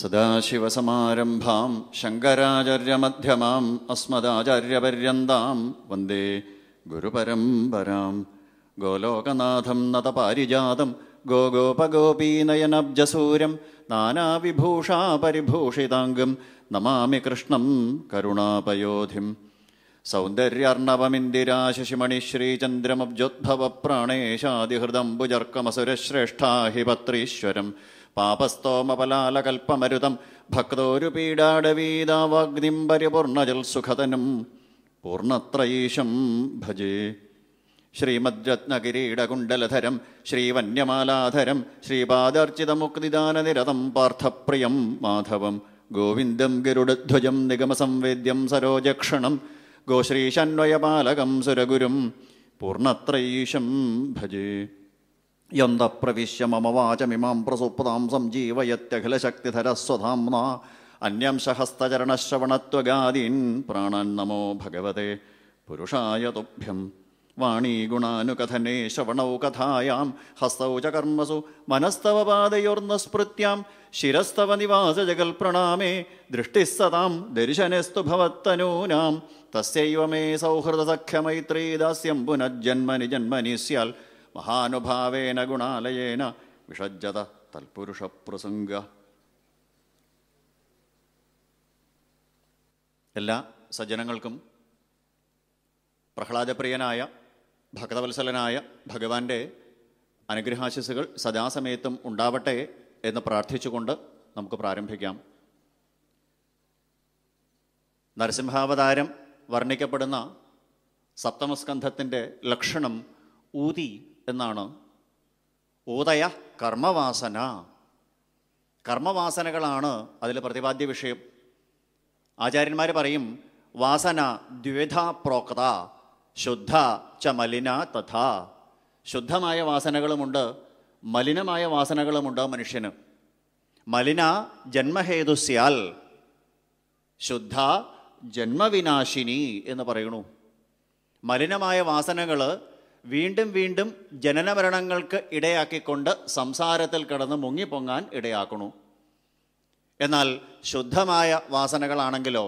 സദാശിവസമാരംഭാം ശങ്കരാചാര്യമധ്യമാം അസ്മദാചാര്യപര്യന്താം വന്ദേ ഗുരുപരംപരാം ഗോലോകനാഥം നതപാരിജാതം ഗോഗോപഗോപീനയനബ്ജസൂരം നാനാവിഭൂഷാപരിഭൂഷിതാംഗം നമാമി കൃഷ്ണം കരുണാപയോധിം സൗന്ദര്യാർണവമിന്ദിരാശിമണിശ്രീചന്ദ്രമബ്ജോദ്ഭവ പ്രാണേശാദിഹൃദംബുജർക്കമസുരശ്രേഷ്ഠാ ഹിപത്രീശ്വരം പാപസ്തോമപലാലകൽപ്പമരുതം ഭക്തോരുപീഡാടവീതാവാഗ്നിം പരിപൂർണജൽ സുഖതനും പൂർണത്രയീശം ഭജേ ശ്രീമദ്രത്നകിരീടകുണ്ടലധരം ശ്രീവന്യമാലാധരം ശ്രീപാദർച്ചിതമുക്തിദാനനിരതം പാർത്ഥപ്രിയം മാധവം ഗോവിന്ദം ഗരുഡധ്വജം നിഗമസംവേദ്യം സരോജക്ഷണം ഗോശ്രീശന്വയപാലകം സുരഗുരും പൂർണത്രയീശം ഭജേ यन्द प्रविश्य ममवाचमिमां प्रसुप्तां संजीवयत्यखिलशक्तिधरः स्वधाम् मा अन्यंश हस्तचरणश्रवणत्वगादीन् प्राणान्नमो भगवते पुरुषाय तुभ्यम् वाणीगुणानुकथने श्रवणौ कथायां हस्तौ च कर्मसु मनस्तव पादयोर्नस्मृत्यां शिरस्तव निवासजगल्प्रणामे दृष्टिः सतां दर्शनेस्तु भवत्तनूनां तस्यैव मे सौहृदसख्यमैत्री दास्यम् पुनज्जन्मनि जन्मनि स्याल् മഹാനുഭാവേന ഗുണാലയേന വിഷജ്ജത തൽപുരുഷപ്രസംഗ എല്ലാ സജ്ജനങ്ങൾക്കും പ്രഹ്ലാദപ്രിയനായ ഭക്തവത്സലനായ ഭഗവാന്റെ അനുഗ്രഹാശിസുകൾ സദാസമയത്തും ഉണ്ടാവട്ടെ എന്ന് പ്രാർത്ഥിച്ചുകൊണ്ട് നമുക്ക് പ്രാരംഭിക്കാം നരസിംഹാവതാരം വർണ്ണിക്കപ്പെടുന്ന സപ്തമസ്കന്ധത്തിൻ്റെ ലക്ഷണം ഊതി എന്നാണ് ഉദയ കർമ്മവാസന കർമ്മവാസനകളാണ് അതിൽ പ്രതിപാദ്യ വിഷയം ആചാര്യന്മാർ പറയും വാസന ദ്വിധ പ്രോക്ത ശുദ്ധ ച മലിന തഥാ ശുദ്ധമായ വാസനകളുമുണ്ട് മലിനമായ വാസനകളുമുണ്ട് മനുഷ്യന് മലിന ജന്മഹേതു സ്യാൽ ശുദ്ധ ജന്മവിനാശിനി എന്ന് പറയുന്നു മലിനമായ വാസനകൾ വീണ്ടും വീണ്ടും ജനന മരണങ്ങൾക്ക് ഇടയാക്കിക്കൊണ്ട് സംസാരത്തിൽ കിടന്ന് മുങ്ങിപ്പൊങ്ങാൻ ഇടയാക്കണു എന്നാൽ ശുദ്ധമായ വാസനകളാണെങ്കിലോ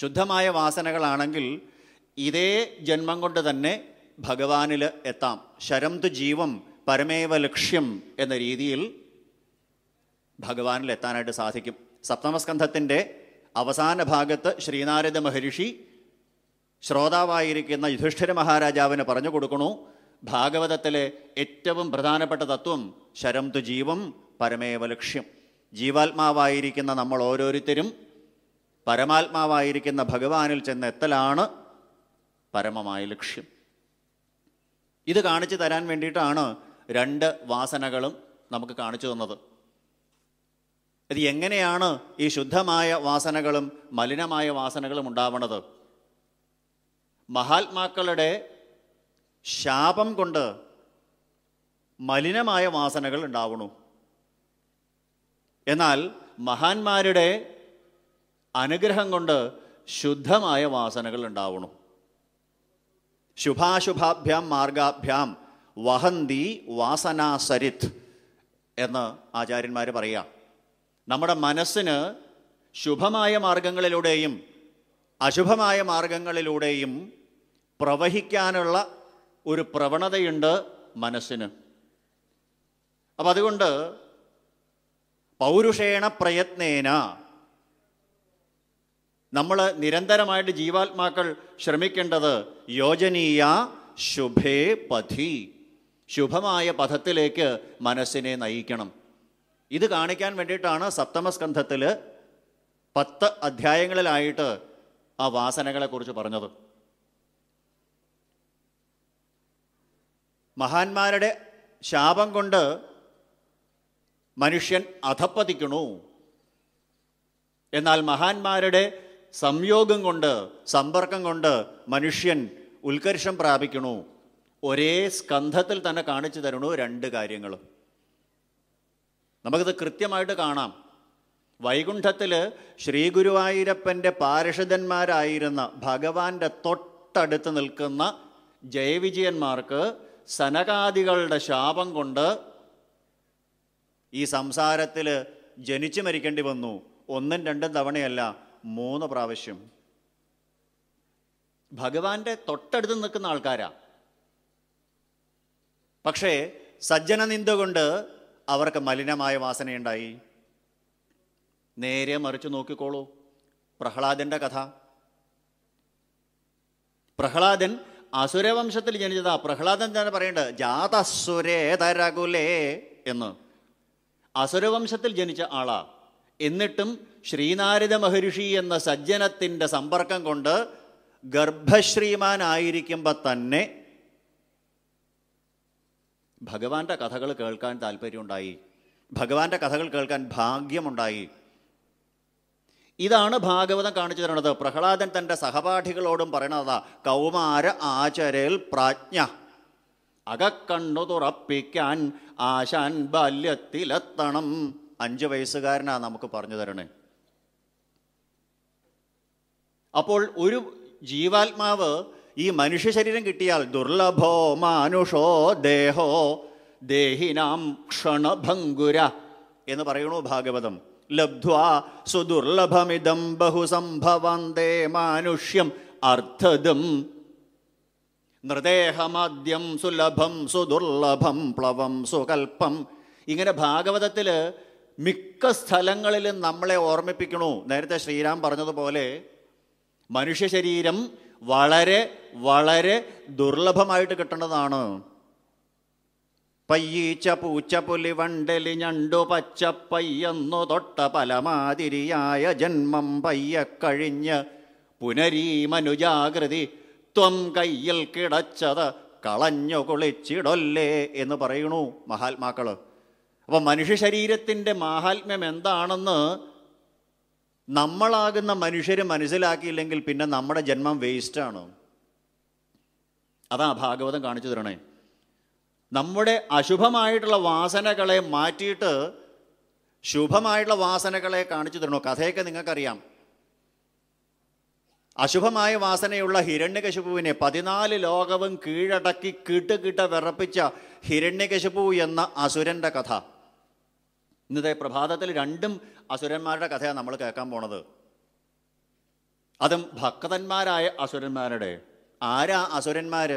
ശുദ്ധമായ വാസനകളാണെങ്കിൽ ഇതേ ജന്മം കൊണ്ട് തന്നെ ഭഗവാനിൽ എത്താം ശരം തു ജീവം പരമേവ ലക്ഷ്യം എന്ന രീതിയിൽ ഭഗവാനിൽ എത്താനായിട്ട് സാധിക്കും സപ്തമസ്കന്ധത്തിൻ്റെ അവസാന ഭാഗത്ത് ശ്രീനാരദ മഹർഷി ശ്രോതാവായിരിക്കുന്ന യുധിഷ്ഠിര മഹാരാജാവിന് പറഞ്ഞു കൊടുക്കണു ഭാഗവതത്തിലെ ഏറ്റവും പ്രധാനപ്പെട്ട തത്വം ശരം തു ജീവം പരമേവ ലക്ഷ്യം ജീവാത്മാവായിരിക്കുന്ന നമ്മൾ ഓരോരുത്തരും പരമാത്മാവായിരിക്കുന്ന ഭഗവാനിൽ ചെന്നെത്തലാണ് പരമമായ ലക്ഷ്യം ഇത് കാണിച്ചു തരാൻ വേണ്ടിയിട്ടാണ് രണ്ട് വാസനകളും നമുക്ക് കാണിച്ചു തന്നത് ഇത് എങ്ങനെയാണ് ഈ ശുദ്ധമായ വാസനകളും മലിനമായ വാസനകളും ഉണ്ടാവണത് മഹാത്മാക്കളുടെ ശാപം കൊണ്ട് മലിനമായ വാസനകൾ ഉണ്ടാവണു എന്നാൽ മഹാന്മാരുടെ അനുഗ്രഹം കൊണ്ട് ശുദ്ധമായ വാസനകൾ ഉണ്ടാവണു ശുഭാശുഭാഭ്യാം മാർഗാഭ്യാം വഹന്തി വാസനാസരിത് എന്ന് ആചാര്യന്മാർ പറയുക നമ്മുടെ മനസ്സിന് ശുഭമായ മാർഗങ്ങളിലൂടെയും അശുഭമായ മാർഗങ്ങളിലൂടെയും പ്രവഹിക്കാനുള്ള ഒരു പ്രവണതയുണ്ട് മനസ്സിന് അപ്പം അതുകൊണ്ട് പൗരുഷേണ പ്രയത്നേന നമ്മൾ നിരന്തരമായിട്ട് ജീവാത്മാക്കൾ ശ്രമിക്കേണ്ടത് യോജനീയ ശുഭേ പഥി ശുഭമായ പഥത്തിലേക്ക് മനസ്സിനെ നയിക്കണം ഇത് കാണിക്കാൻ വേണ്ടിയിട്ടാണ് സപ്തമസ്കന്ധത്തിൽ പത്ത് അധ്യായങ്ങളിലായിട്ട് ആ വാസനകളെക്കുറിച്ച് പറഞ്ഞത് മഹാന്മാരുടെ ശാപം കൊണ്ട് മനുഷ്യൻ അധപ്പതിക്കണു എന്നാൽ മഹാന്മാരുടെ സംയോഗം കൊണ്ട് സമ്പർക്കം കൊണ്ട് മനുഷ്യൻ ഉത്കർഷം പ്രാപിക്കണു ഒരേ സ്കന്ധത്തിൽ തന്നെ കാണിച്ചു തരണു രണ്ട് കാര്യങ്ങൾ നമുക്കിത് കൃത്യമായിട്ട് കാണാം വൈകുണ്ഠത്തിൽ ശ്രീഗുരുവായൂരപ്പൻ്റെ പാരിഷദന്മാരായിരുന്ന ഭഗവാന്റെ തൊട്ടടുത്ത് നിൽക്കുന്ന ജയവിജയന്മാർക്ക് സനകാദികളുടെ ശാപം കൊണ്ട് ഈ സംസാരത്തിൽ ജനിച്ചു മരിക്കേണ്ടി വന്നു ഒന്നും രണ്ടും തവണയല്ല മൂന്ന് പ്രാവശ്യം ഭഗവാന്റെ തൊട്ടടുത്ത് നിൽക്കുന്ന ആൾക്കാരാ പക്ഷേ നിന്ദ കൊണ്ട് അവർക്ക് മലിനമായ വാസനയുണ്ടായി നേരെ മറിച്ച് നോക്കിക്കോളൂ പ്രഹ്ലാദൻ്റെ കഥ പ്രഹ്ലാദൻ അസുരവംശത്തിൽ ജനിച്ചതാ പ്രഹ്ലാദൻ തന്നെ പറയേണ്ടത് ജാതസുരേതരകുലേ എന്ന് അസുരവംശത്തിൽ ജനിച്ച ആളാ എന്നിട്ടും ശ്രീനാരദ മഹർഷി എന്ന സജ്ജനത്തിൻ്റെ സമ്പർക്കം കൊണ്ട് ഗർഭശ്രീമാനായിരിക്കുമ്പോൾ തന്നെ ഭഗവാന്റെ കഥകൾ കേൾക്കാൻ താല്പര്യമുണ്ടായി ഭഗവാന്റെ കഥകൾ കേൾക്കാൻ ഭാഗ്യമുണ്ടായി ഇതാണ് ഭാഗവതം കാണിച്ചു തരുന്നത് പ്രഹ്ലാദൻ തൻ്റെ സഹപാഠികളോടും പറയണത് കൗമാര ആചരൽ പ്രാജ്ഞ അകക്കണ്ണു തുറപ്പിക്കാൻ ആശാൻ ബാല്യത്തിലെത്തണം അഞ്ച് വയസ്സുകാരനാ നമുക്ക് പറഞ്ഞു തരണേ അപ്പോൾ ഒരു ജീവാത്മാവ് ഈ മനുഷ്യ ശരീരം കിട്ടിയാൽ ദുർലഭോ മാനുഷോ ദേഹോ ദേഹിനാം ക്ഷണഭങ്കുര എന്ന് പറയണു ഭാഗവതം ലബ്ധ്വാ സുദുർലഭമിതം സംഭവന്തേ മാനുഷ്യം അർത്ഥതും നൃദേഹമാദ്യം സുലഭം സുദുർലഭം പ്ലവം സുകൽപ്പം ഇങ്ങനെ ഭാഗവതത്തിൽ മിക്ക സ്ഥലങ്ങളിലും നമ്മളെ ഓർമ്മിപ്പിക്കണു നേരത്തെ ശ്രീരാം പറഞ്ഞതുപോലെ മനുഷ്യ ശരീരം വളരെ വളരെ ദുർലഭമായിട്ട് കിട്ടേണ്ടതാണ് പയ്യീച്ച പൂച്ച പുലി വണ്ടലി ഞണ്ടു പച്ചപ്പയ്യെന്നു തൊട്ട പലമാതിരിയായ ജന്മം പയ്യക്കഴിഞ്ഞ് പുനരീ മനുജാകൃതി ത്വം കയ്യിൽ കിടച്ചത് കളഞ്ഞു കുളിച്ചിടൊല്ലേ എന്ന് പറയണു മഹാത്മാക്കൾ അപ്പം മനുഷ്യ ശരീരത്തിൻ്റെ മാഹാത്മ്യം എന്താണെന്ന് നമ്മളാകുന്ന മനുഷ്യർ മനസ്സിലാക്കിയില്ലെങ്കിൽ പിന്നെ നമ്മുടെ ജന്മം വേസ്റ്റാണ് അതാ ഭാഗവതം കാണിച്ചു തരണേ നമ്മുടെ അശുഭമായിട്ടുള്ള വാസനകളെ മാറ്റിയിട്ട് ശുഭമായിട്ടുള്ള വാസനകളെ കാണിച്ചു തരണോ കഥയൊക്കെ നിങ്ങൾക്കറിയാം അശുഭമായ വാസനയുള്ള ഹിരണ്യകശിപുവിനെ പതിനാല് ലോകവും കീഴടക്കി കിട്ട വിറപ്പിച്ച ഹിരണ്യകശിപു എന്ന അസുരൻ്റെ കഥ ഇന്നത്തെ പ്രഭാതത്തിൽ രണ്ടും അസുരന്മാരുടെ കഥയാണ് നമ്മൾ കേൾക്കാൻ പോണത് അതും ഭക്തന്മാരായ അസുരന്മാരുടെ ആരാ അസുരന്മാർ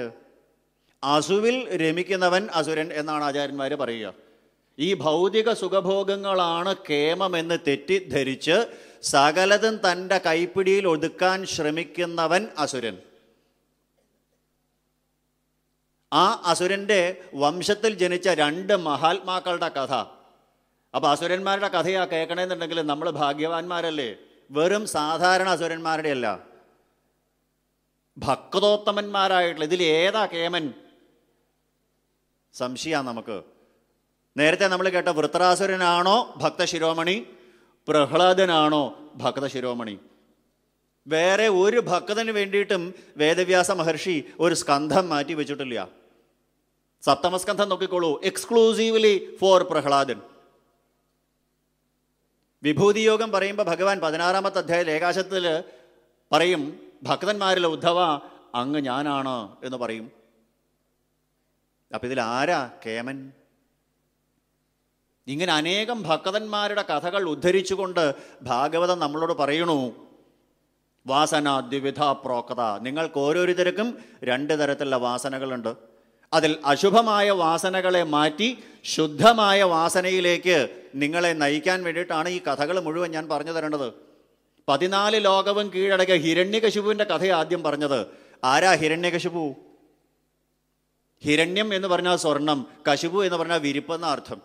അസുവിൽ രമിക്കുന്നവൻ അസുരൻ എന്നാണ് ആചാര്യന്മാർ പറയുക ഈ ഭൗതിക സുഖഭോഗങ്ങളാണ് കേമെന്ന് തെറ്റിദ്ധരിച്ച് സകലതും തൻ്റെ കൈപ്പിടിയിൽ ഒതുക്കാൻ ശ്രമിക്കുന്നവൻ അസുരൻ ആ അസുരൻ്റെ വംശത്തിൽ ജനിച്ച രണ്ട് മഹാത്മാക്കളുടെ കഥ അപ്പോൾ അസുരന്മാരുടെ കഥയാ കേൾക്കണമെന്നുണ്ടെങ്കിൽ നമ്മൾ ഭാഗ്യവാന്മാരല്ലേ വെറും സാധാരണ അസുരന്മാരുടെ അല്ല ഭക്തോത്തമന്മാരായിട്ടുള്ള ഇതിൽ ഏതാ കേമൻ സംശയമാണ് നമുക്ക് നേരത്തെ നമ്മൾ കേട്ട വൃത്രാസുരനാണോ ഭക്തശിരോമണി പ്രഹ്ലാദനാണോ ഭക്തശിരോമണി വേറെ ഒരു ഭക്തന് വേണ്ടിയിട്ടും വേദവ്യാസ മഹർഷി ഒരു സ്കന്ധം മാറ്റി വെച്ചിട്ടില്ല സപ്തമസ്കന്ധം നോക്കിക്കോളൂ എക്സ്ക്ലൂസീവ്ലി ഫോർ പ്രഹ്ലാദൻ വിഭൂതിയോഗം പറയുമ്പോൾ ഭഗവാൻ പതിനാറാമത്തെ അധ്യായ ഏകാശത്തിൽ പറയും ഭക്തന്മാരിൽ ഉദ്ധവ അങ്ങ് ഞാനാണ് എന്ന് പറയും അപ്പം ഇതിൽ ആരാ കേമൻ ഇങ്ങനെ അനേകം ഭക്തന്മാരുടെ കഥകൾ ഉദ്ധരിച്ചുകൊണ്ട് ഭാഗവതം നമ്മളോട് പറയണു വാസന ദ്വിവിധ പ്രോക്കത നിങ്ങൾക്ക് ഓരോരുത്തർക്കും രണ്ട് തരത്തിലുള്ള വാസനകളുണ്ട് അതിൽ അശുഭമായ വാസനകളെ മാറ്റി ശുദ്ധമായ വാസനയിലേക്ക് നിങ്ങളെ നയിക്കാൻ വേണ്ടിയിട്ടാണ് ഈ കഥകൾ മുഴുവൻ ഞാൻ പറഞ്ഞു തരേണ്ടത് പതിനാല് ലോകവും കീഴടക്കിയ ഹിരണ്യകശിപുവിൻ്റെ കഥ ആദ്യം പറഞ്ഞത് ആരാ ഹിരണ്യകശിപു ഹിരണ്യം എന്ന് പറഞ്ഞാൽ സ്വർണം കശുപു എന്ന് പറഞ്ഞാൽ വിരിപ്പ് എന്ന അർത്ഥം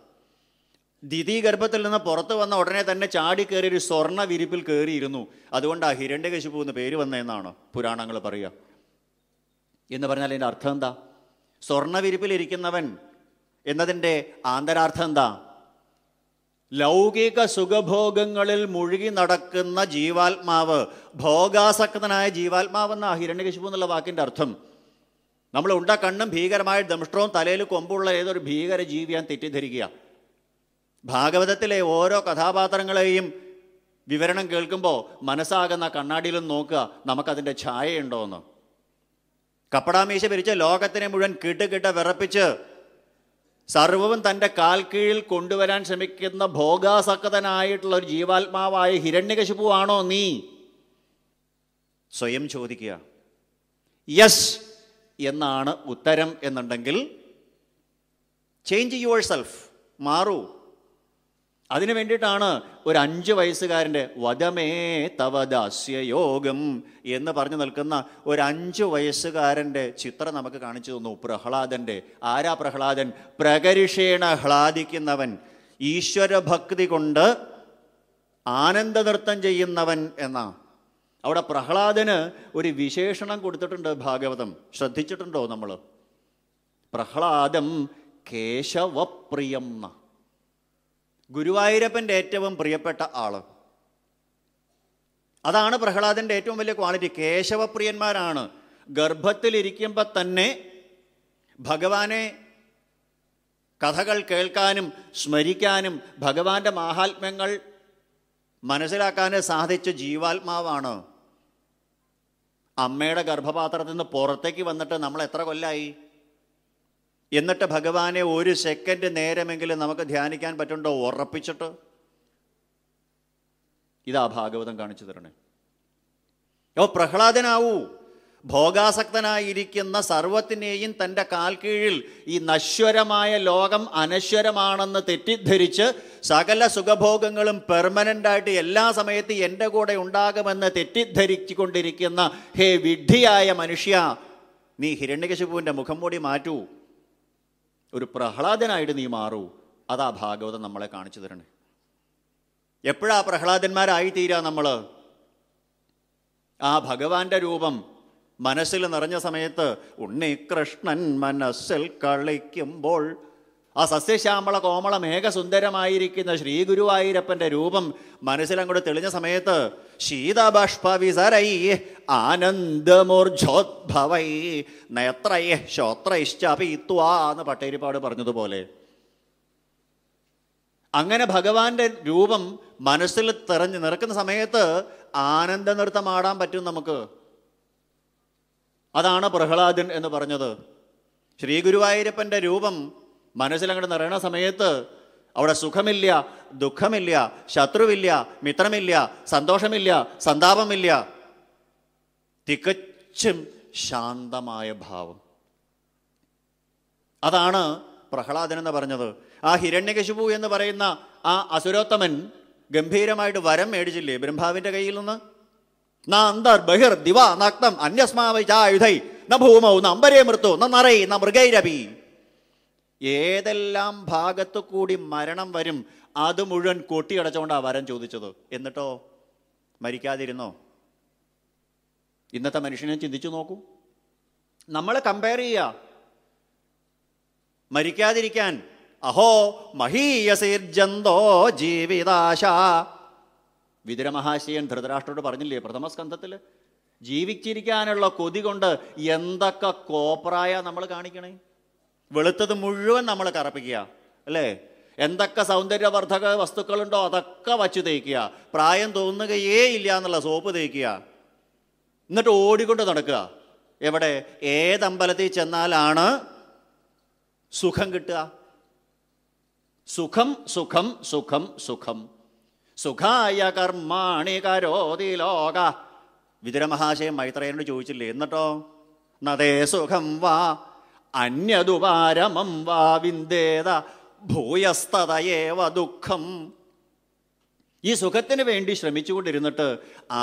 ദിതി ഗർഭത്തിൽ നിന്ന് പുറത്തു വന്ന ഉടനെ തന്നെ ചാടി കയറി ഒരു സ്വർണ്ണ വിരിപ്പിൽ കയറിയിരുന്നു അതുകൊണ്ടാണ് ഹിരണ്യ കശുപു എന്ന് പേര് വന്നതെന്നാണ് പുരാണങ്ങൾ പറയുക എന്ന് പറഞ്ഞാൽ അതിൻ്റെ അർത്ഥം എന്താ സ്വർണ്ണ വിരിപ്പിലിരിക്കുന്നവൻ എന്നതിൻ്റെ ആന്തരാർത്ഥം എന്താ ലൗകിക സുഖഭോഗങ്ങളിൽ മുഴുകി നടക്കുന്ന ജീവാത്മാവ് ഭോഗാസക്തനായ ജീവാത്മാവെന്ന ഹിരണ്യകശിപു എന്നുള്ള വാക്കിൻ്റെ അർത്ഥം നമ്മൾ ഉണ്ട കണ്ണും ഭീകരമായ ദംഷ്ടവും തലയിൽ കൊമ്പുള്ള ഏതൊരു ഭീകര ജീവിയാൻ തെറ്റിദ്ധരിക്കുക ഭാഗവതത്തിലെ ഓരോ കഥാപാത്രങ്ങളെയും വിവരണം കേൾക്കുമ്പോൾ മനസ്സാകുന്ന കണ്ണാടിയിലും നോക്കുക നമുക്കതിൻ്റെ ഛായയുണ്ടോ എന്ന് കപ്പടാമീശ പിരിച്ച് ലോകത്തിനെ മുഴുവൻ കിട്ടുകിട്ട വിറപ്പിച്ച് സർവവും തൻ്റെ കാൽക്കീഴിൽ കൊണ്ടുവരാൻ ശ്രമിക്കുന്ന ഭോഗാസക്തനായിട്ടുള്ള ഒരു ജീവാത്മാവായ ഹിരണ്യകശിപ്പുവാണോ നീ സ്വയം ചോദിക്കുക യെസ് എന്നാണ് ഉത്തരം എന്നുണ്ടെങ്കിൽ ചേഞ്ച് യുവർ സെൽഫ് മാറൂ അതിനു വേണ്ടിയിട്ടാണ് ഒരു അഞ്ച് വയസ്സുകാരൻ്റെ വധമേ തവദാസ്യയോഗം എന്ന് പറഞ്ഞു നിൽക്കുന്ന ഒരു അഞ്ച് വയസ്സുകാരൻ്റെ ചിത്രം നമുക്ക് കാണിച്ചു തന്നു പ്രഹ്ലാദൻ്റെ ആരാ പ്രഹ്ലാദൻ പ്രകരിഷേണ ഹ്ലാദിക്കുന്നവൻ ഈശ്വരഭക്തി കൊണ്ട് നൃത്തം ചെയ്യുന്നവൻ എന്നാണ് അവിടെ പ്രഹ്ലാദന് ഒരു വിശേഷണം കൊടുത്തിട്ടുണ്ട് ഭാഗവതം ശ്രദ്ധിച്ചിട്ടുണ്ടോ നമ്മൾ പ്രഹ്ലാദം കേശവപ്രിയം ഗുരുവായൂരപ്പൻ്റെ ഏറ്റവും പ്രിയപ്പെട്ട ആള് അതാണ് പ്രഹ്ലാദൻ്റെ ഏറ്റവും വലിയ ക്വാളിറ്റി കേശവപ്രിയന്മാരാണ് ഗർഭത്തിലിരിക്കുമ്പോൾ തന്നെ ഭഗവാനെ കഥകൾ കേൾക്കാനും സ്മരിക്കാനും ഭഗവാന്റെ മാഹാത്മ്യങ്ങൾ മനസ്സിലാക്കാൻ സാധിച്ച ജീവാത്മാവാണ് അമ്മയുടെ ഗർഭപാത്രത്തിൽ നിന്ന് പുറത്തേക്ക് വന്നിട്ട് നമ്മൾ എത്ര കൊല്ലായി എന്നിട്ട് ഭഗവാനെ ഒരു സെക്കൻഡ് നേരമെങ്കിലും നമുക്ക് ധ്യാനിക്കാൻ പറ്റുണ്ടോ ഉറപ്പിച്ചിട്ട് ഇതാ ഭാഗവതം കാണിച്ചു തരണേ ഓ പ്രഹ്ലാദനാവൂ ഭോഗാസക്തനായിരിക്കുന്ന സർവത്തിനെയും തൻ്റെ കാൽക്കീഴിൽ ഈ നശ്വരമായ ലോകം അനശ്വരമാണെന്ന് തെറ്റിദ്ധരിച്ച് സകല സുഖഭോഗങ്ങളും പെർമനൻ്റായിട്ട് എല്ലാ സമയത്തും എൻ്റെ കൂടെ ഉണ്ടാകുമെന്ന് തെറ്റിദ്ധരിച്ചുകൊണ്ടിരിക്കുന്ന ഹേ വിഡ്ഢിയായ മനുഷ്യ നീ ഹിരണ്യകശിപുവിൻ്റെ മുഖം മൂടി മാറ്റൂ ഒരു പ്രഹ്ലാദനായിട്ട് നീ മാറൂ അതാ ഭാഗവതം നമ്മളെ കാണിച്ചു തരണേ എപ്പോഴാ പ്രഹ്ലാദന്മാരായിത്തീരാ നമ്മൾ ആ ഭഗവാന്റെ രൂപം മനസ്സിൽ നിറഞ്ഞ സമയത്ത് ഉണ്ണി കൃഷ്ണൻ മനസ്സിൽ കളിക്കുമ്പോൾ ആ സസ്യശ്യാമള കോമള മേഘസുന്ദരമായിരിക്കുന്ന ശ്രീ ഗുരുവായൂരപ്പൻ്റെ രൂപം മനസ്സിലങ്ങോട്ട് തെളിഞ്ഞ സമയത്ത് ശീതബാഷ്പവിസരൈ ആനന്ദമൂർജോദ്ഭവൈ നയത്രൈ ശ്രോത്രൈശ്ചപീത്വാ എന്ന് പട്ടേരിപ്പാട് പറഞ്ഞതുപോലെ അങ്ങനെ ഭഗവാന്റെ രൂപം മനസ്സിൽ തെറഞ്ഞ് നിറക്കുന്ന സമയത്ത് ആനന്ദ നൃത്തം ആടാൻ പറ്റും നമുക്ക് അതാണ് പ്രഹ്ലാദൻ എന്ന് പറഞ്ഞത് ശ്രീ ഗുരുവായൂരപ്പൻ്റെ രൂപം മനസ്സിലങ്ങോട്ട് നിറയണ സമയത്ത് അവിടെ സുഖമില്ല ദുഃഖമില്ല ശത്രുവില്ല മിത്രമില്ല സന്തോഷമില്ല സന്താപമില്ല തികച്ചും ശാന്തമായ ഭാവം അതാണ് പ്രഹ്ലാദൻ എന്ന് പറഞ്ഞത് ആ ഹിരണ്യകശിപു എന്ന് പറയുന്ന ആ അസുരോത്തമൻ ഗംഭീരമായിട്ട് വരം മേടിച്ചില്ലേ ബ്രഹ്മാവിൻ്റെ കയ്യിൽ നിന്ന് നന്തർബഹിർ ദിവ നക്തം അന്യസ്മാവിചായുധൈ ന ഭൂമൗ നമ്പരേ മൃത്തു നറൈ ന മൃഗൈരപി ഏതെല്ലാം ഭാഗത്തു കൂടി മരണം വരും അത് മുഴുവൻ കൊട്ടിയടച്ചുകൊണ്ട് വരം ചോദിച്ചത് എന്നിട്ടോ മരിക്കാതിരുന്നോ ഇന്നത്തെ മനുഷ്യനെ ചിന്തിച്ചു നോക്കൂ നമ്മൾ കമ്പയർ ചെയ്യുക മരിക്കാതിരിക്കാൻ അഹോ മഹീയസീർജന്തോ ജീവിതാശ വിതുരമഹാശയൻ ധൃതരാഷ്ട്രോട് പറഞ്ഞില്ലേ സ്കന്ധത്തിൽ ജീവിച്ചിരിക്കാനുള്ള കൊതി കൊണ്ട് എന്തൊക്കെ കോപ്രായ നമ്മൾ കാണിക്കണേ വെളുത്തത് മുഴുവൻ നമ്മൾ കറപ്പിക്കുക അല്ലേ എന്തൊക്കെ സൗന്ദര്യവർദ്ധക വസ്തുക്കളുണ്ടോ അതൊക്കെ വച്ചു തേക്കുക പ്രായം തോന്നുകയേ ഇല്ല എന്നുള്ള സോപ്പ് തേക്കുക എന്നിട്ട് ഓടിക്കൊണ്ട് നടക്കുക എവിടെ ഏതമ്പലത്തിൽ ചെന്നാലാണ് സുഖം കിട്ടുക സുഖം സുഖം സുഖം സുഖം സുഖായ കർമാണി കരോതി ലോക വിതുരമഹാശയം മൈത്രേയനോട് ചോദിച്ചില്ലേ എന്നിട്ടോ നതേ സുഖം വാ അന്യതുപാരമം വാ വിന്ദേത ഭൂയസ്തതയേവ ദുഃഖം ഈ സുഖത്തിന് വേണ്ടി ശ്രമിച്ചുകൊണ്ടിരുന്നിട്ട്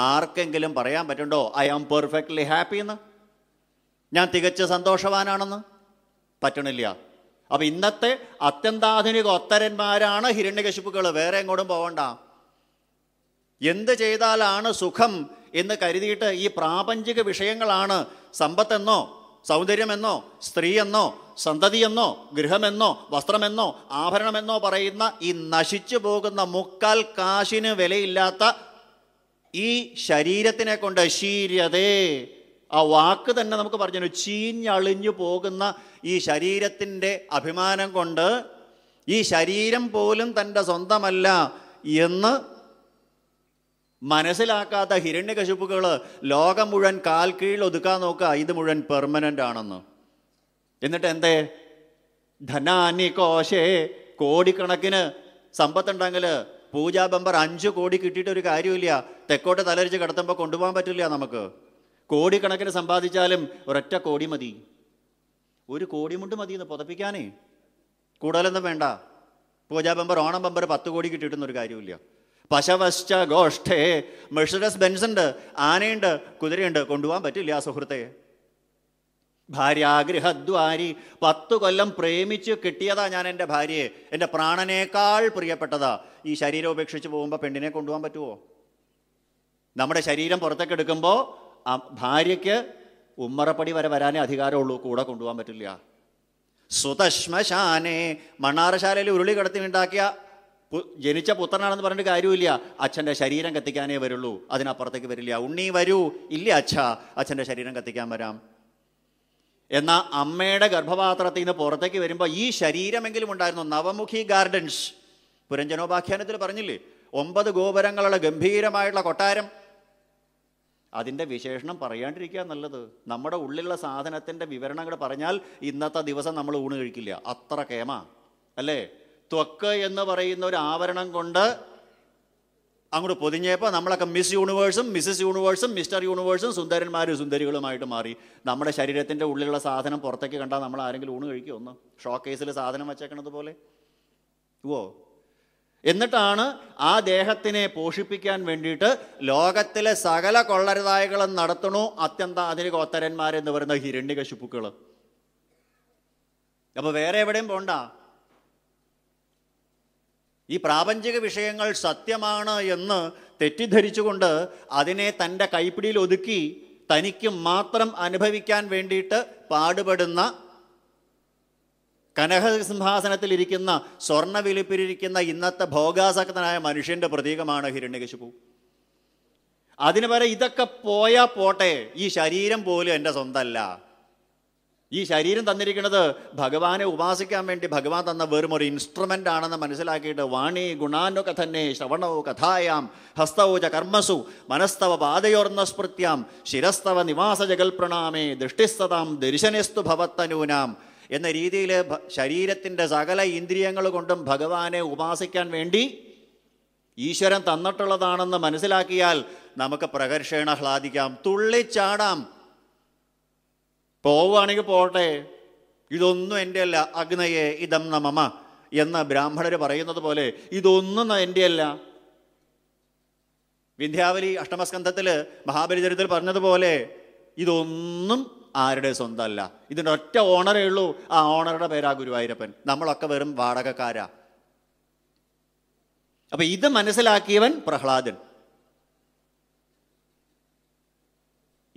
ആർക്കെങ്കിലും പറയാൻ പറ്റണ്ടോ ഐ ആം പെർഫെക്റ്റ്ലി ഹാപ്പി എന്ന് ഞാൻ തികച്ച സന്തോഷവാനാണെന്ന് പറ്റണില്ല അപ്പം ഇന്നത്തെ അത്യന്താധുനിക ഒത്തരന്മാരാണ് ഹിരണ്യകശിപ്പുകൾ വേറെ എങ്ങോട്ടും പോകണ്ട എന്ത് ചെയ്താലാണ് സുഖം എന്ന് കരുതിയിട്ട് ഈ പ്രാപഞ്ചിക വിഷയങ്ങളാണ് സമ്പത്തെന്നോ സൗന്ദര്യമെന്നോ സ്ത്രീയെന്നോ സന്തതിയെന്നോ ഗൃഹമെന്നോ വസ്ത്രമെന്നോ ആഭരണമെന്നോ പറയുന്ന ഈ നശിച്ചു പോകുന്ന മുക്കാൽ കാശിന് വിലയില്ലാത്ത ഈ ശരീരത്തിനെ കൊണ്ട് ശീര്യതേ ആ വാക്ക് തന്നെ നമുക്ക് പറഞ്ഞു ചീഞ്ഞളിഞ്ഞു പോകുന്ന ഈ ശരീരത്തിൻ്റെ അഭിമാനം കൊണ്ട് ഈ ശരീരം പോലും തൻ്റെ സ്വന്തമല്ല എന്ന് മനസ്സിലാക്കാത്ത ഹിരണ്യകശിപ്പുകൾ ലോകം മുഴുവൻ കാൽ കീഴിൽ ഒതുക്കാൻ നോക്കുക ഇത് മുഴുവൻ പെർമനൻ്റ് ആണെന്ന് എന്നിട്ട് എന്തേ ധനാനി കോശേ കോടിക്കണക്കിന് സമ്പത്തുണ്ടെങ്കിൽ പൂജാ ബമ്പർ അഞ്ച് കോടി കിട്ടിയിട്ട് ഒരു കാര്യമില്ല തെക്കോട്ട് തലരിച്ച് കിടത്തുമ്പോൾ കൊണ്ടുപോകാൻ പറ്റില്ല നമുക്ക് കോടിക്കണക്കിന് സമ്പാദിച്ചാലും ഒരൊറ്റ കോടി മതി ഒരു കോടി മുണ്ട് മതി എന്ന് പുതപ്പിക്കാനേ കൂടുതലൊന്നും വേണ്ട പൂജാ ബമ്പർ ഓണം ബമ്പർ പത്ത് കോടി കിട്ടിയിട്ടൊന്നും ഒരു കാര്യമില്ല പശവശ്ച ഗോഷ്ഠേ മെഴ്സഡസ് ബെൻസ് ഉണ്ട് ആനയുണ്ട് കുതിരയുണ്ട് കൊണ്ടുപോകാൻ പറ്റില്ല ആ സുഹൃത്തെ ഭാര്യാഗ്രഹദ്വാരി പത്തു കൊല്ലം പ്രേമിച്ച് കിട്ടിയതാ ഞാൻ എൻ്റെ ഭാര്യയെ എൻ്റെ പ്രാണനേക്കാൾ പ്രിയപ്പെട്ടതാ ഈ ശരീരം ഉപേക്ഷിച്ച് പോകുമ്പോൾ പെണ്ണിനെ കൊണ്ടുപോകാൻ പറ്റുമോ നമ്മുടെ ശരീരം പുറത്തേക്ക് എടുക്കുമ്പോൾ ഭാര്യയ്ക്ക് ഉമ്മറപ്പടി വരെ വരാനേ അധികാരമുള്ളൂ കൂടെ കൊണ്ടുപോകാൻ പറ്റില്ല സുതശ്മശാനെ മണ്ണാറശാലയിൽ ഉരുളി കിടത്തി ഉണ്ടാക്കിയ ജനിച്ച പുത്രനാണെന്ന് പറഞ്ഞിട്ട് കാര്യമില്ല അച്ഛൻ്റെ ശരീരം കത്തിക്കാനേ വരുള്ളൂ അതിനപ്പുറത്തേക്ക് വരില്ല ഉണ്ണി വരൂ ഇല്ല അച്ഛ അച്ഛൻ്റെ ശരീരം കത്തിക്കാൻ വരാം എന്നാൽ അമ്മയുടെ ഗർഭപാത്രത്തിൽ നിന്ന് പുറത്തേക്ക് വരുമ്പോൾ ഈ ശരീരമെങ്കിലും ഉണ്ടായിരുന്നു നവമുഖി ഗാർഡൻസ് പുരഞ്ജനോപാഖ്യാനത്തിൽ പറഞ്ഞില്ലേ ഒമ്പത് ഗോപുരങ്ങളുള്ള ഗംഭീരമായിട്ടുള്ള കൊട്ടാരം അതിൻ്റെ വിശേഷണം പറയാണ്ടിരിക്കുക നല്ലത് നമ്മുടെ ഉള്ളിലുള്ള സാധനത്തിൻ്റെ വിവരണങ്ങൾ പറഞ്ഞാൽ ഇന്നത്തെ ദിവസം നമ്മൾ ഊണ് കഴിക്കില്ല അത്ര കേമ അല്ലേ ത്വക്ക് എന്ന് പറയുന്ന ഒരു ആവരണം കൊണ്ട് അങ്ങോട്ട് പൊതിഞ്ഞപ്പോൾ നമ്മളൊക്കെ മിസ് യൂണിവേഴ്സും മിസ്സസ് യൂണിവേഴ്സും മിസ്റ്റർ യൂണിവേഴ്സും സുന്ദരന്മാരും സുന്ദരികളുമായിട്ട് മാറി നമ്മുടെ ശരീരത്തിൻ്റെ ഉള്ളിലുള്ള സാധനം പുറത്തേക്ക് കണ്ടാൽ നമ്മൾ ആരെങ്കിലും ഊണ് കഴിക്കുമോ ഒന്ന് ഷോ കേസിൽ സാധനം വച്ചേക്കണത് പോലെ ഓ എന്നിട്ടാണ് ആ ദേഹത്തിനെ പോഷിപ്പിക്കാൻ വേണ്ടിയിട്ട് ലോകത്തിലെ സകല കൊള്ളരുതായകളും നടത്തണു അത്യന്ത അതിന് കോത്തരന്മാരെന്ന് പറയുന്ന ഹിരണ്യകശിപ്പുക്കൾ അപ്പോൾ വേറെ എവിടെയും പോണ്ട ഈ പ്രാപഞ്ചിക വിഷയങ്ങൾ സത്യമാണ് എന്ന് തെറ്റിദ്ധരിച്ചുകൊണ്ട് അതിനെ തൻ്റെ കൈപ്പിടിയിൽ ഒതുക്കി തനിക്ക് മാത്രം അനുഭവിക്കാൻ വേണ്ടിയിട്ട് പാടുപെടുന്ന കനകസിംഹാസനത്തിലിരിക്കുന്ന സ്വർണ്ണവിലിപ്പിലിരിക്കുന്ന ഇന്നത്തെ ഭോഗാസക്തനായ മനുഷ്യൻ്റെ പ്രതീകമാണ് ഹിരണ്യകശിപു അതിനു വരെ ഇതൊക്കെ പോയാൽ പോട്ടെ ഈ ശരീരം പോലും എൻ്റെ സ്വന്തമല്ല ഈ ശരീരം തന്നിരിക്കുന്നത് ഭഗവാനെ ഉപാസിക്കാൻ വേണ്ടി ഭഗവാൻ തന്ന വെറും ഒരു ഇൻസ്ട്രുമെൻ്റ് ആണെന്ന് മനസ്സിലാക്കിയിട്ട് വാണി ഗുണാനൊക്കെ തന്നെ ശ്രവണോ കഥായാം ഹസ്തൗച കർമ്മസു മനസ്തവ പാതയോർന്ന സ്മൃത്യാം ശിരസ്തവ നിവാസ ജഗൽപ്രണാമേ ദൃഷ്ടിസ്തതാം ദർശനസ്തു ഭവത്തനൂനാം എന്ന രീതിയിൽ ശരീരത്തിൻ്റെ സകല ഇന്ദ്രിയങ്ങൾ കൊണ്ടും ഭഗവാനെ ഉപാസിക്കാൻ വേണ്ടി ഈശ്വരൻ തന്നിട്ടുള്ളതാണെന്ന് മനസ്സിലാക്കിയാൽ നമുക്ക് പ്രകർഷേണ ഹ്ലാദിക്കാം തുള്ളിച്ചാടാം പോവുകയാണെങ്കിൽ പോട്ടെ ഇതൊന്നും എൻ്റെ അല്ല അഗ്നയെ ഇതം നമമ എന്ന ബ്രാഹ്മണർ പറയുന്നത് പോലെ ഇതൊന്നും എൻ്റെ അല്ല വിന്ധ്യാവലി അഷ്ടമസ്കന്ധത്തിൽ മഹാപരിചരിത്തിൽ പറഞ്ഞതുപോലെ ഇതൊന്നും ആരുടെ സ്വന്തമല്ല ഇതിൻ്റെ ഒറ്റ ഓണറേ ഉള്ളൂ ആ ഓണറുടെ പേരാ ഗുരുവായൂരപ്പൻ നമ്മളൊക്കെ വെറും വാടകക്കാരാ അപ്പം ഇത് മനസ്സിലാക്കിയവൻ പ്രഹ്ലാദൻ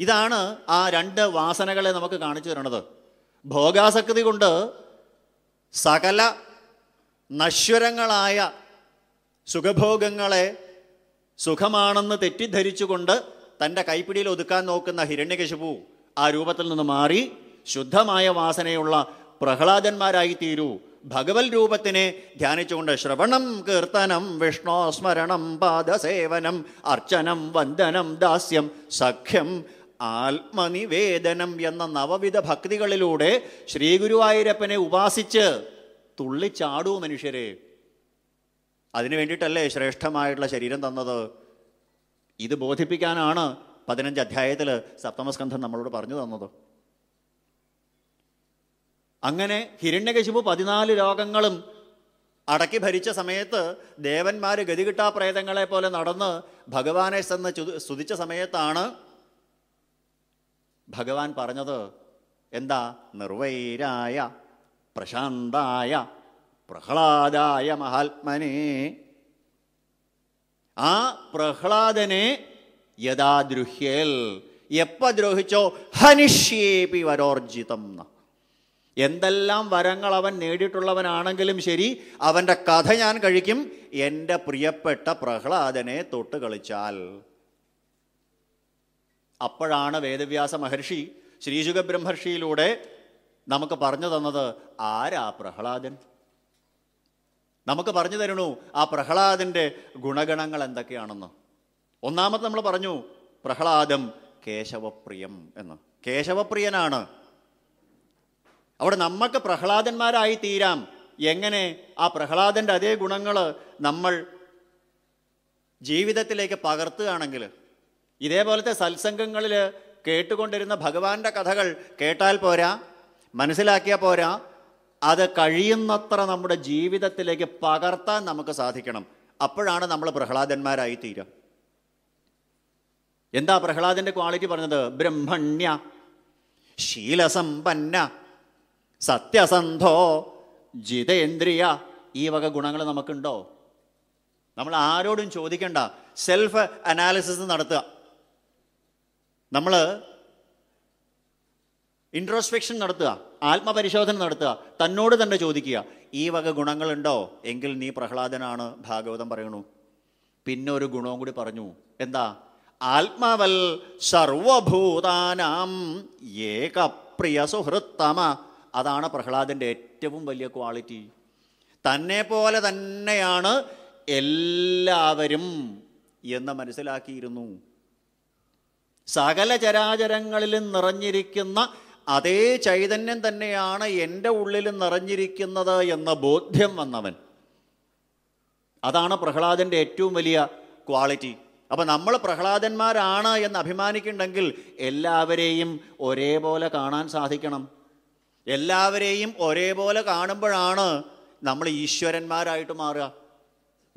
ഇതാണ് ആ രണ്ട് വാസനകളെ നമുക്ക് കാണിച്ചു തരുന്നത് ഭോഗാസക്തി കൊണ്ട് സകല നശ്വരങ്ങളായ സുഖഭോഗങ്ങളെ സുഖമാണെന്ന് തെറ്റിദ്ധരിച്ചുകൊണ്ട് തൻ്റെ കൈപ്പിടിയിൽ ഒതുക്കാൻ നോക്കുന്ന ഹിരണ്യകശിപു ആ രൂപത്തിൽ നിന്ന് മാറി ശുദ്ധമായ വാസനയുള്ള പ്രഹ്ലാദന്മാരായി തീരൂ ഭഗവത് രൂപത്തിനെ ധ്യാനിച്ചുകൊണ്ട് ശ്രവണം കീർത്തനം വിഷ്ണോസ്മരണം പാദസേവനം അർച്ചനം വന്ദനം ദാസ്യം സഖ്യം ആത്മനിവേദനം എന്ന നവവിധ ഭക്തികളിലൂടെ ശ്രീഗുരുവായൂരപ്പനെ ഉപാസിച്ച് തുള്ളിച്ചാടൂ മനുഷ്യരെ അതിനു വേണ്ടിയിട്ടല്ലേ ശ്രേഷ്ഠമായിട്ടുള്ള ശരീരം തന്നത് ഇത് ബോധിപ്പിക്കാനാണ് പതിനഞ്ച് അധ്യായത്തിൽ സപ്തമസ്കന്ധം നമ്മളോട് പറഞ്ഞു തന്നത് അങ്ങനെ ഹിരണ്യകശിപു പതിനാല് രോഗങ്ങളും അടക്കി ഭരിച്ച സമയത്ത് ദേവന്മാർ ഗതികിട്ടാ പ്രേതങ്ങളെ പോലെ നടന്ന് ഭഗവാനെ ചെന്ന് സ്തുതിച്ച സമയത്താണ് ഭഗവാൻ പറഞ്ഞത് എന്താ നിർവൈരായ പ്രശാന്തായ പ്രഹ്ലാദായ മഹാത്മനെ ആ പ്രഹ്ലാദനെ യഥാ ദ്രുഹ്യേൽ എപ്പ ദ്രോഹിച്ചോ ഹനിഷ്യേപി വരോർജിതം എന്തെല്ലാം വരങ്ങൾ അവൻ നേടിയിട്ടുള്ളവനാണെങ്കിലും ശരി അവൻ്റെ കഥ ഞാൻ കഴിക്കും എൻ്റെ പ്രിയപ്പെട്ട പ്രഹ്ലാദനെ തൊട്ട് കളിച്ചാൽ അപ്പോഴാണ് വേദവ്യാസ മഹർഷി ശ്രീശുഖ ബ്രഹ്മർഷിയിലൂടെ നമുക്ക് പറഞ്ഞു തന്നത് ആരാ പ്രഹ്ലാദൻ നമുക്ക് പറഞ്ഞു തരണു ആ പ്രഹ്ലാദൻ്റെ ഗുണഗണങ്ങൾ എന്തൊക്കെയാണെന്ന് ഒന്നാമത് നമ്മൾ പറഞ്ഞു പ്രഹ്ലാദം കേശവപ്രിയം എന്ന് കേശവപ്രിയനാണ് അവിടെ നമുക്ക് പ്രഹ്ലാദന്മാരായി തീരാം എങ്ങനെ ആ പ്രഹ്ലാദൻ്റെ അതേ ഗുണങ്ങൾ നമ്മൾ ജീവിതത്തിലേക്ക് പകർത്തുകയാണെങ്കിൽ ഇതേപോലത്തെ സത്സംഗങ്ങളിൽ കേട്ടുകൊണ്ടിരുന്ന ഭഗവാന്റെ കഥകൾ കേട്ടാൽ പോരാ മനസ്സിലാക്കിയാൽ പോരാ അത് കഴിയുന്നത്ര നമ്മുടെ ജീവിതത്തിലേക്ക് പകർത്താൻ നമുക്ക് സാധിക്കണം അപ്പോഴാണ് നമ്മൾ പ്രഹ്ലാദന്മാരായി തീരുക എന്താ പ്രഹ്ലാദന്റെ ക്വാളിറ്റി പറഞ്ഞത് ബ്രഹ്മണ്യ ശീലസമ്പന്ന സത്യസന്ധോ ജിതേന്ദ്രിയ ഈ വക ഗുണങ്ങൾ നമുക്കുണ്ടോ നമ്മൾ ആരോടും ചോദിക്കേണ്ട സെൽഫ് അനാലിസിസ് നടത്തുക നമ്മൾ ഇൻട്രോസ്പെക്ഷൻ നടത്തുക ആത്മപരിശോധന നടത്തുക തന്നോട് തന്നെ ചോദിക്കുക ഈ വക ഗുണങ്ങളുണ്ടോ എങ്കിൽ നീ പ്രഹ്ലാദനാണ് ഭാഗവതം പറയണു പിന്നെ ഒരു ഗുണവും കൂടി പറഞ്ഞു എന്താ ആത്മവൽ സർവഭൂതാനാം ഏകപ്രിയ സുഹൃത്തമ അതാണ് പ്രഹ്ലാദൻ്റെ ഏറ്റവും വലിയ ക്വാളിറ്റി തന്നെ പോലെ തന്നെയാണ് എല്ലാവരും എന്ന് മനസ്സിലാക്കിയിരുന്നു സകല ചരാചരങ്ങളിലും നിറഞ്ഞിരിക്കുന്ന അതേ ചൈതന്യം തന്നെയാണ് എൻ്റെ ഉള്ളിൽ നിറഞ്ഞിരിക്കുന്നത് എന്ന ബോധ്യം വന്നവൻ അതാണ് പ്രഹ്ലാദൻ്റെ ഏറ്റവും വലിയ ക്വാളിറ്റി അപ്പം നമ്മൾ പ്രഹ്ലാദന്മാരാണ് എന്ന് അഭിമാനിക്കുന്നുണ്ടെങ്കിൽ എല്ലാവരെയും ഒരേപോലെ കാണാൻ സാധിക്കണം എല്ലാവരെയും ഒരേപോലെ കാണുമ്പോഴാണ് നമ്മൾ ഈശ്വരന്മാരായിട്ട് മാറുക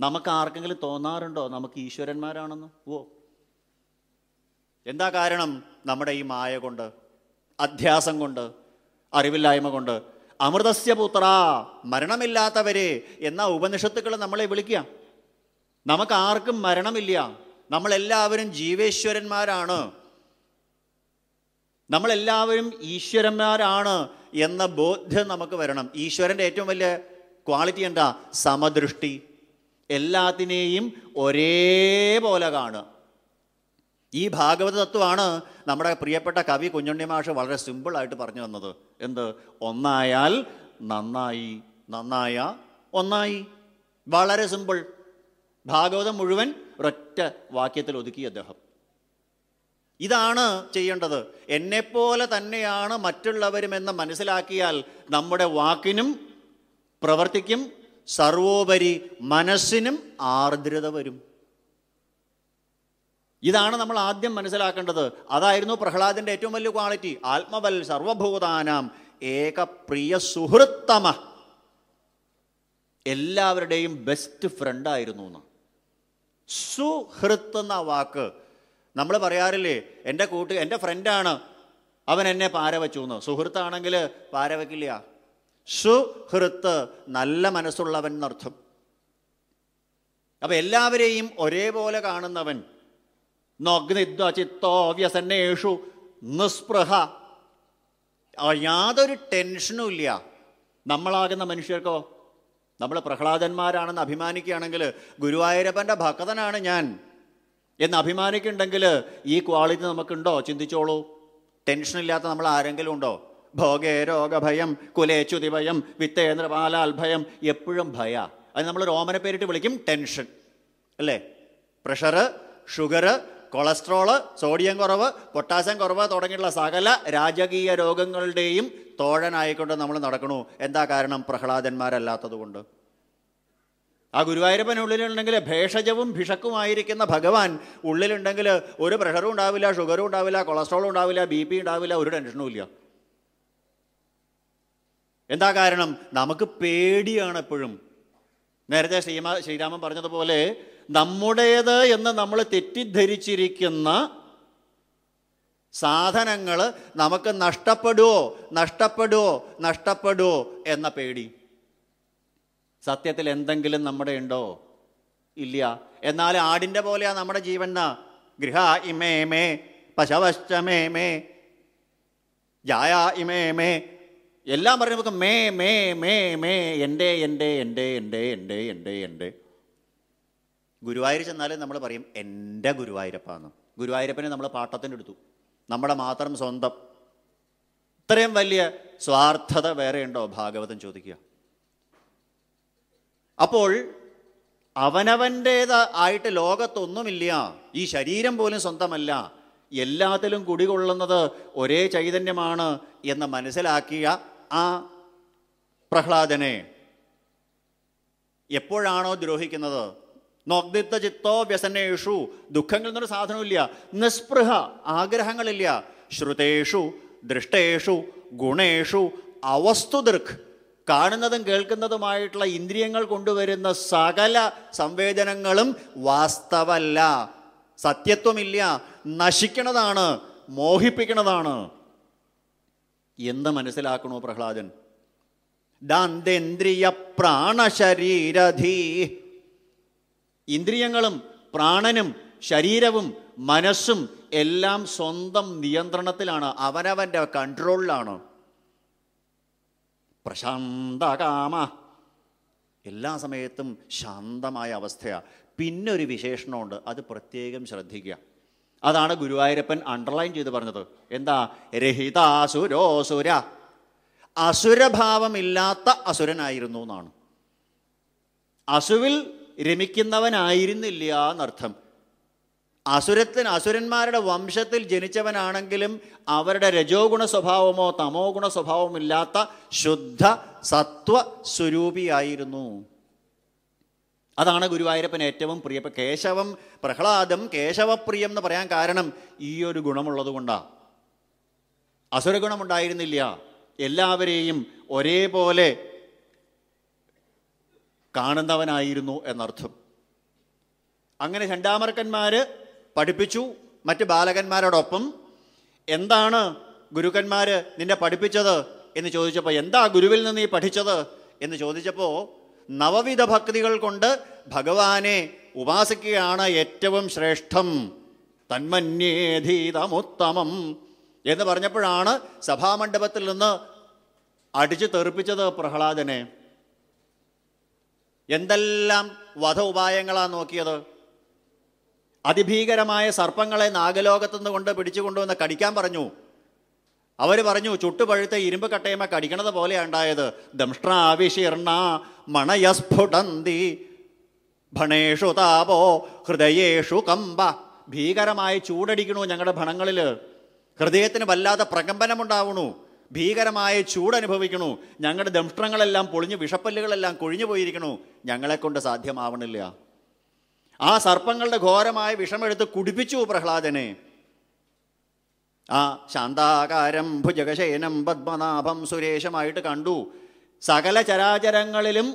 നമുക്ക് ആർക്കെങ്കിലും തോന്നാറുണ്ടോ നമുക്ക് ഈശ്വരന്മാരാണെന്ന് ഓ എന്താ കാരണം നമ്മുടെ ഈ മായ കൊണ്ട് അധ്യാസം കൊണ്ട് അറിവില്ലായ്മ കൊണ്ട് അമൃതസ്യ പുത്ര മരണമില്ലാത്തവരെ എന്ന ഉപനിഷത്തുക്കൾ നമ്മളെ വിളിക്കുക നമുക്ക് ആർക്കും മരണമില്ല നമ്മളെല്ലാവരും ജീവേശ്വരന്മാരാണ് നമ്മളെല്ലാവരും ഈശ്വരന്മാരാണ് എന്ന ബോധ്യം നമുക്ക് വരണം ഈശ്വരൻ്റെ ഏറ്റവും വലിയ ക്വാളിറ്റി എന്താ സമദൃഷ്ടി എല്ലാത്തിനെയും ഒരേപോലെ കാണുക ഈ ഭാഗവത തത്വമാണ് നമ്മുടെ പ്രിയപ്പെട്ട കവി കുഞ്ഞുണ്ണി മാഷ് വളരെ സിമ്പിളായിട്ട് പറഞ്ഞു തന്നത് എന്ത് ഒന്നായാൽ നന്നായി നന്നായ ഒന്നായി വളരെ സിമ്പിൾ ഭാഗവതം മുഴുവൻ ഒരൊറ്റ വാക്യത്തിൽ ഒതുക്കി അദ്ദേഹം ഇതാണ് ചെയ്യേണ്ടത് എന്നെപ്പോലെ തന്നെയാണ് മറ്റുള്ളവരുമെന്ന് മനസ്സിലാക്കിയാൽ നമ്മുടെ വാക്കിനും പ്രവർത്തിക്കും സർവോപരി മനസ്സിനും ആർദ്രത വരും ഇതാണ് നമ്മൾ ആദ്യം മനസ്സിലാക്കേണ്ടത് അതായിരുന്നു പ്രഹ്ലാദിൻ്റെ ഏറ്റവും വലിയ ക്വാളിറ്റി ആത്മബൽ സർവഭൂതാനാം ഏകപ്രിയ സുഹൃത്തമ എല്ലാവരുടെയും ബെസ്റ്റ് ഫ്രണ്ടായിരുന്നു എന്ന് സുഹൃത്ത് എന്ന വാക്ക് നമ്മൾ പറയാറില്ലേ എൻ്റെ കൂട്ട് എൻ്റെ ഫ്രണ്ടാണ് അവൻ എന്നെ പാര വച്ചു എന്ന് സുഹൃത്താണെങ്കിൽ പാര വയ്ക്കില്ല സുഹൃത്ത് നല്ല മനസ്സുള്ളവൻ എന്നർത്ഥം അപ്പം എല്ലാവരെയും ഒരേപോലെ കാണുന്നവൻ നഗ്നിദ്വചിത്തോ വ്യസന്നേഷു നിസ്പൃഹ യാതൊരു ടെൻഷനും ഇല്ല നമ്മളാകുന്ന മനുഷ്യർക്കോ നമ്മൾ പ്രഹ്ലാദന്മാരാണെന്ന് അഭിമാനിക്കുകയാണെങ്കിൽ ഗുരുവായൂരപ്പൻ്റെ ഭക്തനാണ് ഞാൻ എന്ന് അഭിമാനിക്കുന്നുണ്ടെങ്കിൽ ഈ ക്വാളിറ്റി നമുക്കുണ്ടോ ചിന്തിച്ചോളൂ ടെൻഷനില്ലാത്ത നമ്മൾ ആരെങ്കിലും ഉണ്ടോ ഭോഗേ രോഗഭയം പാലാൽ ഭയം എപ്പോഴും ഭയ അത് നമ്മൾ രോമനെ പേരിട്ട് വിളിക്കും ടെൻഷൻ അല്ലേ പ്രഷറ് ഷുഗർ കൊളസ്ട്രോള് സോഡിയം കുറവ് പൊട്ടാസ്യം കുറവ് തുടങ്ങിയിട്ടുള്ള സകല രാജകീയ രോഗങ്ങളുടെയും തോഴനായിക്കൊണ്ട് നമ്മൾ നടക്കണു എന്താ കാരണം കൊണ്ട് ആ ഗുരുവായൂരപ്പനുള്ളിലുണ്ടെങ്കിൽ ഭേഷജവും ഭിഷക്കുമായിരിക്കുന്ന ഭഗവാൻ ഉള്ളിലുണ്ടെങ്കിൽ ഒരു പ്രഷറും ഉണ്ടാവില്ല ഷുഗറും ഉണ്ടാവില്ല കൊളസ്ട്രോളും ഉണ്ടാവില്ല ബി പി ഉണ്ടാവില്ല ഒരു ടെൻഷനും ഇല്ല എന്താ കാരണം നമുക്ക് പേടിയാണ് എപ്പോഴും നേരത്തെ ശ്രീമ ശ്രീരാമൻ പറഞ്ഞതുപോലെ നമ്മുടേത് എന്ന് നമ്മൾ തെറ്റിദ്ധരിച്ചിരിക്കുന്ന സാധനങ്ങൾ നമുക്ക് നഷ്ടപ്പെടുമോ നഷ്ടപ്പെടുമോ നഷ്ടപ്പെടുമോ എന്ന പേടി സത്യത്തിൽ എന്തെങ്കിലും നമ്മുടെ ഉണ്ടോ ഇല്ല എന്നാൽ ആടിൻ്റെ പോലെയാ നമ്മുടെ ജീവൻ ഗൃഹ ഇമേ മേ ജായ ഇമേ മേ എല്ലാം പറഞ്ഞു നമുക്ക് മേ മേ മേ മേ എൻ്റെ എൻ്റെ എൻ്റെ എൻ്റെ എൻ്റെ എൻ്റെ എൻ്റെ ഗുരുവായൂർ ചെന്നാലും നമ്മൾ പറയും എൻ്റെ ഗുരുവായൂരപ്പ എന്ന് ഗുരുവായൂരപ്പനെ നമ്മൾ പാട്ടത്തിൻ്റെ എടുത്തു നമ്മുടെ മാത്രം സ്വന്തം ഇത്രയും വലിയ സ്വാർത്ഥത വേറെയുണ്ടോ ഭാഗവതം ചോദിക്കുക അപ്പോൾ അവനവൻ്റേത് ആയിട്ട് ലോകത്തൊന്നുമില്ല ഈ ശരീരം പോലും സ്വന്തമല്ല എല്ലാത്തിലും കുടികൊള്ളുന്നത് ഒരേ ചൈതന്യമാണ് എന്ന് മനസ്സിലാക്കിയ ആ പ്രഹ്ലാദനെ എപ്പോഴാണോ ദ്രോഹിക്കുന്നത് നോഗ്ദിത്ത ചിത്തോ വ്യസനേഷു ദുഃഖങ്ങളിൽ നിന്നൊരു സാധനമില്ല നിസ്പൃഹ ആഗ്രഹങ്ങളില്ല ശ്രുതേഷു ദൃഷ്ടേഷു ഗുണേഷു അവസ്തുദൃക് കാണുന്നതും കേൾക്കുന്നതുമായിട്ടുള്ള ഇന്ദ്രിയങ്ങൾ കൊണ്ടുവരുന്ന സകല സംവേദനങ്ങളും വാസ്തവല്ല സത്യത്വമില്ല നശിക്കണതാണ് മോഹിപ്പിക്കണതാണ് എന്ന് മനസ്സിലാക്കണോ പ്രഹ്ലാദൻ ദാന്തേന്ദ്രിയ പ്രാണശരീരധീ ഇന്ദ്രിയങ്ങളും പ്രാണനും ശരീരവും മനസ്സും എല്ലാം സ്വന്തം നിയന്ത്രണത്തിലാണ് അവനവൻ്റെ കൺട്രോളിലാണ് പ്രശാന്തകാമ എല്ലാ സമയത്തും ശാന്തമായ അവസ്ഥയാണ് പിന്നെ ഒരു വിശേഷണമുണ്ട് അത് പ്രത്യേകം ശ്രദ്ധിക്കുക അതാണ് ഗുരുവായൂരപ്പൻ അണ്ടർലൈൻ ചെയ്ത് പറഞ്ഞത് എന്താ രഹിതാസുരോസുര അസുരഭാവമില്ലാത്ത അസുരനായിരുന്നു എന്നാണ് അസുവിൽ രമിക്കുന്നവനായിരുന്നില്ല എന്നർത്ഥം അസുരത്തിന് അസുരന്മാരുടെ വംശത്തിൽ ജനിച്ചവനാണെങ്കിലും അവരുടെ രജോ ഗുണ സ്വഭാവമോ തമോ ഗുണ ഇല്ലാത്ത ശുദ്ധ സത്വ സ്വരൂപിയായിരുന്നു അതാണ് ഗുരുവായൂരപ്പൻ ഏറ്റവും പ്രിയപ്പെട്ട കേശവം പ്രഹ്ലാദം കേശവപ്രിയം എന്ന് പറയാൻ കാരണം ഈ ഒരു ഗുണമുള്ളത് കൊണ്ടാണ് അസുരഗുണമുണ്ടായിരുന്നില്ല എല്ലാവരെയും ഒരേപോലെ കാണുന്നവനായിരുന്നു എന്നർത്ഥം അങ്ങനെ ചണ്ടാമർക്കന്മാർ പഠിപ്പിച്ചു മറ്റ് ബാലകന്മാരോടൊപ്പം എന്താണ് ഗുരുക്കന്മാർ നിന്നെ പഠിപ്പിച്ചത് എന്ന് ചോദിച്ചപ്പോൾ എന്താ ഗുരുവിൽ നിന്ന് നീ പഠിച്ചത് എന്ന് ചോദിച്ചപ്പോൾ നവവിധ ഭക്തികൾ കൊണ്ട് ഭഗവാനെ ഉപാസിക്കുകയാണ് ഏറ്റവും ശ്രേഷ്ഠം തന്മന്യേധീതമുത്തമം എന്ന് പറഞ്ഞപ്പോഴാണ് സഭാമണ്ഡപത്തിൽ നിന്ന് അടിച്ചു തെറിപ്പിച്ചത് പ്രഹ്ലാദനെ എന്തെല്ലാം വധ ഉപായങ്ങളാണ് നോക്കിയത് അതിഭീകരമായ സർപ്പങ്ങളെ നിന്ന് കൊണ്ട് പിടിച്ചു കൊണ്ടുവന്ന് കടിക്കാൻ പറഞ്ഞു അവർ പറഞ്ഞു ചുട്ടുപഴുത്ത ഇരുമ്പ് കട്ടയമ്മ കടിക്കണത് പോലെയാണ് ഉണ്ടായത് ദംഷ്ട്രാവിശീർണ മണയസ്ഫുടന്തി ഭണേഷു താപോ ഹൃദയേഷു കമ്പ ഭീകരമായി ചൂടടിക്കണു ഞങ്ങളുടെ ഭണങ്ങളിൽ ഹൃദയത്തിന് വല്ലാതെ പ്രകമ്പനമുണ്ടാവണു ഭീകരമായ അനുഭവിക്കണു ഞങ്ങളുടെ ദംഷ്ട്രങ്ങളെല്ലാം പൊളിഞ്ഞു വിഷപ്പല്ലുകളെല്ലാം കൊഴിഞ്ഞു പോയിരിക്കണു ഞങ്ങളെക്കൊണ്ട് സാധ്യമാവണില്ല ആ സർപ്പങ്ങളുടെ ഘോരമായ വിഷമെടുത്ത് കുടിപ്പിച്ചു പ്രഹ്ലാദനെ ആ ശാന്താകാരം ഭുജഗശയനം പത്മനാഭം സുരേഷമായിട്ട് കണ്ടു സകല ചരാചരങ്ങളിലും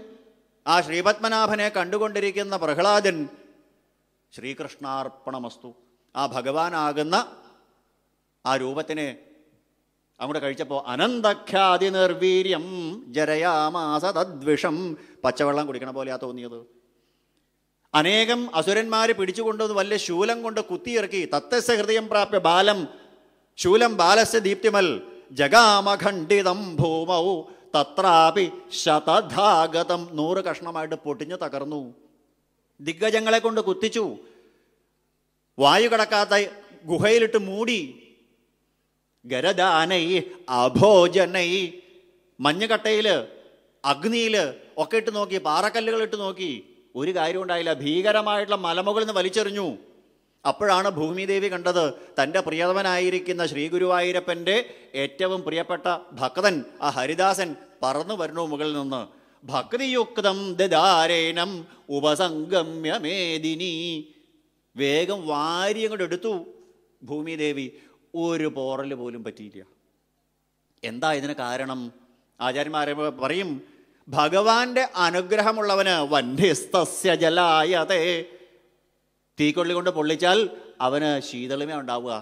ആ ശ്രീപത്മനാഭനെ കണ്ടുകൊണ്ടിരിക്കുന്ന പ്രഹ്ലാദൻ ശ്രീകൃഷ്ണാർപ്പണമസ്തു ആ ഭഗവാനാകുന്ന ആ രൂപത്തിനെ അങ്ങോട്ട് കഴിച്ചപ്പോൾ അനന്തഖ്യാതി നിർവീര്യം ജരയാമാസ തദ്വിഷം പച്ചവെള്ളം കുടിക്കണ പോലെയാ തോന്നിയത് അനേകം അസുരന്മാർ പിടിച്ചുകൊണ്ട് വല്ല ശൂലം കൊണ്ട് കുത്തിയിറക്കി തത്തസ്യ ഹൃദയം പ്രാപ്യ ബാലം ശൂലം ബാലസ്യ ദീപ്തിമൽ ജഗാമഖണ്ഡിതം ഭൂമൗ തത്രാപി ശതധാഗതം നൂറ് കഷ്ണമായിട്ട് പൊട്ടിഞ്ഞു തകർന്നു ദിഗ്ഗജങ്ങളെ കൊണ്ട് കുത്തിച്ചു വായു കടക്കാത്ത ഗുഹയിലിട്ട് മൂടി ഗരദാനൈ അഭോജനൈ മഞ്ഞുകട്ടയിൽ അഗ്നിയിൽ ഒക്കെ ഇട്ട് നോക്കി പാറക്കല്ലുകൾ ഇട്ട് നോക്കി ഒരു കാര്യം ഉണ്ടായില്ല ഭീകരമായിട്ടുള്ള മലമുകളിൽ നിന്ന് വലിച്ചെറിഞ്ഞു അപ്പോഴാണ് ഭൂമിദേവി കണ്ടത് തൻ്റെ പ്രിയതമനായിരിക്കുന്ന ശ്രീഗുരുവായൂരപ്പൻ്റെ ഏറ്റവും പ്രിയപ്പെട്ട ഭക്തൻ ആ ഹരിദാസൻ പറന്നു വരണു മുകളിൽ നിന്ന് ഭക്തിയുക്തം ദാരേണം ഉപസംഗമ്യമേദിനി വേഗം വാരി അങ്ങോട്ട് എടുത്തു ഭൂമിദേവി ഒരു പോറൽ പോലും പറ്റിയില്ല എന്താ ഇതിന് കാരണം ആചാര്യന്മാരെ പറയും ഭഗവാന്റെ അനുഗ്രഹമുള്ളവന് വന്ധ്യസ്തസ്യ ജലായതേ തീക്കൊള്ളി കൊണ്ട് പൊള്ളിച്ചാൽ അവന് ശീതളിമേ ഉണ്ടാവുക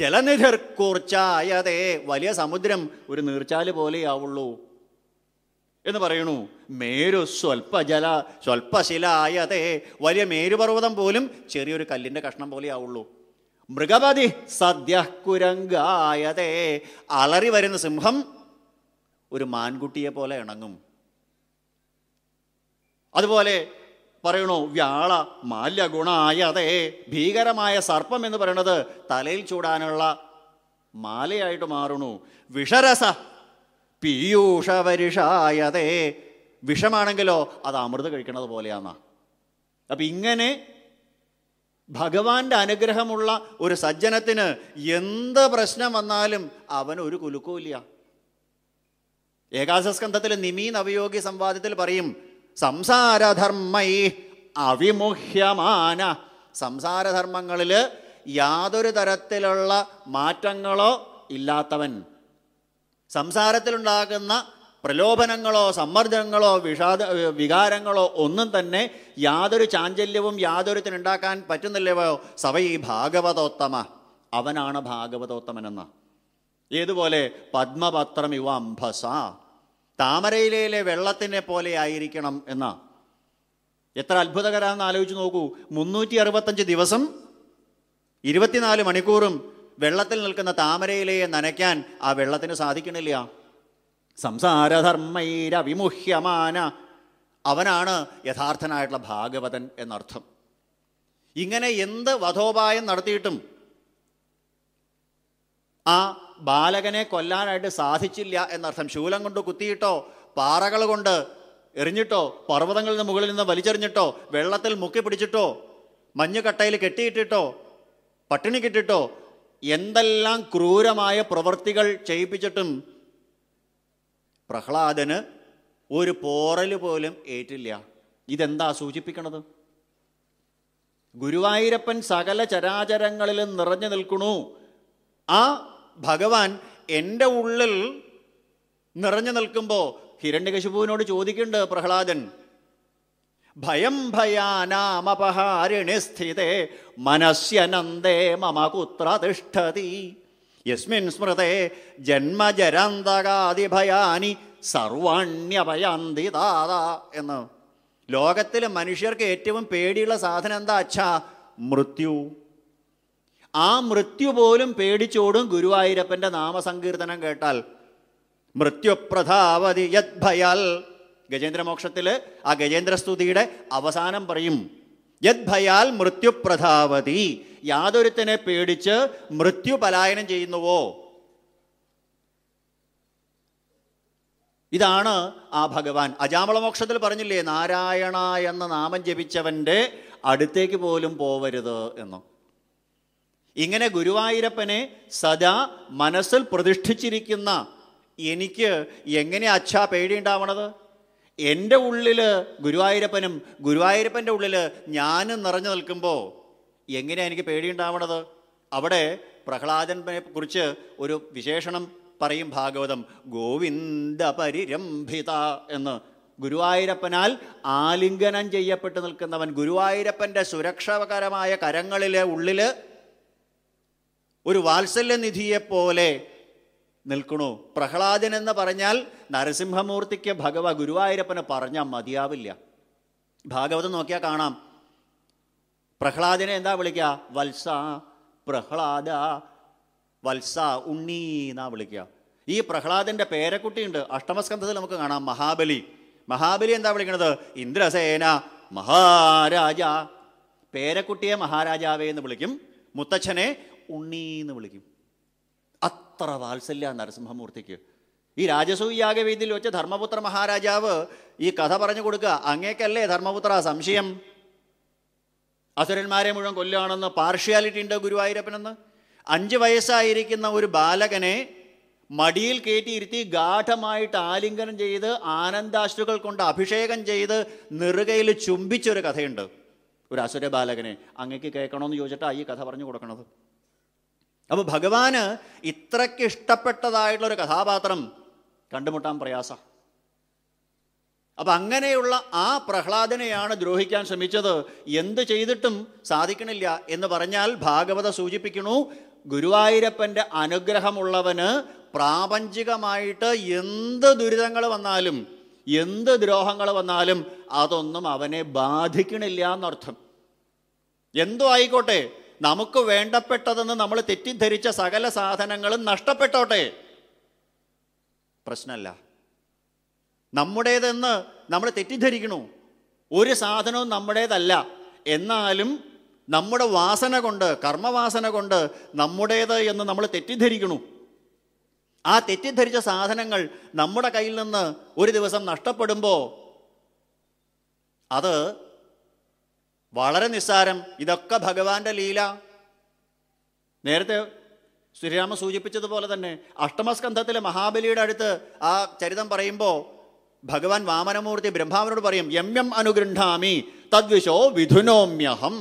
ജലനിധിർ കൂർച്ചായതേ വലിയ സമുദ്രം ഒരു നീർച്ചാല് പോലെയാവുള്ളൂ എന്ന് പറയണു മേരു സ്വൽപ്പ ജല സ്വൽപ്പശിലായതേ വലിയ മേരുപർവ്വതം പോലും ചെറിയൊരു കല്ലിൻ്റെ കഷ്ണം പോലെയാവുള്ളൂ മൃഗപതി കുരങ്കായതേ അലറി വരുന്ന സിംഹം ഒരു മാൻകുട്ടിയെ പോലെ ഇണങ്ങും അതുപോലെ പറയണോ വ്യാള ഗുണായതേ ഭീകരമായ സർപ്പം എന്ന് പറയുന്നത് തലയിൽ ചൂടാനുള്ള മാലയായിട്ട് മാറുന്നു വിഷരസ പീയൂഷവരിഷായതേ വിഷമാണെങ്കിലോ അത് അമൃത് കഴിക്കുന്നത് പോലെയാണ് അപ്പം ഇങ്ങനെ ഭഗവാന്റെ അനുഗ്രഹമുള്ള ഒരു സജ്ജനത്തിന് എന്ത് പ്രശ്നം വന്നാലും അവൻ ഒരു കുലുക്കൂല്ല ഏകാദശസ്കന്ധത്തിൽ നിമീ നവയോഗി സംവാദത്തിൽ പറയും സംസാരധർമ്മൈ അവിമുഹ്യമാന സംസാരധർമ്മങ്ങളിൽ യാതൊരു തരത്തിലുള്ള മാറ്റങ്ങളോ ഇല്ലാത്തവൻ സംസാരത്തിലുണ്ടാകുന്ന പ്രലോഭനങ്ങളോ സമ്മർദ്ദങ്ങളോ വിഷാദ വികാരങ്ങളോ ഒന്നും തന്നെ യാതൊരു ചാഞ്ചല്യവും യാതൊരുത്തിനുണ്ടാക്കാൻ പറ്റുന്നില്ലവോ സവൈ ഭാഗവതോത്തമ അവനാണ് ഭാഗവതോത്തമനെന്ന ഏതുപോലെ പത്മപത്രം ഇവ അംഭസ താമരയിലെ വെള്ളത്തിനെ പോലെ ആയിരിക്കണം എന്ന എത്ര അത്ഭുതകരാന്ന് ആലോചിച്ച് നോക്കൂ മുന്നൂറ്റി അറുപത്തഞ്ച് ദിവസം ഇരുപത്തിനാല് മണിക്കൂറും വെള്ളത്തിൽ നിൽക്കുന്ന താമരയിലയെ നനയ്ക്കാൻ ആ വെള്ളത്തിന് സാധിക്കണില്ല സംസാരധർമ്മൈരവിമുഹ്യമാന അവനാണ് യഥാർത്ഥനായിട്ടുള്ള ഭാഗവതൻ എന്നർത്ഥം ഇങ്ങനെ എന്ത് വധോപായം നടത്തിയിട്ടും ആ ബാലകനെ കൊല്ലാനായിട്ട് സാധിച്ചില്ല എന്നർത്ഥം ശൂലം കൊണ്ട് കുത്തിയിട്ടോ പാറകൾ കൊണ്ട് എറിഞ്ഞിട്ടോ പർവ്വതങ്ങളിൽ നിന്ന് മുകളിൽ നിന്ന് വലിച്ചെറിഞ്ഞിട്ടോ വെള്ളത്തിൽ മുക്കി പിടിച്ചിട്ടോ മഞ്ഞുകട്ടയിൽ കെട്ടിയിട്ടിട്ടോ പട്ടിണി കിട്ടിട്ടോ എന്തെല്ലാം ക്രൂരമായ പ്രവൃത്തികൾ ചെയ്യിപ്പിച്ചിട്ടും പ്രഹ്ലാദന് ഒരു പോറൽ പോലും ഏറ്റില്ല ഇതെന്താ സൂചിപ്പിക്കണത് ഗുരുവായൂരപ്പൻ സകല ചരാചരങ്ങളിലും നിറഞ്ഞു നിൽക്കുന്നു ആ ഭഗവാൻ എൻ്റെ ഉള്ളിൽ നിറഞ്ഞു നിൽക്കുമ്പോൾ ഹിരണ്യകശുപുവിനോട് ചോദിക്കുന്നുണ്ട് പ്രഹ്ലാദൻ ഭയം ഭയാനാമപഹാരിണി സ്ഥിതേ മനസ്യനന്ദേ മമ കുത്ര തിഷ്ഠതി യസ്മിൻ സ്മൃതെ ജന്മജരാന്തകാതിഭയാനി സർവാണ്യഭയാന്തി താത എന്ന് ലോകത്തിലെ മനുഷ്യർക്ക് ഏറ്റവും പേടിയുള്ള സാധനം എന്താ അച്ഛാ മൃത്യു ആ മൃത്യു പോലും പേടിച്ചോടും ഗുരുവായൂരപ്പൻ്റെ നാമസങ്കീർത്തനം കേട്ടാൽ മൃത്യുപ്രധാവതി യദ്ഭയാൽ ഗജേന്ദ്രമോക്ഷത്തിൽ ആ ഗജേന്ദ്രസ്തുതിയുടെ അവസാനം പറയും യദ്ഭയാൽ മൃത്യുപ്രധാവതി യാതൊരുത്തനെ പേടിച്ച് മൃത്യു പലായനം ചെയ്യുന്നുവോ ഇതാണ് ആ ഭഗവാൻ അജാമളമോക്ഷത്തിൽ പറഞ്ഞില്ലേ നാരായണ എന്ന നാമം ജപിച്ചവൻ്റെ അടുത്തേക്ക് പോലും പോവരുത് എന്ന് ഇങ്ങനെ ഗുരുവായൂരപ്പനെ സദാ മനസ്സിൽ പ്രതിഷ്ഠിച്ചിരിക്കുന്ന എനിക്ക് എങ്ങനെ അച്ഛാ പേടി ഉണ്ടാവണത് എൻ്റെ ഉള്ളിൽ ഗുരുവായൂരപ്പനും ഗുരുവായൂരപ്പൻ്റെ ഉള്ളിൽ ഞാനും നിറഞ്ഞു നിൽക്കുമ്പോൾ എങ്ങനെയാണ് എനിക്ക് പേടിയുണ്ടാവണത് അവിടെ പ്രഹ്ലാദനെ കുറിച്ച് ഒരു വിശേഷണം പറയും ഭാഗവതം ഗോവിന്ദ പരിരംഭിത എന്ന് ഗുരുവായൂരപ്പനാൽ ആലിംഗനം ചെയ്യപ്പെട്ട് നിൽക്കുന്നവൻ ഗുരുവായൂരപ്പൻ്റെ സുരക്ഷാകരമായ കരങ്ങളിലെ ഉള്ളിൽ ഒരു വാത്സല്യനിധിയെപ്പോലെ നിൽക്കണു പ്രഹ്ലാദൻ എന്ന് പറഞ്ഞാൽ നരസിംഹമൂർത്തിക്ക് ഭഗവ ഗുരുവായൂരപ്പന് പറഞ്ഞാൽ മതിയാവില്ല ഭാഗവതം നോക്കിയാൽ കാണാം പ്രഹ്ലാദിനെ എന്താ വിളിക്കുക വത്സ പ്രഹ്ലാദ വത്സ ഉണ്ണി എന്നാ വിളിക്കുക ഈ പ്രഹ്ലാദിൻ്റെ പേരക്കുട്ടിയുണ്ട് അഷ്ടമസ്കന്ധത്തിൽ നമുക്ക് കാണാം മഹാബലി മഹാബലി എന്താ വിളിക്കുന്നത് ഇന്ദ്രസേന മഹാരാജ പേരക്കുട്ടിയെ മഹാരാജാവേ എന്ന് വിളിക്കും മുത്തച്ഛനെ ഉണ്ണി എന്ന് വിളിക്കും അത്ര വാത്സല്യ നരസിംഹമൂർത്തിക്ക് ഈ രാജസൂയാഗവേദിയിൽ വെച്ച് ധർമ്മപുത്ര മഹാരാജാവ് ഈ കഥ പറഞ്ഞു കൊടുക്കുക അങ്ങേക്കല്ലേ ധർമ്മപുത്ര സംശയം അസുരന്മാരെ മുഴുവൻ കൊല്ലുകയാണെന്ന് പാർഷ്യാലിറ്റി ഉണ്ടോ ഗുരുവായൂരപ്പനെന്ന് അഞ്ച് വയസ്സായിരിക്കുന്ന ഒരു ബാലകനെ മടിയിൽ കയറ്റിയിരുത്തി ഗാഠമായിട്ട് ആലിംഗനം ചെയ്ത് ആനന്ദാശ്രുകൾ കൊണ്ട് അഭിഷേകം ചെയ്ത് നെറുകയിൽ ചുംബിച്ചൊരു കഥയുണ്ട് ഒരു അസുര ബാലകനെ അങ്ങക്ക് കേൾക്കണമെന്ന് ചോദിച്ചിട്ടാണ് ഈ കഥ പറഞ്ഞു കൊടുക്കണത് അപ്പോൾ ഭഗവാന് ഇത്രയ്ക്ക് ഇഷ്ടപ്പെട്ടതായിട്ടുള്ളൊരു കഥാപാത്രം കണ്ടുമുട്ടാൻ പ്രയാസമാണ് അപ്പം അങ്ങനെയുള്ള ആ പ്രഹ്ലാദനെയാണ് ദ്രോഹിക്കാൻ ശ്രമിച്ചത് എന്ത് ചെയ്തിട്ടും സാധിക്കണില്ല എന്ന് പറഞ്ഞാൽ ഭാഗവത സൂചിപ്പിക്കണു ഗുരുവായൂരപ്പൻ്റെ അനുഗ്രഹമുള്ളവന് പ്രാപഞ്ചികമായിട്ട് എന്ത് ദുരിതങ്ങൾ വന്നാലും എന്ത് ദ്രോഹങ്ങൾ വന്നാലും അതൊന്നും അവനെ ബാധിക്കണില്ല എന്നർത്ഥം എന്തോ ആയിക്കോട്ടെ നമുക്ക് വേണ്ടപ്പെട്ടതെന്ന് നമ്മൾ തെറ്റിദ്ധരിച്ച സകല സാധനങ്ങളും നഷ്ടപ്പെട്ടോട്ടെ പ്രശ്നമല്ല നമ്മുടേതെന്ന് നമ്മൾ തെറ്റിദ്ധരിക്കണു ഒരു സാധനവും നമ്മുടേതല്ല എന്നാലും നമ്മുടെ വാസന കൊണ്ട് കർമ്മവാസന കൊണ്ട് നമ്മുടേത് എന്ന് നമ്മൾ തെറ്റിദ്ധരിക്കണു ആ തെറ്റിദ്ധരിച്ച സാധനങ്ങൾ നമ്മുടെ കയ്യിൽ നിന്ന് ഒരു ദിവസം നഷ്ടപ്പെടുമ്പോൾ അത് വളരെ നിസ്സാരം ഇതൊക്കെ ഭഗവാന്റെ ലീല നേരത്തെ ശ്രീരാമ സൂചിപ്പിച്ചതുപോലെ തന്നെ അഷ്ടമസ്കന്ധത്തിലെ മഹാബലിയുടെ അടുത്ത് ആ ചരിതം പറയുമ്പോൾ ഭഗവാൻ വാമനമൂർത്തി ബ്രഹ്മാവിനോട് പറയും എം എം അനുഗൃഹാമി തദ്വിശോ വിധുനോമ്യഹം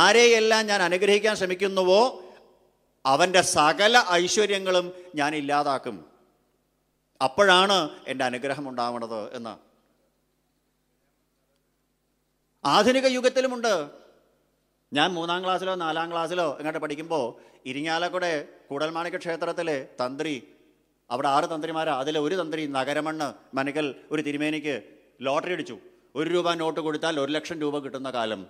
ആരെയെല്ലാം ഞാൻ അനുഗ്രഹിക്കാൻ ശ്രമിക്കുന്നുവോ അവൻ്റെ സകല ഐശ്വര്യങ്ങളും ഞാൻ ഇല്ലാതാക്കും അപ്പോഴാണ് എൻ്റെ അനുഗ്രഹം ഉണ്ടാവുന്നത് എന്ന് ആധുനിക യുഗത്തിലുമുണ്ട് ഞാൻ മൂന്നാം ക്ലാസ്സിലോ നാലാം ക്ലാസ്സിലോ എങ്ങോട്ട് പഠിക്കുമ്പോൾ ഇരിങ്ങാലക്കുടെ കൂടൽമാണിക്യ ക്ഷേത്രത്തിലെ തന്ത്രി അവിടെ ആറ് തന്ത്രിമാർ അതിൽ ഒരു തന്ത്രി നഗരമണ്ണ് മനകൽ ഒരു തിരുമേനിക്ക് ലോട്ടറി അടിച്ചു ഒരു രൂപ നോട്ട് കൊടുത്താൽ ഒരു ലക്ഷം രൂപ കിട്ടുന്ന കാലം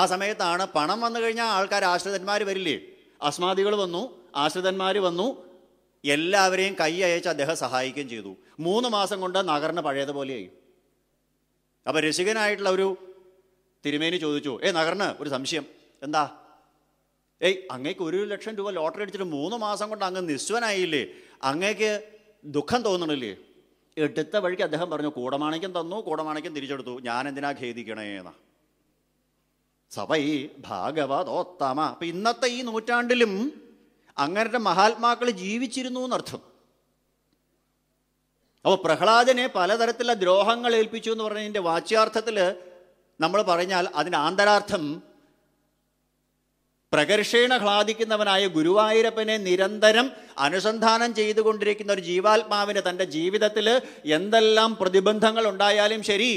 ആ സമയത്താണ് പണം വന്നു കഴിഞ്ഞാൽ ആൾക്കാർ ആശ്രിതന്മാർ വരില്ലേ അസ്മാദികൾ വന്നു ആശ്രിതന്മാർ വന്നു എല്ലാവരെയും കൈ അയച്ച് അദ്ദേഹം സഹായിക്കുകയും ചെയ്തു മൂന്ന് മാസം കൊണ്ട് നഗറിന് പഴയതുപോലെയായി അപ്പോൾ രസികനായിട്ടുള്ള ഒരു തിരുമേനി ചോദിച്ചു ഏ നഗറിന് ഒരു സംശയം എന്താ ഏയ് അങ്ങേക്ക് ഒരു ലക്ഷം രൂപ ലോട്ടറി അടിച്ചിട്ട് മൂന്ന് മാസം കൊണ്ട് അങ്ങ് നിസ്വനായില്ലേ അങ്ങേക്ക് ദുഃഖം തോന്നണില്ലേ എടുത്ത വഴിക്ക് അദ്ദേഹം പറഞ്ഞു കൂടമാണിക്കും തന്നു കൂടമാണിക്കും തിരിച്ചെടുത്തു ഞാൻ എന്തിനാ ഖേദിക്കണേ എന്നാ സഭ ഈ ഭാഗവതോത്തമ അപ്പം ഇന്നത്തെ ഈ നൂറ്റാണ്ടിലും അങ്ങനത്തെ മഹാത്മാക്കൾ ജീവിച്ചിരുന്നു എന്നർത്ഥം അപ്പോൾ പ്രഹ്ലാദനെ പലതരത്തിലുള്ള ദ്രോഹങ്ങൾ ഏൽപ്പിച്ചു എന്ന് പറഞ്ഞതിൻ്റെ വാച്യാർത്ഥത്തിൽ നമ്മൾ പറഞ്ഞാൽ അതിന് ആന്തരാർത്ഥം പ്രകർഷേണ ഹ്ലാദിക്കുന്നവനായ ഗുരുവായൂരപ്പനെ നിരന്തരം അനുസന്ധാനം ചെയ്തുകൊണ്ടിരിക്കുന്ന ഒരു ജീവാത്മാവിന് തൻ്റെ ജീവിതത്തിൽ എന്തെല്ലാം പ്രതിബന്ധങ്ങൾ ഉണ്ടായാലും ശരി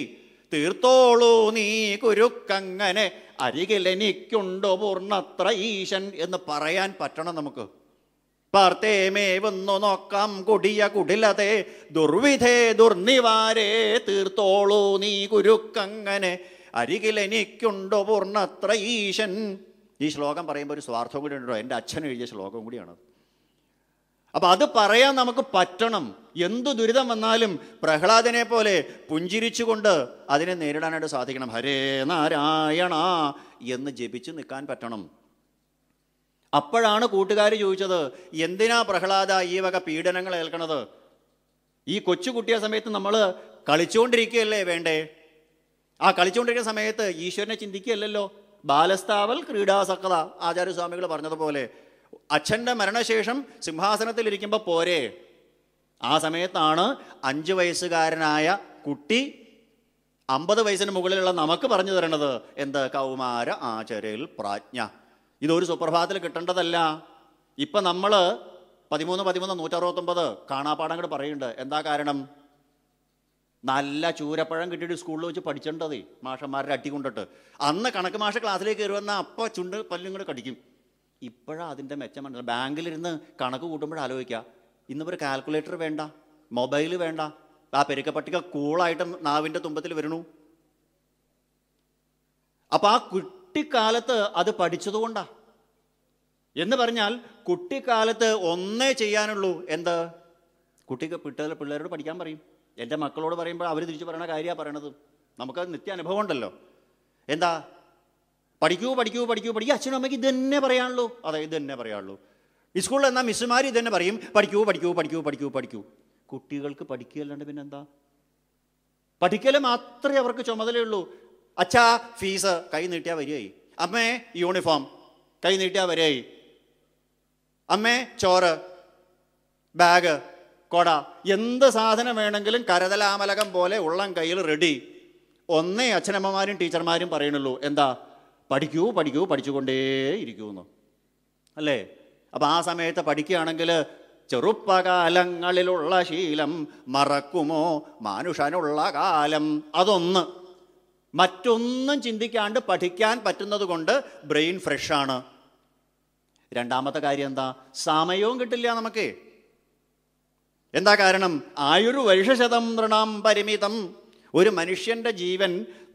തീർത്തോളൂ നീ കുരുക്കങ്ങനെ അരികിലെനിക്കുണ്ടോ പൂർണ്ണത്ര ഈശൻ എന്ന് പറയാൻ പറ്റണം നമുക്ക് വന്നു നോക്കാം കൊടിയ കുടിലതെ ദുർവിധേ ദുർനിവാരേ തീർത്തോളൂ നീ കുരുക്കങ്ങനെ അരികിലെനിക്കുണ്ടോ പൂർണ്ണത്ര ഈശൻ ഈ ശ്ലോകം പറയുമ്പോൾ ഒരു സ്വാർത്ഥം കൂടി ഉണ്ടോ എൻ്റെ അച്ഛൻ എഴുതിയ ശ്ലോകം കൂടിയാണ് അപ്പം അത് പറയാൻ നമുക്ക് പറ്റണം എന്തു ദുരിതം വന്നാലും പ്രഹ്ലാദനെ പോലെ പുഞ്ചിരിച്ചുകൊണ്ട് അതിനെ നേരിടാനായിട്ട് സാധിക്കണം ഹരേ നാരായണ എന്ന് ജപിച്ച് നിൽക്കാൻ പറ്റണം അപ്പോഴാണ് കൂട്ടുകാർ ചോദിച്ചത് എന്തിനാ പ്രഹ്ലാദ ഈ വക പീഡനങ്ങൾ ഏൽക്കണത് ഈ കൊച്ചു കുട്ടിയ സമയത്ത് നമ്മൾ കളിച്ചുകൊണ്ടിരിക്കുകയല്ലേ വേണ്ടേ ആ കളിച്ചുകൊണ്ടിരിക്കുന്ന സമയത്ത് ഈശ്വരനെ ചിന്തിക്കുകയല്ലല്ലോ ബാലസ്താവൽ ക്രീഡാസക്ത ആചാര്യസ്വാമികൾ പറഞ്ഞതുപോലെ അച്ഛൻ്റെ മരണശേഷം സിംഹാസനത്തിലിരിക്കുമ്പോൾ പോരെ ആ സമയത്താണ് അഞ്ച് വയസ്സുകാരനായ കുട്ടി അമ്പത് വയസ്സിന് മുകളിലുള്ള നമുക്ക് പറഞ്ഞു തരണത് എന്ത് കൗമാര ആചരയിൽ പ്രാജ്ഞ ഇതൊരു സുപ്രഭാതത്തിൽ കിട്ടേണ്ടതല്ല ഇപ്പം നമ്മൾ പതിമൂന്ന് പതിമൂന്ന് നൂറ്ററുപത്തൊമ്പത് കാണാപ്പാടങ്ങൾ പറയുന്നുണ്ട് എന്താ കാരണം നല്ല ചൂരപ്പഴം കിട്ടിയിട്ട് സ്കൂളിൽ വെച്ച് പഠിച്ചേണ്ടതേ മാഷന്മാരുടെ അട്ടി കൊണ്ടിട്ട് അന്ന് കണക്ക് മാഷ ക്ലാസ്സിലേക്ക് കയറി അപ്പ അപ്പം ചുണ്ട് പല്ലും കൂടെ കടിക്കും ഇപ്പോഴാണ് അതിൻ്റെ മെച്ചമുണ്ട് ബാങ്കിലിരുന്ന് കണക്ക് കൂട്ടുമ്പോൾ ആലോചിക്കുക ഇന്നിപ്പോൾ ഒരു കാൽക്കുലേറ്റർ വേണ്ട മൊബൈൽ വേണ്ട ആ പെരുക്കപ്പട്ടിക കൂളായിട്ട് നാവിൻ്റെ തുമ്പത്തിൽ വരണു അപ്പോൾ ആ കുട്ടിക്കാലത്ത് അത് പഠിച്ചതുകൊണ്ടാണ് എന്ന് പറഞ്ഞാൽ കുട്ടിക്കാലത്ത് ഒന്നേ ചെയ്യാനുള്ളൂ എന്ത് കുട്ടിക്ക് പിട്ട പിള്ളേരോട് പഠിക്കാൻ പറയും എൻ്റെ മക്കളോട് പറയുമ്പോൾ അവർ തിരിച്ചു പറയണ കാര്യമാണ് പറയണത് നമുക്ക് നിത്യ അനുഭവം ഉണ്ടല്ലോ എന്താ പഠിക്കൂ പഠിക്കൂ പഠിക്കൂ പഠിക്കൂ അച്ഛനും അമ്മയ്ക്ക് ഇത് പറയാനുള്ളൂ അതെ ഇത് തന്നെ പറയാനുള്ളൂ സ്കൂളിൽ എന്നാൽ മിസ്സുമാർ ഇത് തന്നെ പറയും പഠിക്കൂ പഠിക്കൂ പഠിക്കൂ പഠിക്കൂ പഠിക്കൂ കുട്ടികൾക്ക് പഠിക്കുകയല്ലാണ്ട് പിന്നെന്താ പഠിക്കൽ മാത്രമേ അവർക്ക് ചുമതലയുള്ളൂ അച്ഛാ ഫീസ് കൈ നീട്ടിയാൽ വരികയായി അമ്മേ യൂണിഫോം കൈ നീട്ടിയാൽ വരികയായി അമ്മേ ചോറ് ബാഗ് കൊട എന്ത് സാധനം വേണമെങ്കിലും കരതലാമലകം പോലെ ഉള്ളം കയ്യിൽ റെഡി ഒന്നേ അച്ഛനമ്മമാരും ടീച്ചർമാരും പറയണുള്ളൂ എന്താ പഠിക്കൂ പഠിക്കൂ പഠിച്ചുകൊണ്ടേ ഇരിക്കൂന്ന് അല്ലേ അപ്പോൾ ആ സമയത്ത് പഠിക്കുകയാണെങ്കിൽ ചെറുപ്പകാലങ്ങളിലുള്ള ശീലം മറക്കുമോ മനുഷ്യനുള്ള കാലം അതൊന്ന് മറ്റൊന്നും ചിന്തിക്കാണ്ട് പഠിക്കാൻ പറ്റുന്നത് കൊണ്ട് ബ്രെയിൻ ഫ്രഷാണ് രണ്ടാമത്തെ കാര്യം എന്താ സമയവും കിട്ടില്ല നമുക്കേ എന്താ കാരണം ആയുർ വൈഷശതം തൃണാം പരിമിതം ഒരു മനുഷ്യൻ്റെ ജീവൻ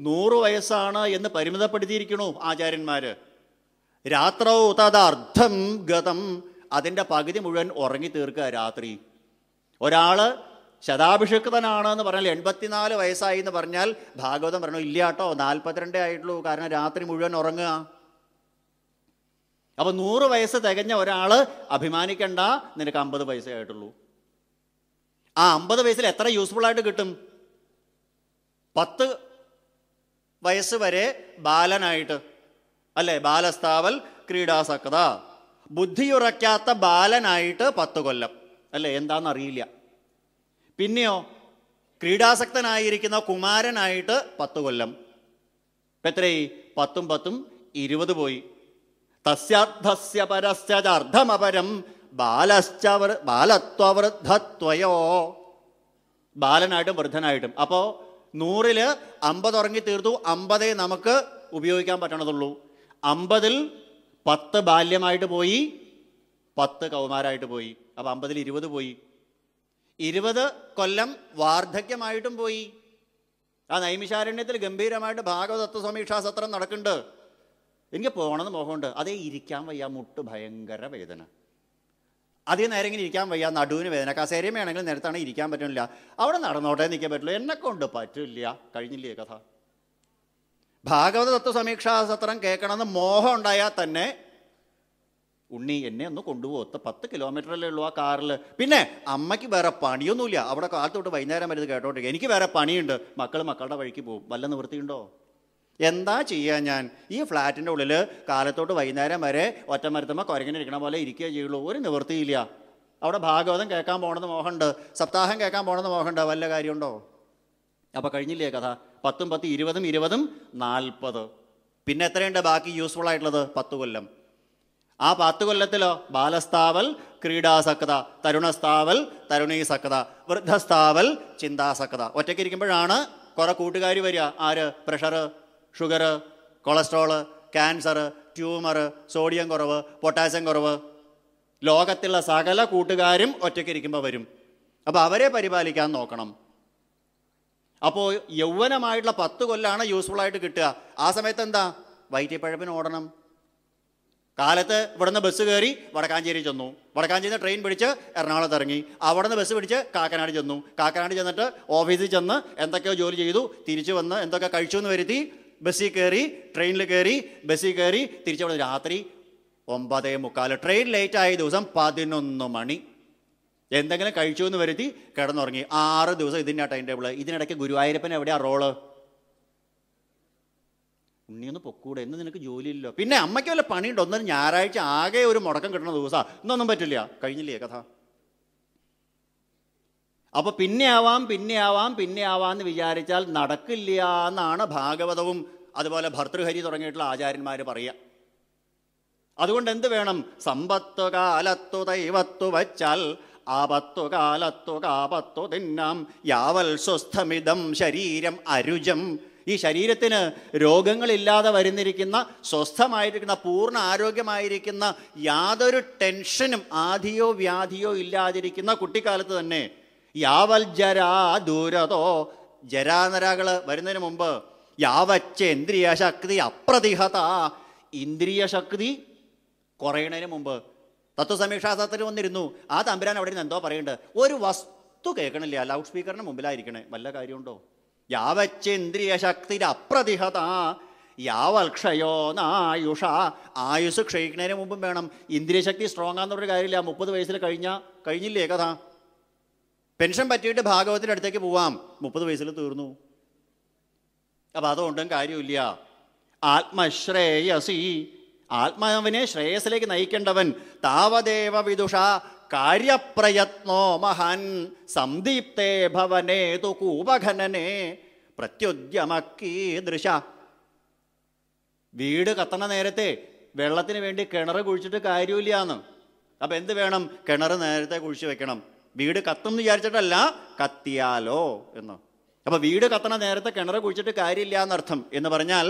നൂറ് വയസ്സാണ് എന്ന് പരിമിതപ്പെടുത്തിയിരിക്കണു ആചാര്യന്മാർ രാത്രോ തദർദ്ധം ഗതം അതിൻ്റെ പകുതി മുഴുവൻ ഉറങ്ങി തീർക്കുക രാത്രി ഒരാൾ ശതാഭിഷിക്തനാണ് എന്ന് പറഞ്ഞാൽ എൺപത്തിനാല് വയസ്സായി എന്ന് പറഞ്ഞാൽ ഭാഗവതം പറഞ്ഞു ഇല്ല കേട്ടോ നാൽപ്പത്തിരണ്ടേ ആയിട്ടുള്ളൂ കാരണം രാത്രി മുഴുവൻ ഉറങ്ങുക അപ്പോൾ നൂറ് വയസ്സ് തികഞ്ഞ ഒരാൾ അഭിമാനിക്കണ്ട നിനക്ക് അമ്പത് വയസ്സേ ആയിട്ടുള്ളൂ ആ അമ്പത് വയസ്സിൽ എത്ര യൂസ്ഫുൾ ആയിട്ട് കിട്ടും പത്ത് വയസ്സ് വരെ ബാലനായിട്ട് അല്ലേ ബാലസ്ഥാവൽ ക്രീഡാസക്ത ബുദ്ധിയുറയ്ക്കാത്ത ബാലനായിട്ട് പത്ത് കൊല്ലം അല്ലേ എന്താണെന്നറിയില്ല പിന്നെയോ ക്രീഡാസക്തനായിരിക്കുന്ന കുമാരനായിട്ട് പത്ത് കൊല്ലം ഇപ്പം എത്രയായി പത്തും പത്തും ഇരുപത് പോയി തസ്യാർദ്ധസ്യ പരസ്യജാർദ്ധമപരം ബാലശ്ചവർ ബാലത്വവൃദ്ധത്വയോ ബാലനായിട്ടും വൃദ്ധനായിട്ടും അപ്പോൾ നൂറിൽ അമ്പത് ഉറങ്ങി തീർത്തു അമ്പതേ നമുക്ക് ഉപയോഗിക്കാൻ പറ്റണതുള്ളൂ അമ്പതിൽ പത്ത് ബാല്യമായിട്ട് പോയി പത്ത് കൗമാരായിട്ട് പോയി അപ്പോൾ അമ്പതിൽ ഇരുപത് പോയി ഇരുപത് കൊല്ലം വാർദ്ധക്യമായിട്ടും പോയി ആ നൈമിശാരണ്യത്തിൽ ഗംഭീരമായിട്ട് ഭാഗവതത്വ സമീക്ഷാ സത്രം നടക്കുന്നുണ്ട് എനിക്ക് പോകണമെന്ന് മോഹമുണ്ട് അതേ ഇരിക്കാൻ വയ്യ മുട്ട് ഭയങ്കര വേദന അധികം നേരം ഇങ്ങനെ ഇരിക്കാൻ വയ്യ നടുവിന് വേദന കസേരയും വേണമെങ്കിൽ നേരത്താണ് ഇരിക്കാൻ പറ്റുന്നില്ല അവിടെ നടന്നോട്ടെ നിൽക്കാൻ പറ്റില്ല എന്നെ കൊണ്ട് പറ്റില്ല കഴിഞ്ഞില്ലേ കഥ ഭാഗവത തത്വ സമീക്ഷാ സത്രം കേൾക്കണമെന്ന് മോഹം ഉണ്ടായാൽ തന്നെ ഉണ്ണി എന്നെ ഒന്ന് കൊണ്ടുപോകത്ത് പത്ത് അല്ലേ ഉള്ളൂ ആ കാറിൽ പിന്നെ അമ്മയ്ക്ക് വേറെ പണിയൊന്നുമില്ല അവിടെ കാലത്തോട്ട് വൈകുന്നേരം വരെ കേട്ടോണ്ടിരിക്കുക എനിക്ക് വേറെ പണിയുണ്ട് മക്കൾ മക്കളുടെ വഴിക്ക് പോകും വല്ല നിവൃത്തിയുണ്ടോ എന്താ ചെയ്യുക ഞാൻ ഈ ഫ്ലാറ്റിൻ്റെ ഉള്ളിൽ കാലത്തോട്ട് വൈകുന്നേരം വരെ ഒറ്റമരത്തമ്മ കുരങ്ങനെ ഇരിക്കണ പോലെ ഇരിക്കുക ചെയ്യുള്ളൂ ഒരു നിവൃത്തിയില്ല അവിടെ ഭാഗവതം കേൾക്കാൻ പോകണമെന്ന് മോഹമുണ്ട് സപ്താഹം കേൾക്കാൻ പോകണമെന്ന് മോഹമുണ്ട് വല്ല കാര്യമുണ്ടോ അപ്പോൾ കഴിഞ്ഞില്ലേ കഥ പത്തും പത്ത് ഇരുപതും ഇരുപതും നാൽപ്പത് പിന്നെ എത്രയുണ്ട് ബാക്കി യൂസ്ഫുൾ ആയിട്ടുള്ളത് പത്ത് കൊല്ലം ആ പത്ത് കൊല്ലത്തിലോ ബാലസ്ഥാവൽ ക്രീഡാസക്ത തരുണസ്ഥാവൽ തരുണീസക്ത വൃദ്ധസ്ഥാവൽ ചിന്താസക്ത ഇരിക്കുമ്പോഴാണ് കുറെ കൂട്ടുകാർ വരിക ആര് pressure sugar cholesterol cancer tumour sodium കുറവ് പൊട്ടാസ്യം കുറവ് ലോകത്തുള്ള സകല കൂട്ടുകാരും ഇരിക്കുമ്പോൾ വരും അപ്പോൾ അവരെ പരിപാലിക്കാൻ നോക്കണം അപ്പോൾ യൗവനമായിട്ടുള്ള പത്ത് കൊല്ലാണ് യൂസ്ഫുള്ളായിട്ട് കിട്ടുക ആ സമയത്ത് എന്താ വൈറ്റിപ്പഴപ്പിന് ഓടണം കാലത്ത് ഇവിടുന്ന് ബസ് കയറി വടക്കാഞ്ചേരി ചെന്നു വടക്കാഞ്ചേരി ട്രെയിൻ പിടിച്ച് എറണാകുളത്ത് ഇറങ്ങി അവിടുന്ന് ബസ് പിടിച്ച് കാക്കനാട് ചെന്നു കാക്കനാട് ചെന്നിട്ട് ഓഫീസിൽ ചെന്ന് എന്തൊക്കെയോ ജോലി ചെയ്തു തിരിച്ചു വന്ന് എന്തൊക്കെ കഴിച്ചു എന്ന് വരുത്തി ബസ്സിൽ കയറി ട്രെയിനിൽ കയറി ബസ്സിൽ കയറി തിരിച്ചവിടെ രാത്രി ഒമ്പതേ മുക്കാൽ ട്രെയിൻ ലേറ്റ് ആയ ദിവസം പതിനൊന്ന് മണി എന്തെങ്കിലും കഴിച്ചു എന്ന് വരുത്തി കിടന്നുറങ്ങി ആറ് ദിവസം ഇതിൻ്റെ ടൈം ടേബിൾ ഇതിനിടയ്ക്ക് ഗുരുവായൂരപ്പൻ എവിടെയാ റോള് ഉണ്ണിയൊന്ന് പൊക്കൂടെ എന്ന് നിനക്ക് ജോലിയില്ലല്ലോ പിന്നെ അമ്മയ്ക്ക് വല്ല പണിയുണ്ട് ഒന്നും ഞായറാഴ്ച ആകെ ഒരു മുടക്കം കിട്ടുന്ന ദിവസമാണ് ഇന്നൊന്നും പറ്റില്ല കഴിഞ്ഞില്ലേ കഥ അപ്പോൾ പിന്നെ ആവാം പിന്നെ ആവാം പിന്നെ ആവാം എന്ന് വിചാരിച്ചാൽ നടക്കില്ല എന്നാണ് ഭാഗവതവും അതുപോലെ ഭർതൃഹരി തുടങ്ങിയിട്ടുള്ള ആചാര്യന്മാർ പറയുക അതുകൊണ്ട് എന്ത് വേണം സമ്പത്തു കാലത്തു ദൈവത്തു വച്ചാൽ ആപത്തു കാലത്തു കാപത്തു തിന്നാം യാവൽ സ്വസ്ഥമിതം ശരീരം അരുജം ഈ ശരീരത്തിന് രോഗങ്ങളില്ലാതെ വരുന്നിരിക്കുന്ന സ്വസ്ഥമായിരിക്കുന്ന പൂർണ്ണ ആരോഗ്യമായിരിക്കുന്ന യാതൊരു ടെൻഷനും ആധിയോ വ്യാധിയോ ഇല്ലാതിരിക്കുന്ന കുട്ടിക്കാലത്ത് തന്നെ യാവൽ ജരാ ദൂരതോ ജരാനരകൾ വരുന്നതിന് മുമ്പ് യാവച്ചേന്ദ്രിയ ശക്തി അപ്രതിഹത ഇന്ദ്രിയ ശക്തി കുറയണതിന് മുമ്പ് തത്വസമീക്ഷാസത്തിൽ വന്നിരുന്നു ആ തമ്പുരാൻ അവിടെ നിന്ന് എന്തോ പറയുന്നുണ്ട് ഒരു വസ്തു കേൾക്കണില്ല ലൗഡ് സ്പീക്കറിന് മുമ്പിലായിരിക്കണേ വല്ല കാര്യമുണ്ടോ യാവച്ചേന്ദ്രിയ ശക്തി അപ്രതിഹത യാവൽക്ഷയോ നായുഷ ആയുസ് ക്ഷയിക്കുന്നതിന് മുമ്പും വേണം ഇന്ദ്രിയശക്തി സ്ട്രോങ് ആണെന്നൊരു കാര്യമില്ല മുപ്പത് വയസ്സിൽ കഴിഞ്ഞ കഴിഞ്ഞില്ലേ കഥ പെൻഷൻ പറ്റിയിട്ട് ഭാഗവത്തിൻ്റെ അടുത്തേക്ക് പോവാം മുപ്പത് വയസ്സിൽ തീർന്നു അപ്പം അതുകൊണ്ടും കാര്യമില്ല ആത്മശ്രേയസി ആത്മാവിനെ ശ്രേയസിലേക്ക് നയിക്കേണ്ടവൻ താവദേവ വിദുഷ കാര്യപ്രയത്നോ മഹൻ സംദീപ്തേ ഭവനേതു തു കൂപഘനനെ പ്രത്യുദ്യമക്കീദൃശ വീട് കത്തണ നേരത്തെ വെള്ളത്തിന് വേണ്ടി കിണർ കുഴിച്ചിട്ട് കാര്യമില്ല എന്ന് അപ്പം എന്ത് വേണം കിണർ നേരത്തെ കുഴിച്ച് വെക്കണം വീട് കത്തും വിചാരിച്ചിട്ടല്ല കത്തിയാലോ എന്ന് അപ്പോൾ വീട് കത്തണ നേരത്തെ കിണർ കുഴിച്ചിട്ട് കാര്യമില്ല എന്നർത്ഥം എന്ന് പറഞ്ഞാൽ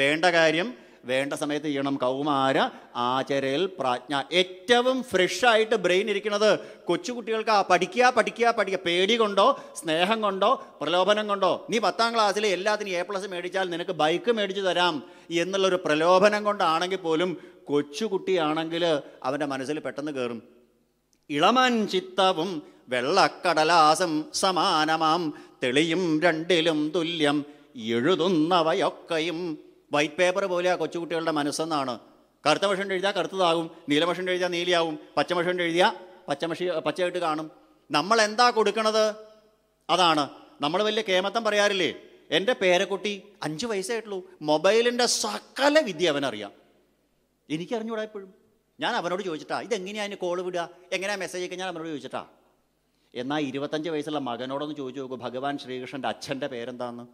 വേണ്ട കാര്യം വേണ്ട സമയത്ത് ചെയ്യണം കൗമാര ആചരയിൽ പ്രാജ്ഞ ഏറ്റവും ഫ്രഷായിട്ട് ബ്രെയിൻ ഇരിക്കുന്നത് കൊച്ചുകുട്ടികൾക്ക് ആ പഠിക്കുക പഠിക്കുക പഠിക്കുക പേടി കൊണ്ടോ സ്നേഹം കൊണ്ടോ പ്രലോഭനം കൊണ്ടോ നീ പത്താം ക്ലാസ്സിലെ എല്ലാത്തിനും എ പ്ലസ് മേടിച്ചാൽ നിനക്ക് ബൈക്ക് മേടിച്ചു തരാം എന്നുള്ളൊരു പ്രലോഭനം കൊണ്ടാണെങ്കിൽ പോലും കൊച്ചുകുട്ടിയാണെങ്കിൽ അവൻ്റെ മനസ്സിൽ പെട്ടെന്ന് കയറും ഇളമൻ ചിത്തവും വെള്ളക്കടലാസം സമാനമാം തെളിയും രണ്ടിലും തുല്യം എഴുതുന്നവയൊക്കെയും വൈറ്റ് പേപ്പർ പോലെ കൊച്ചുകുട്ടികളുടെ മനസ്സെന്നാണ് കറുത്ത മഷണ്ട് എഴുതിയാൽ കറുത്തതാകും നീലമഷണ്ട് എഴുതിയാൽ നീലയാവും പച്ചമഷണ്ട് എഴുതിയാൽ പച്ചമഷി പച്ചയായിട്ട് കാണും നമ്മൾ എന്താ കൊടുക്കണത് അതാണ് നമ്മൾ വലിയ കേമത്തം പറയാറില്ലേ എൻ്റെ പേരക്കുട്ടി അഞ്ച് വയസ്സായിട്ടുള്ളൂ മൊബൈലിൻ്റെ സകല വിദ്യ അവനറിയാം എനിക്കറിഞ്ഞൂടാ എപ്പോഴും ഞാൻ അവനോട് ചോദിച്ചിട്ടാ ഇതെങ്ങനെയാണ് അതിന് കോൾ വിടുക എങ്ങനെയാണ് മെസ്സേജ് ഒക്കെ ഞാൻ അവനോട് ചോദിച്ചിട്ടാ എന്നാൽ ഇരുപത്തഞ്ച് വയസ്സുള്ള മകനോടൊന്ന് ചോദിച്ചു നോക്കൂ ഭഗവാൻ ശ്രീകൃഷ്ണൻ്റെ അച്ഛൻ്റെ പേരെന്താന്ന്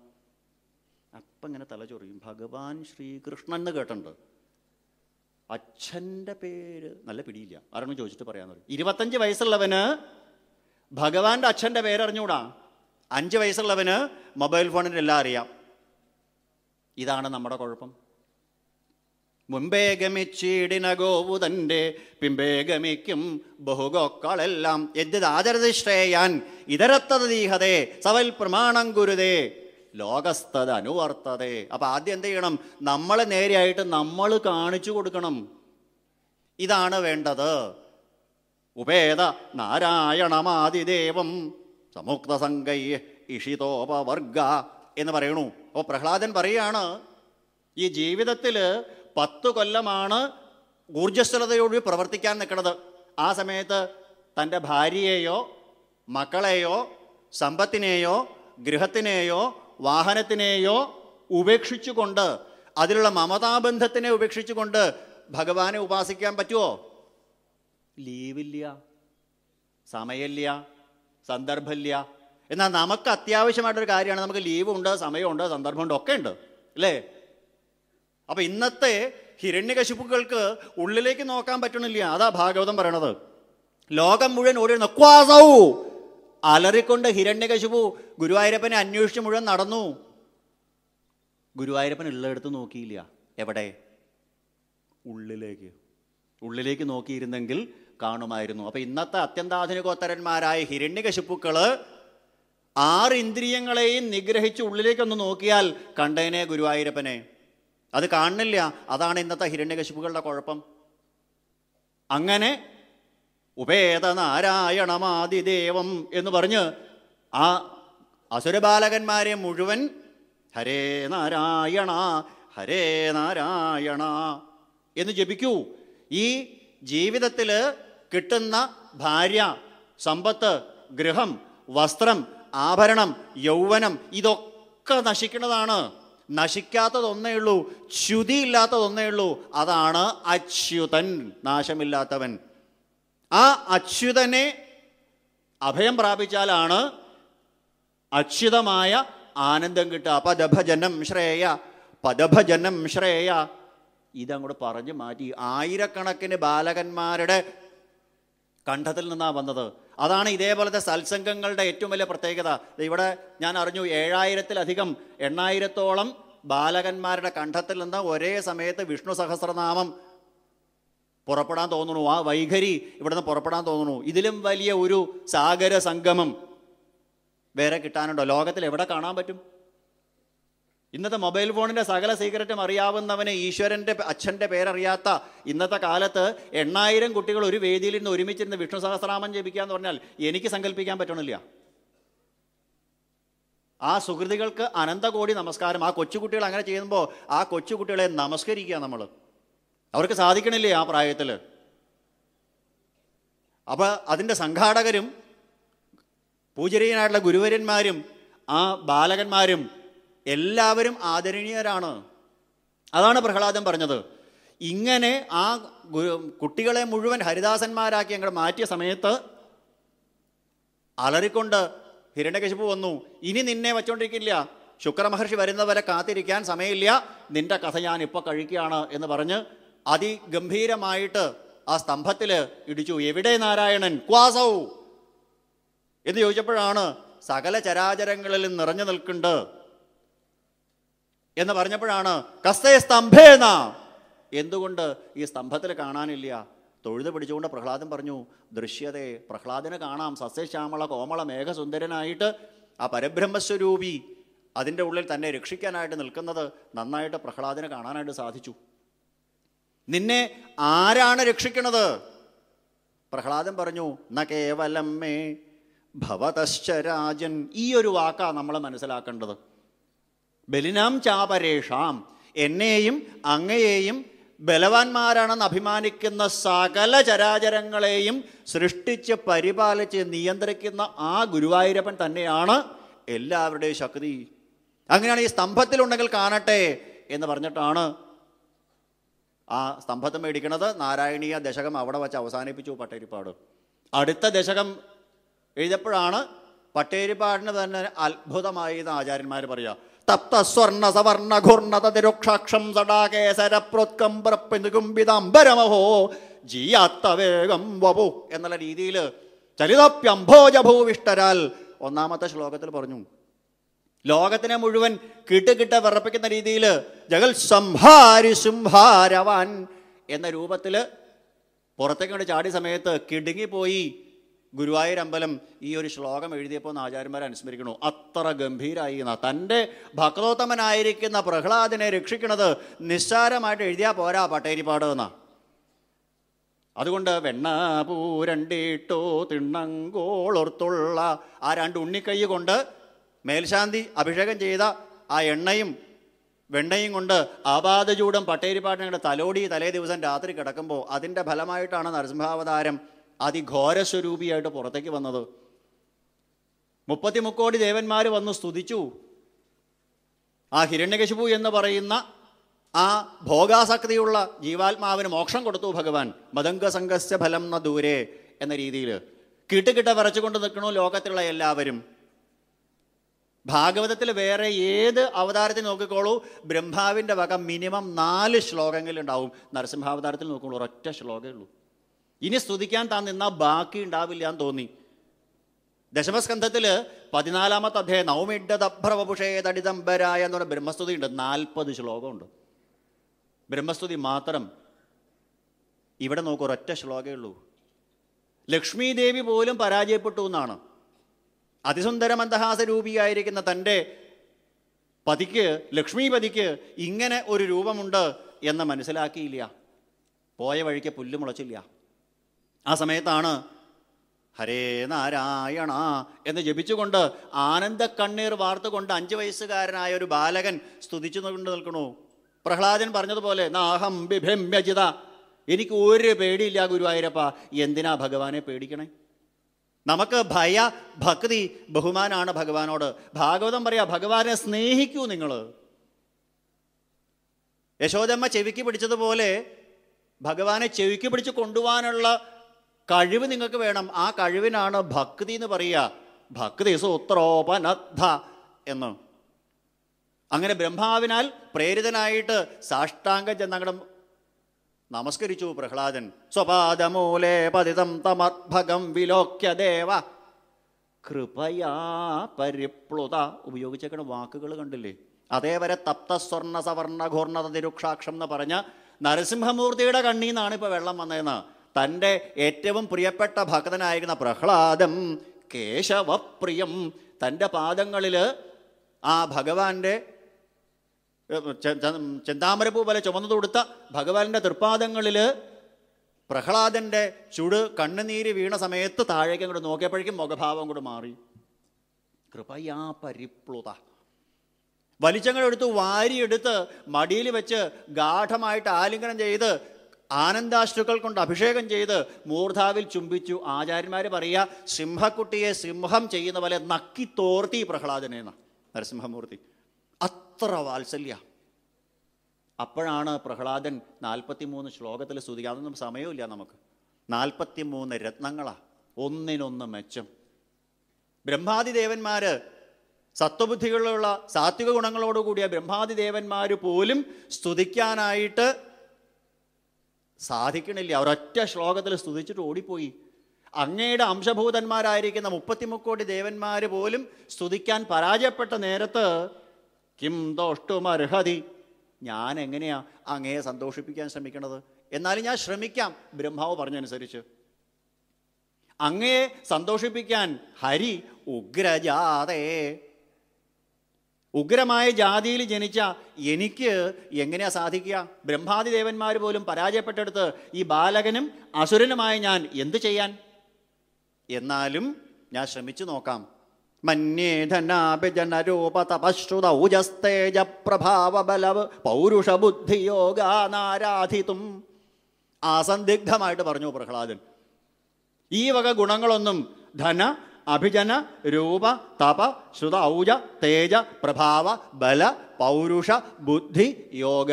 അപ്പം ഇങ്ങനെ തല ചൊറിയും ഭഗവാൻ ശ്രീകൃഷ്ണൻ എന്ന് കേട്ടിട്ടുണ്ട് അച്ഛൻ്റെ പേര് നല്ല പിടിയില്ല ആരോടും ചോദിച്ചിട്ട് പറയാന്ന് പറയും ഇരുപത്തഞ്ച് വയസ്സുള്ളവന് ഭഗവാന്റെ അച്ഛൻ്റെ പേരറിഞ്ഞൂടാ അഞ്ച് വയസ്സുള്ളവന് മൊബൈൽ ഫോണിൻ്റെ എല്ലാം അറിയാം ഇതാണ് നമ്മുടെ കുഴപ്പം മുമ്പേ ഗമിച്ചീടിന ഗോവുതൻ്റെ പിമ്പേ ഗമിക്കും ബഹുഗോക്കളെല്ലാം ശ്രേയാൻ ഇതരത്തത് ദീഹതേ സവൽ പ്രമാണം ഗുരുതേ ലോകസ്ഥത അനുവർത്തതേ അപ്പൊ ആദ്യം എന്ത് ചെയ്യണം നമ്മളെ നേരെയായിട്ട് നമ്മൾ കാണിച്ചു കൊടുക്കണം ഇതാണ് വേണ്ടത് ഉപേത നാരായണമാതിദേവം സമുക്ത സംഗൈ ഇഷിതോപവർഗ എന്ന് പറയണു അപ്പോൾ പ്രഹ്ലാദൻ പറയാണ് ഈ ജീവിതത്തിൽ പത്ത് കൊല്ലമാണ് ഊർജ്ജസ്വലതയോട് പ്രവർത്തിക്കാൻ നിൽക്കുന്നത് ആ സമയത്ത് തൻ്റെ ഭാര്യയെയോ മക്കളെയോ സമ്പത്തിനെയോ ഗൃഹത്തിനെയോ വാഹനത്തിനെയോ ഉപേക്ഷിച്ചുകൊണ്ട് അതിലുള്ള മമതാബന്ധത്തിനെ ഉപേക്ഷിച്ചുകൊണ്ട് ഭഗവാനെ ഉപാസിക്കാൻ പറ്റുമോ ലീവില്ല സമയമില്ല സന്ദർഭമില്ല എന്നാൽ നമുക്ക് അത്യാവശ്യമായിട്ടൊരു കാര്യമാണ് നമുക്ക് ലീവുണ്ട് സമയമുണ്ട് സന്ദർഭമുണ്ട് ഒക്കെ ഉണ്ട് അല്ലേ അപ്പോൾ ഇന്നത്തെ ഹിരണ്യകശിപ്പുകൾക്ക് ഉള്ളിലേക്ക് നോക്കാൻ പറ്റണില്ല അതാ ഭാഗവതം പറയണത് ലോകം മുഴുവൻ ഒരു ക്വാസൗ അലറിക്കൊണ്ട് ഹിരണ്യകശിപു ഗുരുവായൂരപ്പനെ അന്വേഷിച്ച് മുഴുവൻ നടന്നു ഗുരുവായൂരപ്പൻ ഉള്ളിടത്ത് നോക്കിയില്ല എവിടെ ഉള്ളിലേക്ക് ഉള്ളിലേക്ക് നോക്കിയിരുന്നെങ്കിൽ കാണുമായിരുന്നു അപ്പോൾ ഇന്നത്തെ അത്യന്താധുനികോത്തരന്മാരായ ഹിരണ്യകശിപ്പുക്കള് ആറ് ഇന്ദ്രിയങ്ങളെയും നിഗ്രഹിച്ച് ഉള്ളിലേക്കൊന്ന് നോക്കിയാൽ കണ്ടേനെ ഗുരുവായൂരപ്പനെ അത് കാണുന്നില്ല അതാണ് ഇന്നത്തെ ഹിരണ്യകശിപ്പുകളുടെ കുഴപ്പം അങ്ങനെ ഉപേത നാരായണമാതിദേവം എന്ന് പറഞ്ഞ് ആ അസുരബാലകന്മാരെ മുഴുവൻ ഹരേ നാരായണ ഹരേ നാരായണ എന്ന് ജപിക്കൂ ഈ ജീവിതത്തിൽ കിട്ടുന്ന ഭാര്യ സമ്പത്ത് ഗൃഹം വസ്ത്രം ആഭരണം യൗവനം ഇതൊക്കെ നശിക്കുന്നതാണ് നശിക്കാത്തതൊന്നേ ഉള്ളൂ ച്യുതിയില്ലാത്തതൊന്നേ ഉള്ളൂ അതാണ് അച്യുതൻ നാശമില്ലാത്തവൻ ആ അച്യുതനെ അഭയം പ്രാപിച്ചാലാണ് അച്യുതമായ ആനന്ദം കിട്ടുക പദഭജനം ശ്രേയ പദഭജനം ശ്രേയ ഇതങ്ങോട്ട് പറഞ്ഞു മാറ്റി ആയിരക്കണക്കിന് ബാലകന്മാരുടെ കണ്ഠത്തിൽ നിന്നാണ് വന്നത് അതാണ് ഇതേപോലത്തെ സത്സംഗങ്ങളുടെ ഏറ്റവും വലിയ പ്രത്യേകത ഇവിടെ ഞാൻ അറിഞ്ഞു ഏഴായിരത്തിലധികം എണ്ണായിരത്തോളം ബാലകന്മാരുടെ കണ്ഠത്തിൽ നിന്ന് ഒരേ സമയത്ത് വിഷ്ണു സഹസ്രനാമം പുറപ്പെടാൻ തോന്നുന്നു ആ വൈഖരി ഇവിടുന്ന് പുറപ്പെടാൻ തോന്നുന്നു ഇതിലും വലിയ ഒരു സാഗര സംഗമം വേറെ കിട്ടാനുണ്ടോ ലോകത്തിൽ എവിടെ കാണാൻ പറ്റും ഇന്നത്തെ മൊബൈൽ ഫോണിൻ്റെ സകല സീക്രറ്റും അറിയാവുന്നവന് ഈശ്വരൻ്റെ അച്ഛൻ്റെ പേരറിയാത്ത ഇന്നത്തെ കാലത്ത് എണ്ണായിരം കുട്ടികൾ ഒരു വേദിയിൽ നിന്ന് ഒരുമിച്ചിരുന്ന് വിഷ്ണു സഹസ്രാമം ജപിക്കുക എന്ന് പറഞ്ഞാൽ എനിക്ക് സങ്കല്പിക്കാൻ പറ്റണില്ല ആ സുഹൃതികൾക്ക് അനന്തകോടി നമസ്കാരം ആ കൊച്ചുകുട്ടികൾ അങ്ങനെ ചെയ്യുമ്പോൾ ആ കൊച്ചുകുട്ടികളെ നമസ്കരിക്കുക നമ്മൾ അവർക്ക് സാധിക്കണില്ലേ ആ പ്രായത്തിൽ അപ്പോൾ അതിൻ്റെ സംഘാടകരും പൂജനീയനായിട്ടുള്ള ഗുരുവര്യന്മാരും ആ ബാലകന്മാരും എല്ലാവരും ആദരണീയരാണ് അതാണ് പ്രഹ്ലാദൻ പറഞ്ഞത് ഇങ്ങനെ ആ കുട്ടികളെ മുഴുവൻ ഹരിദാസന്മാരാക്കി അങ്ങോട്ട് മാറ്റിയ സമയത്ത് അലറിക്കൊണ്ട് ഹിരണ്യകശിപ്പ് വന്നു ഇനി നിന്നെ വച്ചുകൊണ്ടിരിക്കില്ല ശുക്രമഹർഷി വരുന്നവരെ കാത്തിരിക്കാൻ സമയമില്ല നിന്റെ കഥ ഞാൻ ഇപ്പോൾ കഴിക്കുകയാണ് എന്ന് പറഞ്ഞ് അതിഗംഭീരമായിട്ട് ആ സ്തംഭത്തിൽ ഇടിച്ചു എവിടെ നാരായണൻ ക്വാസൗ എന്ന് ചോദിച്ചപ്പോഴാണ് സകല ചരാചരങ്ങളിൽ നിറഞ്ഞു നിൽക്കുന്നുണ്ട് എന്ന് പറഞ്ഞപ്പോഴാണ് കസ്തയ സ്തംഭേന എന്തുകൊണ്ട് ഈ സ്തംഭത്തിൽ കാണാനില്ല തൊഴുത് പിടിച്ചുകൊണ്ട് പ്രഹ്ലാദൻ പറഞ്ഞു ദൃശ്യതയെ പ്രഹ്ലാദനെ കാണാം സസ്യശ്യാമള കോമള മേഘസുന്ദരനായിട്ട് ആ പരബ്രഹ്മസ്വരൂപി അതിൻ്റെ ഉള്ളിൽ തന്നെ രക്ഷിക്കാനായിട്ട് നിൽക്കുന്നത് നന്നായിട്ട് പ്രഹ്ലാദനെ കാണാനായിട്ട് സാധിച്ചു നിന്നെ ആരാണ് രക്ഷിക്കുന്നത് പ്രഹ്ലാദൻ പറഞ്ഞു ന കേവലം മേ ഭവതശ്ച രാജൻ ഈ ഒരു വാക്കാണ് നമ്മൾ മനസ്സിലാക്കേണ്ടത് ബലിനാം ചാപരേഷാം എന്നെയും അങ്ങയെയും ബലവാന്മാരാണെന്ന് അഭിമാനിക്കുന്ന സകല ചരാചരങ്ങളെയും സൃഷ്ടിച്ച് പരിപാലിച്ച് നിയന്ത്രിക്കുന്ന ആ ഗുരുവായൂരപ്പൻ തന്നെയാണ് എല്ലാവരുടെയും ശക്തി അങ്ങനെയാണ് ഈ സ്തംഭത്തിലുണ്ടെങ്കിൽ കാണട്ടെ എന്ന് പറഞ്ഞിട്ടാണ് ആ സ്തംഭത്തെ മേടിക്കുന്നത് നാരായണീയ ദശകം അവിടെ വച്ച് അവസാനിപ്പിച്ചു പട്ടേരിപ്പാട് അടുത്ത ദശകം എഴുതപ്പോഴാണ് പട്ടേരിപ്പാടിന് തന്നെ അത്ഭുതമായി എന്ന് ആചാര്യന്മാർ പറയുക തപ്ത സ്വർണ സവർണ ഘൂർണതതിരുക്ഷാക്ഷം സടാകേ സരപ്രോത്കംബരപ്പിതുകുംബിതംബരമഹോ ജീയാത്ത വേഗം വപു എന്നുള്ള രീതിയിൽ ചലിതപ്യംഭോജഭൂവിഷ്ടരാൽ ഒന്നാമത്തെ ശ്ലോകത്തിൽ പറഞ്ഞു ലോകത്തിനെ മുഴുവൻ കിട്ടുകിട്ട വിറപ്പിക്കുന്ന രീതിയിൽ ജഗൽ സംഹാരി സംഹാരവാൻ എന്ന രൂപത്തിൽ പുറത്തേക്ക് ചാടിയ സമയത്ത് കിടുങ്ങിപ്പോയി ഗുരുവായൂരമ്പലം ഈ ഒരു ശ്ലോകം എഴുതിയപ്പോൾ ആചാര്യന്മാരെ അനുസ്മരിക്കണു അത്ര ഗംഭീരായി തൻ്റെ ഭക്തോത്തമനായിരിക്കുന്ന പ്രഹ്ലാദിനെ രക്ഷിക്കുന്നത് നിസ്സാരമായിട്ട് എഴുതിയാൽ പോരാ പട്ടേരിപ്പാട് എന്നാ അതുകൊണ്ട് വെണ്ണ പൂരണ്ടിട്ടോ തിണ്ണങ്കോളൊർത്തുള്ള ആ രണ്ട് ഉണ്ണിക്കൈ കൊണ്ട് മേൽശാന്തി അഭിഷേകം ചെയ്ത ആ എണ്ണയും വെണ്ണയും കൊണ്ട് ആപാദചൂടം പട്ടേരിപ്പാട്ടിനയുടെ തലോടി തലേ ദിവസം രാത്രി കിടക്കുമ്പോൾ അതിൻ്റെ ഫലമായിട്ടാണ് നരസിംഹാവതാരം അതിഘോരസ്വരൂപിയായിട്ട് പുറത്തേക്ക് വന്നത് മുപ്പത്തിമുക്കോടി ദേവന്മാർ വന്ന് സ്തുതിച്ചു ആ ഹിരണ്യകശിപു എന്ന് പറയുന്ന ആ ഭോഗാസക്തിയുള്ള ജീവാത്മാവിന് മോക്ഷം കൊടുത്തു ഭഗവാൻ മതംഗസംഘസ്യ ഫലം ന ദൂരെ എന്ന രീതിയിൽ കിട്ടുകിട്ട വരച്ചുകൊണ്ട് നിൽക്കണു ലോകത്തിലുള്ള എല്ലാവരും ഭാഗവതത്തിൽ വേറെ ഏത് അവതാരത്തിൽ നോക്കിക്കോളൂ ബ്രഹ്മാവിൻ്റെ വക മിനിമം നാല് ശ്ലോകങ്ങളുണ്ടാവും നരസിംഹാവതാരത്തിൽ നോക്കുള്ളൂ ഒരൊറ്റ ശ്ലോകമേ ഉള്ളൂ ഇനി സ്തുതിക്കാൻ താൻ നിന്നാൽ ബാക്കി ഉണ്ടാവില്ല എന്ന് തോന്നി ദശമസ്കന്ധത്തിൽ പതിനാലാമത്തെ അധ്യായം നവമിഡ്ഡഭ്രവപുഷേതടിതംബരായ എന്ന് പറഞ്ഞ ബ്രഹ്മസ്തുതി ഉണ്ട് നാൽപ്പത് ശ്ലോകമുണ്ട് ബ്രഹ്മസ്തുതി മാത്രം ഇവിടെ നോക്കൂ ഒരൊറ്റ ശ്ലോകമേ ഉള്ളൂ ലക്ഷ്മി പോലും പരാജയപ്പെട്ടു എന്നാണ് അതിസുന്ദര മന്ദഹാസരൂപിയായിരിക്കുന്ന തൻ്റെ പതിക്ക് ലക്ഷ്മിപതിക്ക് ഇങ്ങനെ ഒരു രൂപമുണ്ട് എന്ന് മനസ്സിലാക്കിയില്ല പോയ വഴിക്ക് പുല്ല് മുളച്ചില്ല ആ സമയത്താണ് ഹരേ നാരായണ എന്ന് ജപിച്ചുകൊണ്ട് ആനന്ദ കണ്ണീർ വാർത്തുകൊണ്ട് അഞ്ച് വയസ്സുകാരനായ ഒരു ബാലകൻ സ്തുതിച്ചു കൊണ്ട് നിൽക്കണു പ്രഹ്ലാദൻ പറഞ്ഞതുപോലെ നാഹം ബിഭമ്യജിത എനിക്ക് ഒരു പേടിയില്ല ഗുരുവായൂരപ്പ എന്തിനാ ഭഗവാനെ പേടിക്കണേ നമുക്ക് ഭയ ഭക്തി ബഹുമാനാണ് ഭഗവാനോട് ഭാഗവതം പറയാ ഭഗവാനെ സ്നേഹിക്കൂ നിങ്ങൾ യശോദമ്മ ചെവിക്ക് പിടിച്ചതുപോലെ ഭഗവാനെ ചെവിക്ക് പിടിച്ച് കൊണ്ടുപോകാനുള്ള കഴിവ് നിങ്ങൾക്ക് വേണം ആ കഴിവിനാണ് ഭക്തി എന്ന് പറയുക ഭക്തി സൂത്രോപനദ്ധ എന്ന് അങ്ങനെ ബ്രഹ്മാവിനാൽ പ്രേരിതനായിട്ട് സാഷ്ടാംഗ ജനങ്ങളും നമസ്കരിച്ചു പ്രഹ്ലാദൻ സ്വപാദമൂലേ പതിതം തമർഭകം വിലോക്യ ദേവ കൃപയാ പരിപ്ലുത ഉപയോഗിച്ചേക്കണ വാക്കുകൾ കണ്ടില്ലേ അതേവരെ തപ്ത സ്വർണ്ണ സവർണ്ണ ഘൂർണ തിരുക്ഷാക്ഷം എന്ന് പറഞ്ഞ നരസിംഹമൂർത്തിയുടെ കണ്ണിന്നാണ് ഇപ്പോൾ വെള്ളം വന്നതെന്ന് തൻ്റെ ഏറ്റവും പ്രിയപ്പെട്ട ഭക്തനായിരുന്ന പ്രഹ്ലാദം കേശവപ്രിയം തൻ്റെ പാദങ്ങളിൽ ആ ഭഗവാന്റെ ചെന്താമരപ്പൂ പോലെ ചുമന്നു കൊടുത്ത ഭഗവാന്റെ തൃപ്പാദങ്ങളിൽ പ്രഹ്ലാദൻ്റെ ചുട് കണ്ണുനീര് വീണ സമയത്ത് താഴേക്ക് അങ്ങോട്ട് നോക്കിയപ്പോഴേക്കും മുഖഭാവം കൂടെ മാറി കൃപയാ പരിപ്ലുത വലിച്ചങ്ങളെടുത്ത് വാരിയെടുത്ത് മടിയിൽ വെച്ച് ഗാഠമായിട്ട് ആലിംഗനം ചെയ്ത് ആനന്ദാശ്രുക്കൾ കൊണ്ട് അഭിഷേകം ചെയ്ത് മൂർധാവിൽ ചുംബിച്ചു ആചാര്യന്മാർ പറയുക സിംഹക്കുട്ടിയെ സിംഹം ചെയ്യുന്ന പോലെ നക്കി തോർത്തി പ്രഹ്ലാദനെന്ന നരസിംഹമൂർത്തി അത്ര വാത്സല്യ അപ്പോഴാണ് പ്രഹ്ലാദൻ നാൽപ്പത്തിമൂന്ന് ശ്ലോകത്തിൽ സ്തുതിക്കാതൊന്നും അതൊന്നും സമയമില്ല നമുക്ക് നാൽപ്പത്തിമൂന്ന് രത്നങ്ങളാ ഒന്നിനൊന്ന് മെച്ചം ബ്രഹ്മാതി ദേവന്മാർ സത്വബുദ്ധികളുള്ള സാത്വിക ഗുണങ്ങളോടുകൂടിയ ബ്രഹ്മാതി ദേവന്മാർ പോലും സ്തുതിക്കാനായിട്ട് സാധിക്കണില്ല അവരൊറ്റ ശ്ലോകത്തിൽ സ്തുതിച്ചിട്ട് ഓടിപ്പോയി അങ്ങയുടെ അംശഭൂതന്മാരായിരിക്കുന്ന മുപ്പത്തിമുക്കോടി ദേവന്മാർ പോലും സ്തുതിക്കാൻ പരാജയപ്പെട്ട നേരത്ത് കിം ദോഷ്ടുമർഹതി ഞാൻ എങ്ങനെയാ അങ്ങയെ സന്തോഷിപ്പിക്കാൻ ശ്രമിക്കണത് എന്നാലും ഞാൻ ശ്രമിക്കാം ബ്രഹ്മാവ് പറഞ്ഞനുസരിച്ച് അങ്ങയെ സന്തോഷിപ്പിക്കാൻ ഹരി ഉഗ്രജാതേ ഉഗ്രമായ ജാതിയിൽ ജനിച്ച എനിക്ക് എങ്ങനെയാ സാധിക്കുക ബ്രഹ്മാതി ദേവന്മാർ പോലും പരാജയപ്പെട്ടെടുത്ത് ഈ ബാലകനും അസുരനുമായ ഞാൻ എന്തു ചെയ്യാൻ എന്നാലും ഞാൻ ശ്രമിച്ചു നോക്കാം മന്യേധനാഭിജനരൂപതപശ്രുതൗജസ്തേജപ്രഭാവബലവ് പൗരുഷബുദ്ധിയോഗാനാരാധിതും ആസന്ദിഗ്ധമായിട്ട് പറഞ്ഞു പ്രഹ്ലാദൻ ഈ വക ഗുണങ്ങളൊന്നും ധന അഭിജന രൂപ തപ ശ്രുത ഔജ തേജ പ്രഭാവ ബല പൗരുഷ ബുദ്ധി യോഗ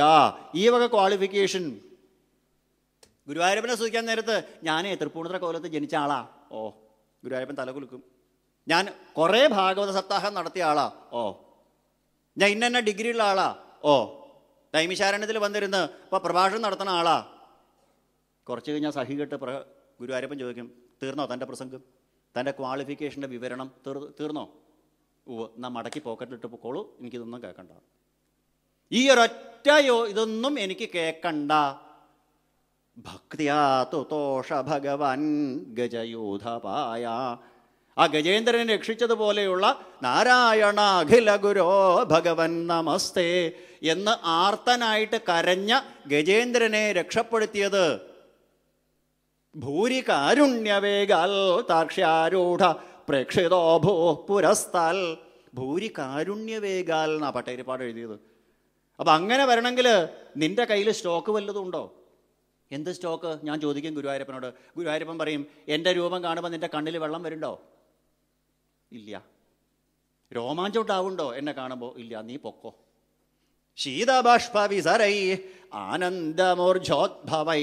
ഈ വക ക്വാളിഫിക്കേഷൻ ഗുരുവായൂരപ്പനെ സൂചിക്കാൻ നേരത്ത് ഞാൻ തൃപ്പൂണിത്ര കോലത്ത് ജനിച്ച ആളാ ഓ ഗുരുവായൂരപ്പൻ കുലുക്കും ഞാൻ കുറേ ഭാഗവത സപ്താഹം നടത്തിയ ആളാ ഓ ഞാൻ ഇന്ന ഡിഗ്രിയുള്ള ആളാ ഓ തൈമിശാരണ്യത്തിൽ വന്നിരുന്ന് ഇപ്പോൾ പ്രഭാഷണം നടത്തുന്ന ആളാ കുറച്ച് കഴിഞ്ഞാൽ സഹി കേട്ട് പ്ര ഗുരുവായൂരപ്പൻ ചോദിക്കും തീർന്നോ തൻ്റെ പ്രസംഗം തൻ്റെ ക്വാളിഫിക്കേഷൻ്റെ വിവരണം തീർ തീർന്നോ ഉവ് നാം മടക്കി പോക്കറ്റിലിട്ട് പൊക്കോളൂ എനിക്കിതൊന്നും കേൾക്കണ്ട ഈ ഒരൊറ്റ യോ ഇതൊന്നും എനിക്ക് കേൾക്കണ്ട ഭക്തിയാതുതോഷ ഭഗവാൻ ഗജയൂധപായ ആ ഗജേന്ദ്രനെ രക്ഷിച്ചതുപോലെയുള്ള നാരായണ അഖില ഗുരോ ഭഗവൻ നമസ്തേ എന്ന് ആർത്തനായിട്ട് കരഞ്ഞ ഗജേന്ദ്രനെ രക്ഷപ്പെടുത്തിയത് ഭൂരികാരുണ്യവേഗാൽ താക്ഷ്യാരൂഢ പ്രേക്ഷിതോ ഭൂ പുരസ്താൽ ഭൂരികാരുണ്യവേഗാൽ എന്നാ പട്ടേരിപ്പാട് എഴുതിയത് അപ്പൊ അങ്ങനെ വരണമെങ്കിൽ നിന്റെ കയ്യിൽ സ്റ്റോക്ക് വല്ലതും ഉണ്ടോ എന്ത് സ്റ്റോക്ക് ഞാൻ ചോദിക്കും ഗുരുവായൂരപ്പനോട് ഗുരുവായൂരപ്പൻ പറയും എൻ്റെ രൂപം കാണുമ്പോൾ നിന്റെ കണ്ണിൽ വെള്ളം വരുന്നുണ്ടോ ഇല്ല രോമാഞ്ചം ഉണ്ടാവുണ്ടോ എന്നെ കാണുമ്പോൾ ഇല്ല നീ പൊക്കോ ശീതബാഷ്പ ആനന്ദമൂർജോദ്ഭവൈ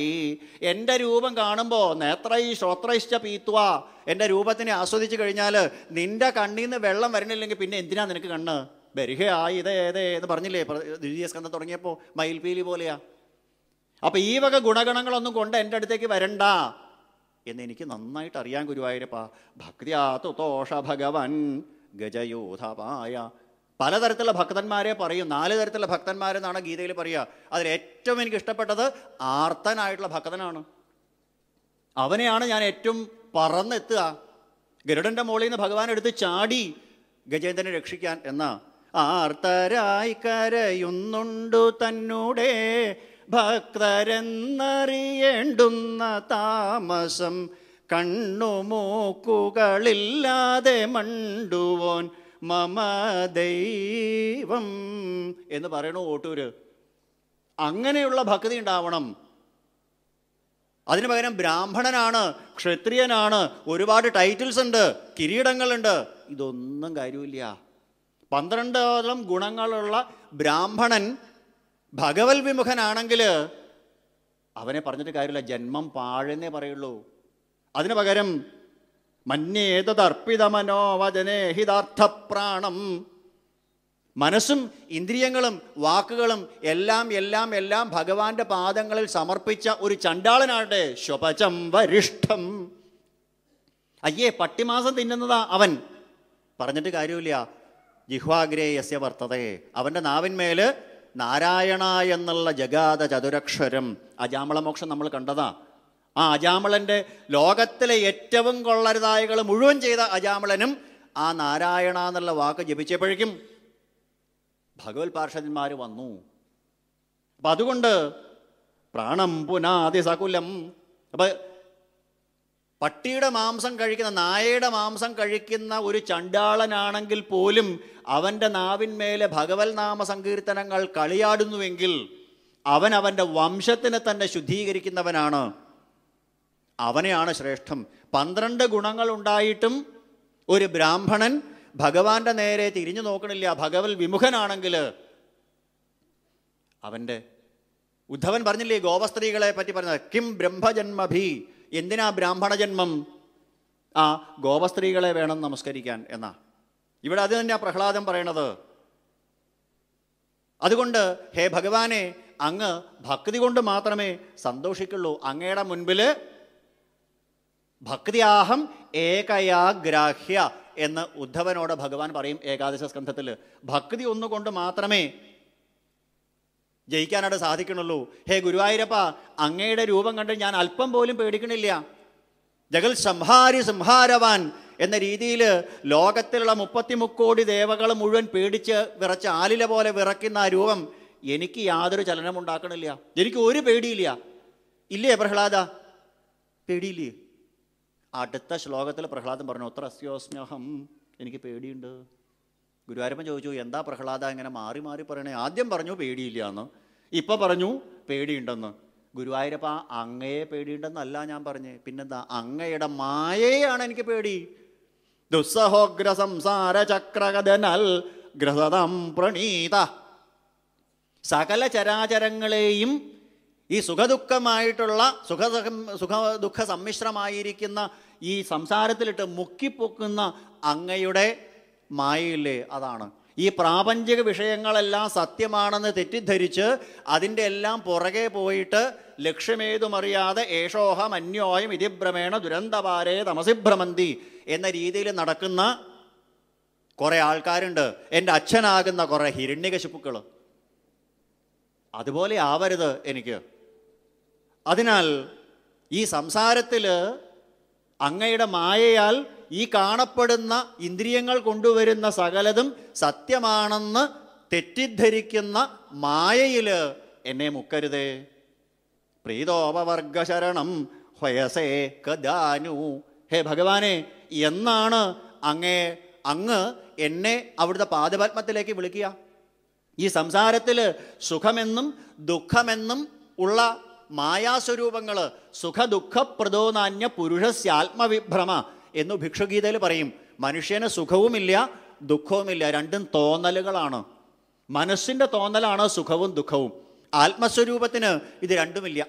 എൻ്റെ രൂപം കാണുമ്പോൾ നേത്രൈ ശ്രോത്രൈശ്ച പീത്വ എൻ്റെ രൂപത്തിനെ ആസ്വദിച്ച് കഴിഞ്ഞാൽ നിൻ്റെ കണ്ണിൽ നിന്ന് വെള്ളം വരണില്ലെങ്കിൽ പിന്നെ എന്തിനാ നിനക്ക് കണ്ണ് ബരിഹയായി ഇതേ ഏതേ എന്ന് പറഞ്ഞില്ലേ ദ്വിതീയ സ്കന്ധം തുടങ്ങിയപ്പോൾ മയിൽപീലി പോലെയാ അപ്പം ഈ വക ഗുണഗണങ്ങളൊന്നും കൊണ്ട് എൻ്റെ അടുത്തേക്ക് വരണ്ട എന്ന് എനിക്ക് നന്നായിട്ട് അറിയാൻ ഗുരുവായൂരപ്പ ഭക്തിയാ തുതോഷ ഭഗവൻ ഗജയൂഥപായ പലതരത്തിലുള്ള ഭക്തന്മാരെ പറയും നാല് തരത്തിലുള്ള ഭക്തന്മാരെന്നാണ് ഗീതയിൽ പറയുക അതിൽ ഏറ്റവും എനിക്ക് ഇഷ്ടപ്പെട്ടത് ആർത്തനായിട്ടുള്ള ഭക്തനാണ് അവനെയാണ് ഞാൻ ഏറ്റവും പറന്നെത്തുക ഗരുഡൻ്റെ മോളിൽ നിന്ന് ഭഗവാൻ എടുത്ത് ചാടി ഗജേന്ദ്രനെ രക്ഷിക്കാൻ എന്ന ആർത്തരായി കരയുന്നുണ്ടു തന്നൂടെ ഭക്തരെന്നറിയേണ്ടുന്ന താമസം കണ്ണുമൂക്കുകളില്ലാതെ മണ്ടുവോൻ മമ ദൈവം എന്ന് പറയണോ ഓട്ടൂര് അങ്ങനെയുള്ള ഭക്തി ഉണ്ടാവണം അതിനു പകരം ബ്രാഹ്മണനാണ് ക്ഷത്രിയനാണ് ഒരുപാട് ടൈറ്റിൽസ് ഉണ്ട് കിരീടങ്ങളുണ്ട് ഇതൊന്നും കാര്യമില്ല പന്ത്രണ്ടോളം ഗുണങ്ങളുള്ള ബ്രാഹ്മണൻ ഭഗവത് വിമുഖനാണെങ്കിൽ അവനെ പറഞ്ഞിട്ട് കാര്യമില്ല ജന്മം പാഴെന്നേ പറയുള്ളൂ അതിനു പകരം മന്യേതദർപ്പിതമനോവചനേ ഹിതാർത്ഥപ്രാണം മനസ്സും ഇന്ദ്രിയങ്ങളും വാക്കുകളും എല്ലാം എല്ലാം എല്ലാം ഭഗവാന്റെ പാദങ്ങളിൽ സമർപ്പിച്ച ഒരു ചണ്ടാളനാട്ടെ ശുപചം വരിഷ്ഠം അയ്യേ പട്ടിമാസം തിന്നുന്നതാ അവൻ പറഞ്ഞിട്ട് കാര്യമില്ല ജിഹ്വാഗ്രേയസ്യ വർത്തതേ അവൻ്റെ നാവിന്മേല് നാരായണ എന്നുള്ള ജഗാത ചതുരക്ഷരം അജാമളമോക്ഷം നമ്മൾ കണ്ടതാ ആ അജാമളൻ്റെ ലോകത്തിലെ ഏറ്റവും കൊള്ളരുതായകൾ മുഴുവൻ ചെയ്ത അജാമളനും ആ നാരായണ എന്നുള്ള വാക്ക് ജപിച്ചപ്പോഴേക്കും ഭഗവത് പാർഷന്മാർ വന്നു അപ്പം അതുകൊണ്ട് പ്രാണം പുനാതി സകുലം അപ്പം പട്ടിയുടെ മാംസം കഴിക്കുന്ന നായയുടെ മാംസം കഴിക്കുന്ന ഒരു ചണ്ടാളനാണെങ്കിൽ പോലും അവൻ്റെ നാവിന്മേലെ ഭഗവത് നാമ സങ്കീർത്തനങ്ങൾ കളിയാടുന്നുവെങ്കിൽ അവൻ അവൻ്റെ വംശത്തിനെ തന്നെ ശുദ്ധീകരിക്കുന്നവനാണ് അവനെയാണ് ശ്രേഷ്ഠം പന്ത്രണ്ട് ഗുണങ്ങൾ ഉണ്ടായിട്ടും ഒരു ബ്രാഹ്മണൻ ഭഗവാന്റെ നേരെ തിരിഞ്ഞു നോക്കണില്ല ഭഗവൽ വിമുഖനാണെങ്കിൽ അവൻ്റെ ഉദ്ധവൻ പറഞ്ഞില്ലേ ഗോപസ്ത്രീകളെ പറ്റി പറഞ്ഞത് കിം ബ്രഹ്മജന്മഭി എന്തിനാ ബ്രാഹ്മണ ജന്മം ആ ഗോപസ്ത്രീകളെ വേണം നമസ്കരിക്കാൻ എന്നാ ഇവിടെ അത് തന്നെയാണ് പ്രഹ്ലാദം പറയണത് അതുകൊണ്ട് ഹേ ഭഗവാനെ അങ്ങ് ഭക്തി കൊണ്ട് മാത്രമേ സന്തോഷിക്കുള്ളൂ അങ്ങയുടെ മുൻപിൽ ഭക്തിയാഹം ഏകയാഗ്രാഹ്യ എന്ന് ഉദ്ധവനോട് ഭഗവാൻ പറയും ഏകാദശ സ്കന്ധത്തിൽ ഭക്തി ഒന്നുകൊണ്ട് മാത്രമേ ജയിക്കാനായിട്ട് സാധിക്കണുള്ളൂ ഹേ ഗുരുവായൂരപ്പ അങ്ങയുടെ രൂപം കണ്ട് ഞാൻ അല്പം പോലും പേടിക്കണില്ല ജഗൽ സംഹാരി സംഹാരവാൻ എന്ന രീതിയിൽ ലോകത്തിലുള്ള മുക്കോടി ദേവകൾ മുഴുവൻ പേടിച്ച് വിറച്ച ആലില പോലെ വിറയ്ക്കുന്ന ആ രൂപം എനിക്ക് യാതൊരു ചലനം ഉണ്ടാക്കണില്ല എനിക്ക് ഒരു പേടിയില്ല ഇല്ലേ പ്രഹ്ലാദ പേടിയില്ലേ അടുത്ത ശ്ലോകത്തിൽ പ്രഹ്ലാദൻ പറഞ്ഞു ഒത്ര അസ്യോസ്മ്യഹം എനിക്ക് പേടിയുണ്ട് ഗുരുവായൂരപ്പൻ ചോദിച്ചു എന്താ പ്രഹ്ലാദ ഇങ്ങനെ മാറി മാറി പറയണേ ആദ്യം പറഞ്ഞു പേടിയില്ല എന്ന് ഇപ്പം പറഞ്ഞു പേടിയുണ്ടെന്ന് ഗുരുവായൂരപ്പ അങ്ങയെ പേടിയുണ്ടെന്നല്ല ഞാൻ പറഞ്ഞേ പിന്നെന്താ അങ്ങയുടെ മായയാണ് എനിക്ക് പേടി ദുസ്സഹോഗ്ര സംസാര ചക്രകഥനൽ ഗ്രഹതം പ്രണീത സകല ചരാചരങ്ങളെയും ഈ സുഖദുഃഖമായിട്ടുള്ള സുഖ സുഖ ദുഃഖ സമ്മിശ്രമായിരിക്കുന്ന ഈ സംസാരത്തിലിട്ട് മുക്കിപ്പൊക്കുന്ന അങ്ങയുടെ മായയില്ലേ അതാണ് ഈ പ്രാപഞ്ചിക വിഷയങ്ങളെല്ലാം സത്യമാണെന്ന് തെറ്റിദ്ധരിച്ച് അതിൻ്റെ എല്ലാം പുറകെ പോയിട്ട് ലക്ഷ്യമേതുമറിയാതെ ഏഷോഹം അന്യോഹം ഇതിഭ്രമേണ ദുരന്തപാരേ തമസിഭ്രമന്തി എന്ന രീതിയിൽ നടക്കുന്ന കുറേ ആൾക്കാരുണ്ട് എൻ്റെ അച്ഛനാകുന്ന കുറേ ഹിരണ്യകശിപ്പുക്കൾ അതുപോലെ ആവരുത് എനിക്ക് അതിനാൽ ഈ സംസാരത്തിൽ അങ്ങയുടെ മായയാൽ ഈ കാണപ്പെടുന്ന ഇന്ദ്രിയങ്ങൾ കൊണ്ടുവരുന്ന സകലതും സത്യമാണെന്ന് തെറ്റിദ്ധരിക്കുന്ന മായയിൽ എന്നെ മുക്കരുതേ പ്രീതോപവർഗശരണം ഹയസേ കദാനു ഹേ ഭഗവാനെ എന്നാണ് അങ്ങേ അങ്ങ് എന്നെ അവിടുത്തെ പാദപത്മത്തിലേക്ക് വിളിക്കുക ഈ സംസാരത്തിൽ സുഖമെന്നും ദുഃഖമെന്നും ഉള്ള മായാസ്വരൂപങ്ങൾ സുഖദുഃഖപ്രദോനാന്യ പുരുഷസ്യാത്മവിഭ്രമ എന്നു ഭിക്ഷുഗീതയിൽ പറയും മനുഷ്യന് സുഖവുമില്ല ദുഃഖവുമില്ല രണ്ടും തോന്നലുകളാണ് മനസ്സിൻ്റെ തോന്നലാണ് സുഖവും ദുഃഖവും ആത്മസ്വരൂപത്തിന് ഇത് രണ്ടുമില്ല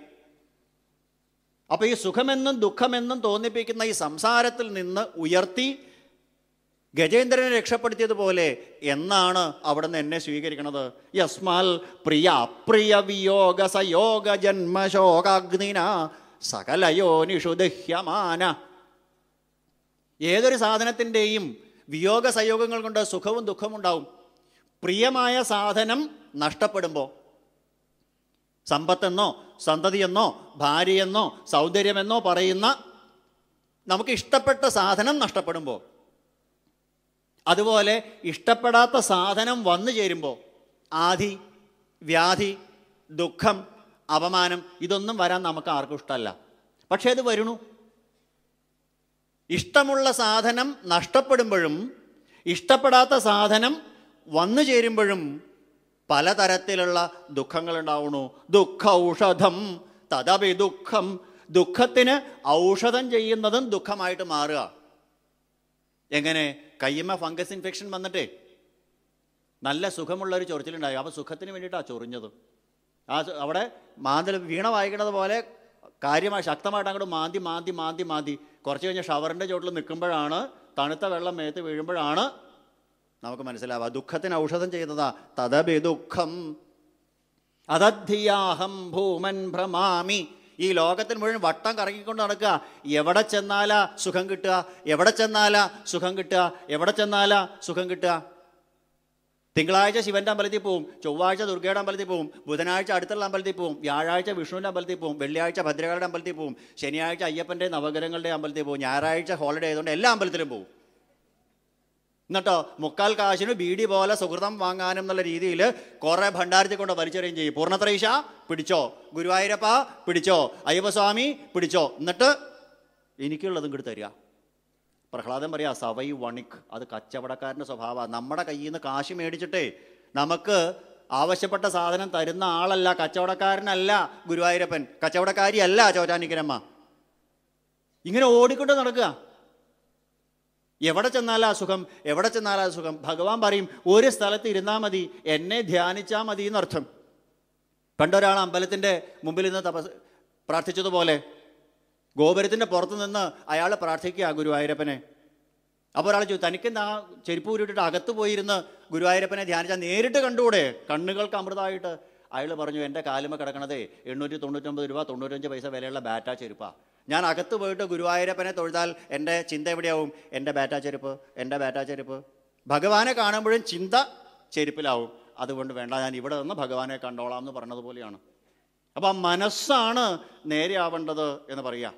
അപ്പോൾ ഈ സുഖമെന്നും ദുഃഖമെന്നും തോന്നിപ്പിക്കുന്ന ഈ സംസാരത്തിൽ നിന്ന് ഉയർത്തി ഗജേന്ദ്രനെ രക്ഷപ്പെടുത്തിയതുപോലെ എന്നാണ് അവിടുന്ന് എന്നെ സ്വീകരിക്കുന്നത് യസ്മാൽ പ്രിയ അപ്രിയ വിയോഗ സയോഗ ജന്മശോകാഗ്നിന സകലയോ ദഹ്യമാന ഏതൊരു സാധനത്തിൻ്റെയും വിയോഗ സയോഗങ്ങൾ കൊണ്ട് സുഖവും ദുഃഖവും ഉണ്ടാവും പ്രിയമായ സാധനം നഷ്ടപ്പെടുമ്പോൾ സമ്പത്തെന്നോ സന്തതിയെന്നോ ഭാര്യയെന്നോ സൗന്ദര്യമെന്നോ പറയുന്ന നമുക്ക് ഇഷ്ടപ്പെട്ട സാധനം നഷ്ടപ്പെടുമ്പോൾ അതുപോലെ ഇഷ്ടപ്പെടാത്ത സാധനം വന്നു ചേരുമ്പോൾ ആധി വ്യാധി ദുഃഖം അപമാനം ഇതൊന്നും വരാൻ നമുക്ക് ആർക്കും ഇഷ്ടമല്ല പക്ഷേ അത് വരുന്നു ഇഷ്ടമുള്ള സാധനം നഷ്ടപ്പെടുമ്പോഴും ഇഷ്ടപ്പെടാത്ത സാധനം വന്നു ചേരുമ്പോഴും പലതരത്തിലുള്ള ദുഃഖങ്ങളുണ്ടാവണു ദുഃഖ ഔഷധം തദപി ദുഃഖം ദുഃഖത്തിന് ഔഷധം ചെയ്യുന്നതും ദുഃഖമായിട്ട് മാറുക എങ്ങനെ കയ്യമ്മ ഫംഗസ് ഇൻഫെക്ഷൻ വന്നിട്ടേ നല്ല സുഖമുള്ള ഒരു ചൊറിച്ചിലുണ്ടായി അപ്പോൾ സുഖത്തിന് വേണ്ടിയിട്ടാണ് ചൊറിഞ്ഞത് ആ അവിടെ മാന്തൽ വീണ വായിക്കുന്നത് പോലെ കാര്യമായി ശക്തമായിട്ട് അങ്ങോട്ട് മാന്തി മാന്തി മാന്തി മാന്തി കുറച്ച് കഴിഞ്ഞ് ഷവറിൻ്റെ ചോട്ടിൽ നിൽക്കുമ്പോഴാണ് തണുത്ത വെള്ളം മേത്ത് വീഴുമ്പോഴാണ് നമുക്ക് മനസ്സിലാവുക ദുഃഖത്തിന് ഔഷധം ചെയ്തതാ തദബി ദുഃഖം അതദ്ധിയാഹം ഭൂമൻ ഭ്രമാമി ഈ ലോകത്തിന് മുഴുവൻ വട്ടം കറങ്ങിക്കൊണ്ട് നടക്കുക എവിടെ ചെന്നാലാ സുഖം കിട്ടുക എവിടെ ചെന്നാലാ സുഖം കിട്ടുക എവിടെ ചെന്നാലാ സുഖം കിട്ടുക തിങ്കളാഴ്ച ശിവന്റെ അമ്പലത്തിൽ പോവും ചൊവ്വാഴ്ച ദുർഗയുടെ അമ്പലത്തിൽ പോവും ബുധനാഴ്ച അടുത്തുള്ള അമ്പലത്തിൽ പോവും വ്യാഴാഴ്ച വിഷ്ണുവിൻ്റെ അമ്പലത്തിൽ പോവും വെള്ളിയാഴ്ച ഭദ്രകാളുടെ അമ്പലത്തിൽ പോവും ശനിയാഴ്ച അയ്യപ്പൻ്റെ നവഗ്രഹങ്ങളുടെ അമ്പലത്തിൽ പോവും ഞായറാഴ്ച ഹോളിഡേ ആയതുകൊണ്ട് എല്ലാ അമ്പലത്തിലും പോവും എന്നിട്ടോ മുക്കാൽ കാശിന് ബീഡി പോലെ സുഹൃതം വാങ്ങാനും എന്നുള്ള രീതിയിൽ കുറേ ഭണ്ഡാരത്തിൽ കൊണ്ട് വലിച്ചെറിയും ചെയ്യും പൂർണ്ണത്രൈശ പിടിച്ചോ ഗുരുവായൂരപ്പ പിടിച്ചോ അയ്യപ്പസ്വാമി പിടിച്ചോ എന്നിട്ട് എനിക്കുള്ളതും ഇങ്ങോട്ട് തരിക പ്രഹ്ലാദൻ പറയാ സവൈ വണിക് അത് കച്ചവടക്കാരൻ്റെ സ്വഭാവമാണ് നമ്മുടെ കയ്യിൽ നിന്ന് കാശ് മേടിച്ചിട്ടേ നമുക്ക് ആവശ്യപ്പെട്ട സാധനം തരുന്ന ആളല്ല കച്ചവടക്കാരനല്ല ഗുരുവായൂരപ്പൻ കച്ചവടക്കാരിയല്ല ചോറ്റാനിക്കരമ്മ ഇങ്ങനെ ഓടിക്കൊണ്ട് നടക്കുക എവിടെ ചെന്നാലും സുഖം എവിടെ ചെന്നാലും സുഖം ഭഗവാൻ പറയും ഒരു സ്ഥലത്ത് ഇരുന്നാൽ മതി എന്നെ ധ്യാനിച്ചാൽ മതി എന്നർത്ഥം പണ്ടൊരാൾ അമ്പലത്തിൻ്റെ മുമ്പിൽ നിന്ന് തപസ് പ്രാർത്ഥിച്ചതുപോലെ ഗോപുരത്തിൻ്റെ പുറത്ത് നിന്ന് അയാൾ പ്രാർത്ഥിക്കുക ഗുരുവായൂരപ്പനെ അപ്പോൾ ഒരാൾ ചോദിച്ചു തനിക്കെന്താ ചെരുപ്പ് ഉരുട്ടിട്ട് അകത്ത് പോയിരുന്ന് ഗുരുവായൂരപ്പനെ ധ്യാനിച്ചാൽ നേരിട്ട് കണ്ടുകൂടെ കണ്ണുകൾക്ക് അമൃതമായിട്ട് അയാൾ പറഞ്ഞു എൻ്റെ കാലുമ കിടക്കണതേ എണ്ണൂറ്റി തൊണ്ണൂറ്റൊമ്പത് രൂപ തൊണ്ണൂറ്റഞ്ച് പൈസ വിലയുള്ള ബാറ്റാ ചെരുപ്പാണ് ഞാൻ അകത്ത് പോയിട്ട് ഗുരുവായൂരപ്പനെ തൊഴുതാൽ എൻ്റെ ചിന്ത എവിടെയാവും എൻ്റെ ബാറ്റാ ചെരുപ്പ് എൻ്റെ ബാറ്റാ ചെരുപ്പ് ഭഗവാനെ കാണുമ്പോഴും ചിന്ത ചെരുപ്പിലാവും അതുകൊണ്ട് വേണ്ട ഞാൻ ഇവിടെ നിന്ന് ഭഗവാനെ കണ്ടോളാം എന്ന് പറഞ്ഞതുപോലെയാണ് അപ്പം ആ മനസ്സാണ് നേരെയാവേണ്ടത് എന്ന് പറയുക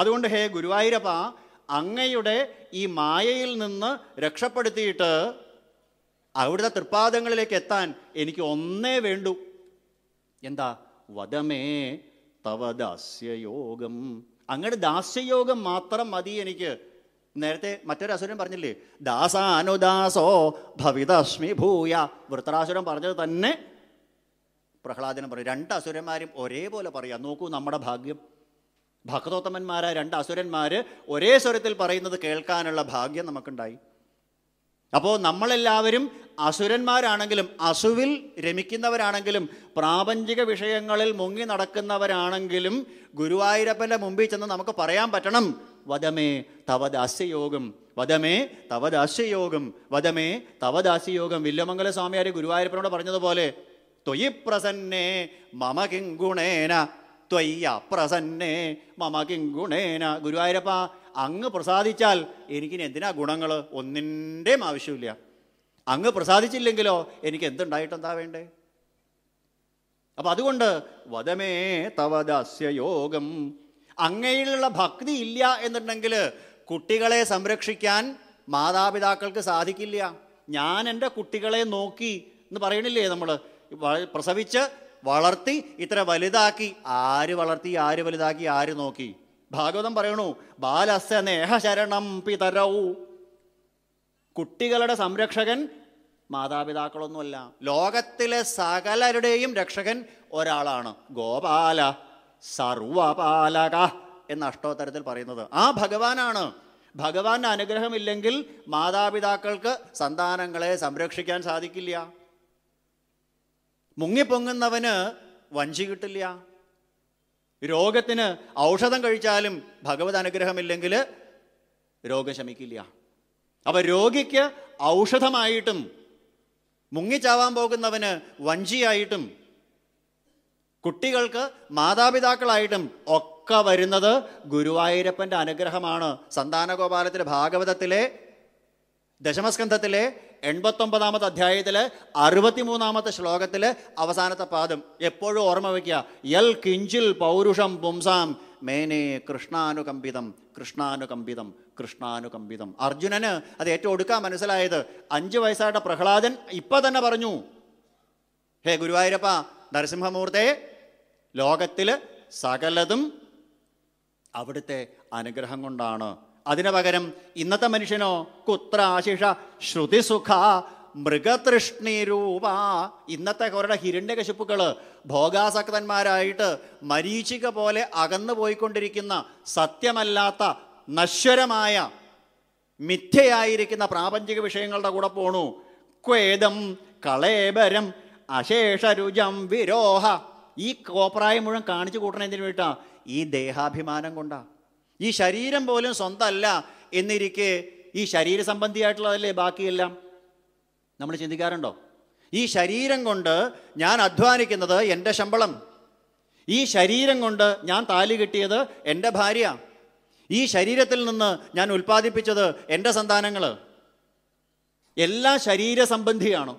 അതുകൊണ്ട് ഹേ ഗുരുവായൂരപ്പ അങ്ങയുടെ ഈ മായയിൽ നിന്ന് രക്ഷപ്പെടുത്തിയിട്ട് അവിടുത്തെ തൃപ്പാദങ്ങളിലേക്ക് എത്താൻ എനിക്ക് ഒന്നേ വേണ്ടു എന്താ വധമേ തവ ദാസ്യയോഗം അങ്ങനെ ദാസ്യയോഗം മാത്രം മതി എനിക്ക് നേരത്തെ മറ്റൊരു അസുരം പറഞ്ഞില്ലേ ദാസാനുദാസോ ഭവിതാസ്മി ഭൂയ വൃത്തരാസുരൻ പറഞ്ഞത് തന്നെ പ്രഹ്ലാദനം പറയും രണ്ട് അസുരന്മാരും ഒരേപോലെ പറയാം നോക്കൂ നമ്മുടെ ഭാഗ്യം ഭക്തോത്തമന്മാരായ രണ്ട് അസുരന്മാർ ഒരേ സ്വരത്തിൽ പറയുന്നത് കേൾക്കാനുള്ള ഭാഗ്യം നമുക്കുണ്ടായി അപ്പോൾ നമ്മളെല്ലാവരും അസുരന്മാരാണെങ്കിലും അസുവിൽ രമിക്കുന്നവരാണെങ്കിലും പ്രാപഞ്ചിക വിഷയങ്ങളിൽ മുങ്ങി നടക്കുന്നവരാണെങ്കിലും ഗുരുവായൂരപ്പൻ്റെ മുമ്പിൽ ചെന്ന് നമുക്ക് പറയാൻ പറ്റണം വധമേ തവദാസ്യയോഗം വധമേ തവദാസ്യയോഗം വധമേ തവദാസ്യയോഗം വില്ലമംഗല സ്വാമിയാർ ഗുരുവായൂരപ്പനോട് പറഞ്ഞതുപോലെ ത്വയി പ്രസന്നേ മമ കിങ്കുണേന ത്വയ്യ പ്രസന്നേ മമ കിങ്കുണേന ഗുരുവായൂരപ്പ അങ്ങ് പ്രസാദിച്ചാൽ എനിക്കിനി എന്തിനാ ഗുണങ്ങൾ ഒന്നിൻ്റെയും ആവശ്യമില്ല അങ്ങ് പ്രസാദിച്ചില്ലെങ്കിലോ എനിക്ക് എന്തുണ്ടായിട്ടെന്താ വേണ്ടേ അപ്പം അതുകൊണ്ട് വദമേ തവദാസ്യ യോഗം അങ്ങയിലുള്ള ഭക്തി ഇല്ല എന്നുണ്ടെങ്കിൽ കുട്ടികളെ സംരക്ഷിക്കാൻ മാതാപിതാക്കൾക്ക് സാധിക്കില്ല ഞാൻ എൻ്റെ കുട്ടികളെ നോക്കി എന്ന് പറയണില്ലേ നമ്മൾ പ്രസവിച്ച് വളർത്തി ഇത്ര വലുതാക്കി ആര് വളർത്തി ആര് വലുതാക്കി ആര് നോക്കി ഭാഗവതം പറയണു ബാലസ്യ നേഹശരണം പിതരൗ കുട്ടികളുടെ സംരക്ഷകൻ മാതാപിതാക്കളൊന്നുമല്ല ലോകത്തിലെ സകലരുടെയും രക്ഷകൻ ഒരാളാണ് ഗോപാല സർവപാലക എന്ന അഷ്ടോത്തരത്തിൽ പറയുന്നത് ആ ഭഗവാനാണ് ഭഗവാന്റെ അനുഗ്രഹമില്ലെങ്കിൽ മാതാപിതാക്കൾക്ക് സന്താനങ്ങളെ സംരക്ഷിക്കാൻ സാധിക്കില്ല മുങ്ങിപ്പൊങ്ങുന്നവന് വഞ്ചി കിട്ടില്ല രോഗത്തിന് ഔഷധം കഴിച്ചാലും ഭഗവത് അനുഗ്രഹമില്ലെങ്കിൽ രോഗം ശമിക്കില്ല അപ്പം രോഗിക്ക് ഔഷധമായിട്ടും മുങ്ങിച്ചാവാൻ പോകുന്നവന് വഞ്ചിയായിട്ടും കുട്ടികൾക്ക് മാതാപിതാക്കളായിട്ടും ഒക്കെ വരുന്നത് ഗുരുവായൂരപ്പൻ്റെ അനുഗ്രഹമാണ് സന്താനഗോപാലത്തിലെ ഭാഗവതത്തിലെ ദശമസ്കന്ധത്തിലെ എൺപത്തൊമ്പതാമത്തെ അധ്യായത്തിൽ അറുപത്തിമൂന്നാമത്തെ ശ്ലോകത്തിൽ അവസാനത്തെ പാദം എപ്പോഴും ഓർമ്മ വയ്ക്കുക യൽ കിഞ്ചിൽ പൗരുഷം പുംസാം മേനെ കൃഷ്ണാനുകമ്പിതം കൃഷ്ണാനുകമ്പിതം കൃഷ്ണാനുകമ്പിതം അർജുനന് അത് ഏറ്റവും ഒടുക്കാൻ മനസ്സിലായത് അഞ്ച് വയസ്സായിട്ട് പ്രഹ്ലാദൻ ഇപ്പം തന്നെ പറഞ്ഞു ഹേ ഗുരുവായൂരപ്പ നരസിംഹമൂർത്തെ ലോകത്തിൽ സകലതും അവിടുത്തെ അനുഗ്രഹം കൊണ്ടാണ് അതിനു പകരം ഇന്നത്തെ മനുഷ്യനോ കുത്രാശിഷ ശ്രുതിസുഖ മൃഗതൃഷ്ണിരൂപ ഇന്നത്തെ കുറേ ഹിരണ്യകശിപ്പുകൾ ഭോഗാസക്തന്മാരായിട്ട് മരീചിക പോലെ അകന്നു പോയിക്കൊണ്ടിരിക്കുന്ന സത്യമല്ലാത്ത നശ്വരമായ മിഥ്യയായിരിക്കുന്ന പ്രാപഞ്ചിക വിഷയങ്ങളുടെ കൂടെ പോണു ക്വേദം കളേബരം അശേഷരുജം വിരോഹ ഈ കോപ്രായം മുഴുവൻ കാണിച്ചു കൂട്ടണേന്തിനു വേണ്ടിയിട്ടാണ് ഈ ദേഹാഭിമാനം കൊണ്ടാണ് ഈ ശരീരം പോലും സ്വന്തമല്ല എന്നിരിക്കെ ഈ ശരീര സംബന്ധിയായിട്ടുള്ളതല്ലേ ബാക്കിയെല്ലാം നമ്മൾ ചിന്തിക്കാറുണ്ടോ ഈ ശരീരം കൊണ്ട് ഞാൻ അധ്വാനിക്കുന്നത് എൻ്റെ ശമ്പളം ഈ ശരീരം കൊണ്ട് ഞാൻ താലി കിട്ടിയത് എൻ്റെ ഭാര്യ ഈ ശരീരത്തിൽ നിന്ന് ഞാൻ ഉൽപ്പാദിപ്പിച്ചത് എൻ്റെ സന്താനങ്ങൾ എല്ലാ ശരീര സംബന്ധിയാണോ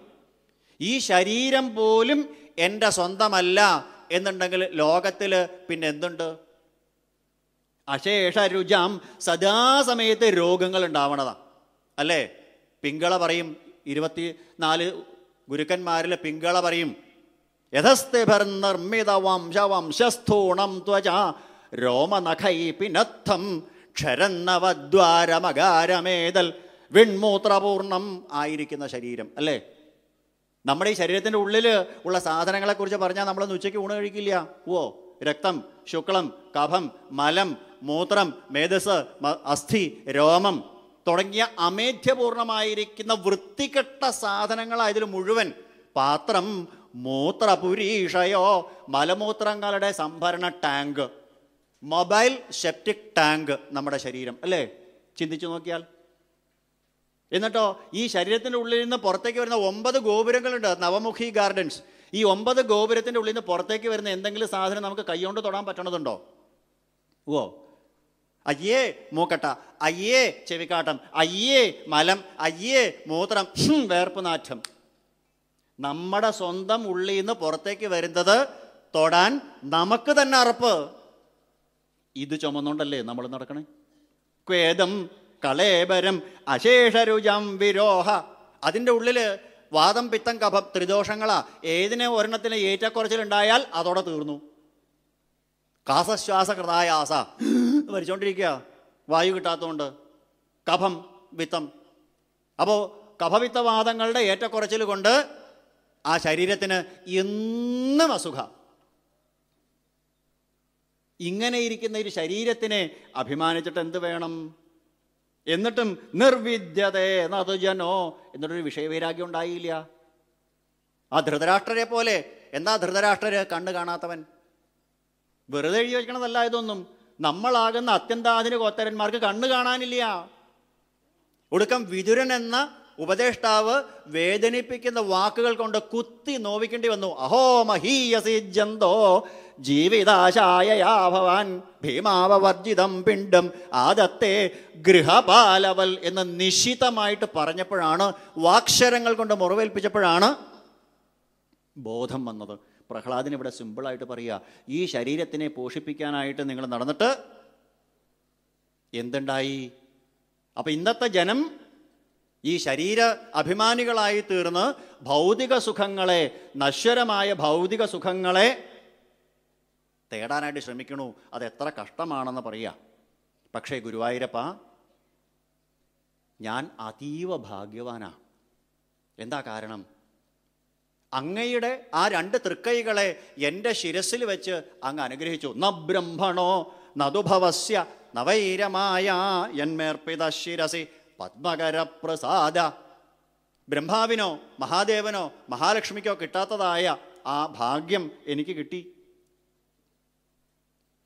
ഈ ശരീരം പോലും എൻ്റെ സ്വന്തമല്ല എന്നുണ്ടെങ്കിൽ ലോകത്തിൽ പിന്നെ എന്തുണ്ട് അശേഷ രുചാം സദാസമയത്ത് രോഗങ്ങൾ ഉണ്ടാവണതാ അല്ലേ പിങ്കള പറയും ഇരുപത്തി നാല് ഗുരുക്കന്മാരിലെ പിങ്കള പറയും യഥസ്ഥിഭർ നിർമ്മിത വംശ വംശസ്ഥൂണം ത്വജ രോമനഖൈ പിനത്തം ക്ഷരന്നവദ്വാരമകാരമേതൽ വിൺമൂത്രപൂർണം ആയിരിക്കുന്ന ശരീരം അല്ലേ നമ്മുടെ ഈ ശരീരത്തിൻ്റെ ഉള്ളിൽ ഉള്ള സാധനങ്ങളെക്കുറിച്ച് പറഞ്ഞാൽ നമ്മളൊന്ന് ഉച്ചയ്ക്ക് ഊണ് കഴിക്കില്ല ഓ രക്തം ശുക്ലം കഫം മലം മൂത്രം മേധസ് അസ്ഥി രോമം തുടങ്ങിയ അമേധ്യപൂർണമായിരിക്കുന്ന വൃത്തികെട്ട അതിൽ മുഴുവൻ പാത്രം മൂത്രപുരീഷയോ മലമൂത്രങ്ങളുടെ സംഭരണ ടാങ്ക് മൊബൈൽ സെപ്റ്റിക് ടാങ്ക് നമ്മുടെ ശരീരം അല്ലേ ചിന്തിച്ചു നോക്കിയാൽ എന്നിട്ടോ ഈ ശരീരത്തിൻ്റെ ഉള്ളിൽ നിന്ന് പുറത്തേക്ക് വരുന്ന ഒമ്പത് ഗോപുരങ്ങളുണ്ട് നവമുഖി ഗാർഡൻസ് ഈ ഒമ്പത് ഗോപുരത്തിൻ്റെ ഉള്ളിൽ നിന്ന് പുറത്തേക്ക് വരുന്ന എന്തെങ്കിലും സാധനം നമുക്ക് കൈകൊണ്ട് തൊടാൻ പറ്റണതുണ്ടോ ഓ അയ്യേ മൂക്കട്ട അയ്യേ ചെവിക്കാട്ടം അയ്യേ മലം അയ്യേ മൂത്രം വേർപ്പ് നാറ്റം നമ്മുടെ സ്വന്തം ഉള്ളിൽ നിന്ന് പുറത്തേക്ക് വരുന്നത് തൊടാൻ നമുക്ക് തന്നെ അറപ്പ് ഇത് ചുമന്നുകൊണ്ടല്ലേ നമ്മൾ നടക്കണേ ക്വേദം കളേബരം അശേഷരുജം വിരോഹ അതിൻ്റെ ഉള്ളിൽ വാദം പിത്തം കഫം ത്രിദോഷങ്ങളാ ഏതിനെ ഒരെണ്ണത്തിന് ഏറ്റക്കുറച്ചിലുണ്ടായാൽ അതോടെ തീർന്നു കാസശ്വാസകൃതായാസ മരിച്ചുകൊണ്ടിരിക്കുക വായു കിട്ടാത്തതുകൊണ്ട് കഫം വിത്തം അപ്പോൾ കഫവിത്തവാദങ്ങളുടെ ഏറ്റക്കുറച്ചിൽ കൊണ്ട് ആ ശരീരത്തിന് എന്നും അസുഖ ഇങ്ങനെ ഇരിക്കുന്ന ഒരു ശരീരത്തിനെ അഭിമാനിച്ചിട്ട് എന്ത് വേണം എന്നിട്ടും നിർവിദ്യതേ നതുജനോ എന്നിട്ടൊരു വിഷയവൈരാഗ്യം ഉണ്ടായില്ല ആ ധൃതരാഷ്ട്രരെ പോലെ എന്താ ധൃതരാഷ്ട്രര് കണ്ണു കാണാത്തവൻ വെറുതെ എഴുതി വയ്ക്കണതല്ല ഇതൊന്നും നമ്മളാകുന്ന അത്യന്താധുനിക ഗോത്രന്മാർക്ക് കണ്ണു കാണാനില്ല ഒടുക്കം വിതുരൻ എന്ന ഉപദേഷ്ടാവ് വേദനിപ്പിക്കുന്ന വാക്കുകൾ കൊണ്ട് കുത്തി നോവിക്കേണ്ടി വന്നു അഹോ മഹീയസി ജന്തോ ജീവിതാശായയാ ഭവാൻ ഭീമാവവർജിതം പിണ്ടും ആദത്തെ ഗൃഹപാലവൽ എന്ന് നിശിതമായിട്ട് പറഞ്ഞപ്പോഴാണ് വാക്ഷരങ്ങൾ കൊണ്ട് മുറിവേൽപ്പിച്ചപ്പോഴാണ് ബോധം വന്നത് പ്രഹ്ലാദിന് ഇവിടെ സിമ്പിളായിട്ട് പറയുക ഈ ശരീരത്തിനെ പോഷിപ്പിക്കാനായിട്ട് നിങ്ങൾ നടന്നിട്ട് എന്തുണ്ടായി അപ്പം ഇന്നത്തെ ജനം ഈ ശരീര അഭിമാനികളായി തീർന്ന് ഭൗതിക സുഖങ്ങളെ നശ്വരമായ ഭൗതിക സുഖങ്ങളെ തേടാനായിട്ട് ശ്രമിക്കണു അത് എത്ര കഷ്ടമാണെന്ന് പറയുക പക്ഷേ ഗുരുവായൂരപ്പ ഞാൻ അതീവ ഭാഗ്യവാനാണ് എന്താ കാരണം അങ്ങയുടെ ആ രണ്ട് തൃക്കൈകളെ എൻ്റെ ശിരസിൽ വെച്ച് അങ്ങ് അനുഗ്രഹിച്ചു ന ബ്രഹ്മണോ നതുഭവസ്യ നവൈരമായ എന്മേർപ്പിത ശിരസി പത്മകരപ്രസാദ ബ്രഹ്മാവിനോ മഹാദേവനോ മഹാലക്ഷ്മിക്കോ കിട്ടാത്തതായ ആ ഭാഗ്യം എനിക്ക് കിട്ടി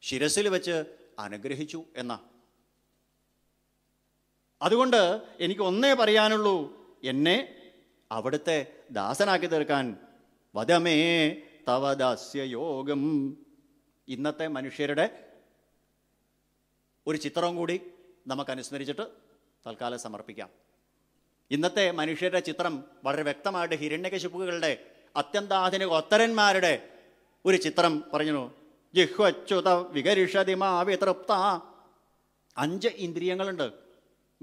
ശിരസിൽ വെച്ച് അനുഗ്രഹിച്ചു എന്ന അതുകൊണ്ട് എനിക്ക് ഒന്നേ പറയാനുള്ളൂ എന്നെ അവിടുത്തെ ദാസനാക്കി തീർക്കാൻ വധമേ തവദാസ്യ യോഗം ഇന്നത്തെ മനുഷ്യരുടെ ഒരു ചിത്രവും കൂടി നമുക്ക് അനുസ്മരിച്ചിട്ട് തൽക്കാലം സമർപ്പിക്കാം ഇന്നത്തെ മനുഷ്യരുടെ ചിത്രം വളരെ വ്യക്തമായിട്ട് ഹിരണ്യകശിപ്പുകളുടെ അത്യന്താധുനിക ഒത്തരന്മാരുടെ ഒരു ചിത്രം പറഞ്ഞു ജിഹ്വച്യുത വികരിഷതിമാ വിതൃപ്ത അഞ്ച് ഇന്ദ്രിയങ്ങളുണ്ട്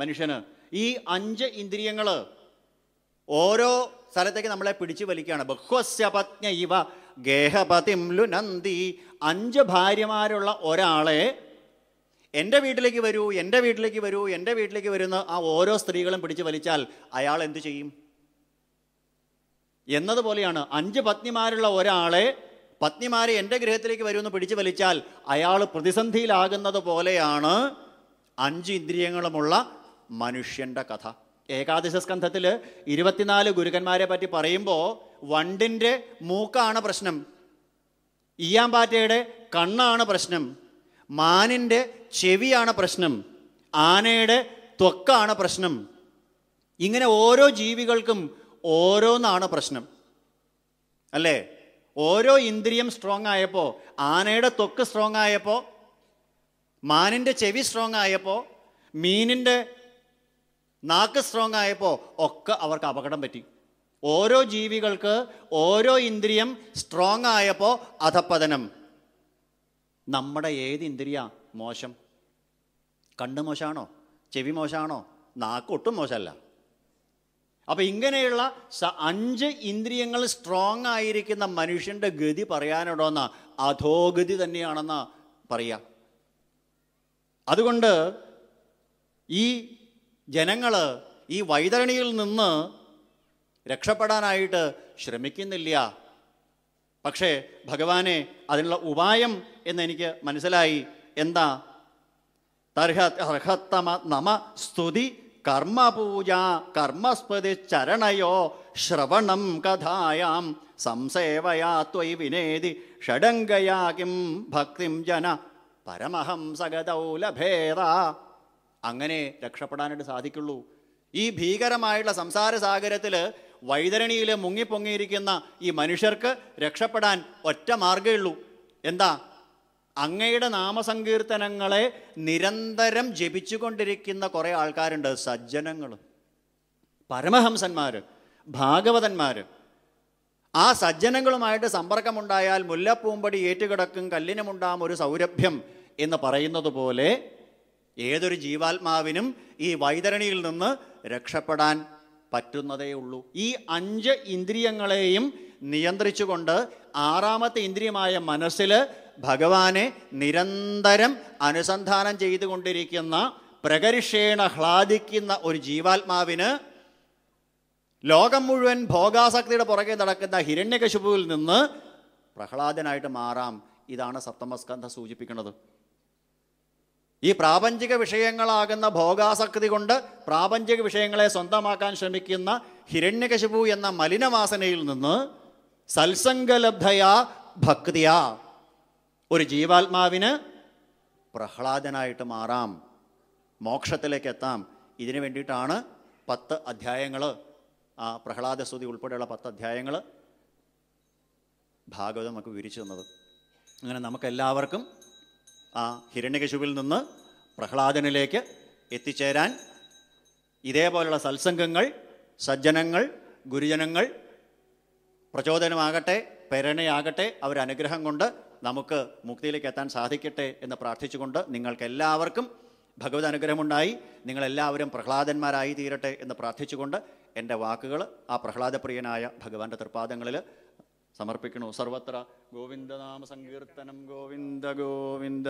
മനുഷ്യന് ഈ അഞ്ച് ഇന്ദ്രിയങ്ങൾ ഓരോ സ്ഥലത്തേക്ക് നമ്മളെ പിടിച്ചു വലിക്കുകയാണ് പത്ന ഇവ ഗേഹപതിം നന്ദി അഞ്ച് ഭാര്യമാരുള്ള ഒരാളെ എൻ്റെ വീട്ടിലേക്ക് വരൂ എൻ്റെ വീട്ടിലേക്ക് വരൂ എൻ്റെ വീട്ടിലേക്ക് വരുന്ന ആ ഓരോ സ്ത്രീകളും പിടിച്ചു വലിച്ചാൽ അയാൾ എന്തു ചെയ്യും എന്നതുപോലെയാണ് അഞ്ച് പത്നിമാരുള്ള ഒരാളെ പത്നിമാരെ എൻ്റെ ഗൃഹത്തിലേക്ക് വരുമെന്ന് പിടിച്ചു വലിച്ചാൽ അയാൾ പ്രതിസന്ധിയിലാകുന്നത് പോലെയാണ് അഞ്ച് ഇന്ദ്രിയങ്ങളുമുള്ള മനുഷ്യൻ്റെ കഥ ഏകാദശ സ്കന്ധത്തിൽ ഇരുപത്തിനാല് ഗുരുക്കന്മാരെ പറ്റി പറയുമ്പോൾ വണ്ടിൻ്റെ മൂക്കാണ് പ്രശ്നം ഈയാമ്പാറ്റയുടെ കണ്ണാണ് പ്രശ്നം മാനിൻ്റെ ചെവിയാണ് പ്രശ്നം ആനയുടെ ത്വക്കാണ് പ്രശ്നം ഇങ്ങനെ ഓരോ ജീവികൾക്കും ഓരോന്നാണ് പ്രശ്നം അല്ലേ ഓരോ ഇന്ദ്രിയം സ്ട്രോങ് ആയപ്പോൾ ആനയുടെ ത്വക്ക് സ്ട്രോങ് ആയപ്പോൾ മാനിൻ്റെ ചെവി സ്ട്രോങ് ആയപ്പോൾ മീനിൻ്റെ നാക്ക് സ്ട്രോങ് ആയപ്പോൾ ഒക്കെ അവർക്ക് അപകടം പറ്റി ഓരോ ജീവികൾക്ക് ഓരോ ഇന്ദ്രിയം സ്ട്രോങ് ആയപ്പോൾ അധപ്പതനം നമ്മുടെ ഏത് ഇന്ദ്രിയ മോശം കണ്ണ് മോശമാണോ ചെവി മോശമാണോ നാക്ക് ഒട്ടും മോശമല്ല അപ്പം ഇങ്ങനെയുള്ള അഞ്ച് ഇന്ദ്രിയങ്ങൾ സ്ട്രോങ് ആയിരിക്കുന്ന മനുഷ്യൻ്റെ ഗതി പറയാനുടോന്ന അധോഗതി തന്നെയാണെന്ന് പറയാം അതുകൊണ്ട് ഈ ജനങ്ങൾ ഈ വൈതരണിയിൽ നിന്ന് രക്ഷപ്പെടാനായിട്ട് ശ്രമിക്കുന്നില്ല പക്ഷേ ഭഗവാനെ അതിനുള്ള ഉപായം എന്നെനിക്ക് മനസ്സിലായി എന്താ തർഹത്തമ നമ സ്തുതി കർമ്മപൂജ കർമ്മസ്മൃതി ചരണയോ ശ്രവണം കഥായാം സംസേവയാ ത്വയി വിനേതി ഷഡംഗയാ ഭക്തിം ജന പരമഹംസഗതൗ ലഭേറ അങ്ങനെ രക്ഷപ്പെടാനായിട്ട് സാധിക്കുള്ളൂ ഈ ഭീകരമായുള്ള സംസാര സാഗരത്തിൽ വൈതരണിയിൽ മുങ്ങിപ്പൊങ്ങിയിരിക്കുന്ന ഈ മനുഷ്യർക്ക് രക്ഷപ്പെടാൻ ഒറ്റ മാർഗ്ഗമേ ഉള്ളൂ എന്താ അങ്ങയുടെ നാമസങ്കീർത്തനങ്ങളെ നിരന്തരം ജപിച്ചുകൊണ്ടിരിക്കുന്ന കുറേ ആൾക്കാരുണ്ട് സജ്ജനങ്ങൾ പരമഹംസന്മാർ ഭാഗവതന്മാർ ആ സജ്ജനങ്ങളുമായിട്ട് സമ്പർക്കമുണ്ടായാൽ മുല്ലപ്പൂമ്പടി ഏറ്റുകിടക്കും കല്ലിനുമുണ്ടാം ഒരു സൗരഭ്യം എന്ന് പറയുന്നത് പോലെ ഏതൊരു ജീവാത്മാവിനും ഈ വൈതരണിയിൽ നിന്ന് രക്ഷപ്പെടാൻ ഉള്ളൂ ഈ അഞ്ച് ഇന്ദ്രിയങ്ങളെയും നിയന്ത്രിച്ചുകൊണ്ട് ആറാമത്തെ ഇന്ദ്രിയമായ മനസ്സിൽ ഭഗവാനെ നിരന്തരം അനുസന്ധാനം ചെയ്തുകൊണ്ടിരിക്കുന്ന പ്രകരിഷേണ ഹ്ലാദിക്കുന്ന ഒരു ജീവാത്മാവിന് ലോകം മുഴുവൻ ഭോഗാസക്തിയുടെ പുറകെ നടക്കുന്ന ഹിരണ്യകശുപുവിൽ നിന്ന് പ്രഹ്ലാദനായിട്ട് മാറാം ഇതാണ് സപ്തമസ്കന്ധ സൂചിപ്പിക്കുന്നത് ഈ പ്രാപഞ്ചിക വിഷയങ്ങളാകുന്ന ഭോഗാസക്തി കൊണ്ട് പ്രാപഞ്ചിക വിഷയങ്ങളെ സ്വന്തമാക്കാൻ ശ്രമിക്കുന്ന ഹിരണ്യകശിപു എന്ന മലിനവാസനയിൽ നിന്ന് സത്സംഗലബ്ധയാ ഭക്തിയാ ഒരു ജീവാത്മാവിന് പ്രഹ്ലാദനായിട്ട് മാറാം മോക്ഷത്തിലേക്ക് എത്താം ഇതിനു വേണ്ടിയിട്ടാണ് പത്ത് അധ്യായങ്ങൾ ആ പ്രഹ്ലാദസ്തുതി ഉൾപ്പെടെയുള്ള പത്ത് അധ്യായങ്ങൾ ഭാഗവതം നമുക്ക് വിവരിച്ചു തന്നത് അങ്ങനെ നമുക്കെല്ലാവർക്കും ആ ഹിരണ്യകശുവിൽ നിന്ന് പ്രഹ്ലാദനിലേക്ക് എത്തിച്ചേരാൻ ഇതേപോലുള്ള സത്സംഗങ്ങൾ സജ്ജനങ്ങൾ ഗുരുജനങ്ങൾ പ്രചോദനമാകട്ടെ പ്രേരണയാകട്ടെ അവരനുഗ്രഹം കൊണ്ട് നമുക്ക് മുക്തിയിലേക്ക് എത്താൻ സാധിക്കട്ടെ എന്ന് പ്രാർത്ഥിച്ചുകൊണ്ട് നിങ്ങൾക്കെല്ലാവർക്കും ഭഗവത് അനുഗ്രഹമുണ്ടായി നിങ്ങളെല്ലാവരും പ്രഹ്ലാദന്മാരായി തീരട്ടെ എന്ന് പ്രാർത്ഥിച്ചുകൊണ്ട് എൻ്റെ വാക്കുകൾ ആ പ്രഹ്ലാദപ്രിയനായ ഭഗവാന്റെ തൃപ്പാദങ്ങളിൽ സമർപ്പിക്കണു സർവത്ര ഗോവിന്ദനാമ സങ്കീർത്തനം ഗോവിന്ദ ഗോവിന്ദ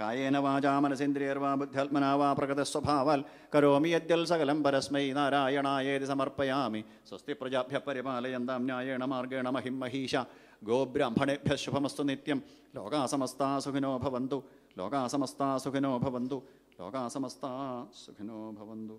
കായേന വാചാ മനസേന്ദ്രിയർവാ ബുദ്ധ്യാത്മനാവാ പ്രകൃതസ്വഭാവാൽ കരോമി യദ്യൽ സകലം പരസ്മൈ നാരായണായേതി സമർപ്പയാമി സ്വസ്തി പ്രജാഭ്യ പരിപാലയന്താം ന്യായേണ മാർഗേണ മഹിം മഹീഷ ഗോബ്രാഹ്മണേഭ്യ ശുഭമസ്തു നിത്യം ലോകാസമസ്താ സുഖിനോ ഭവന്തു ലോകാസമസ്താ സുഖിനോ ഭവന്തു ലോകാസമസ്താ സുഖിനോ ഭവന്തു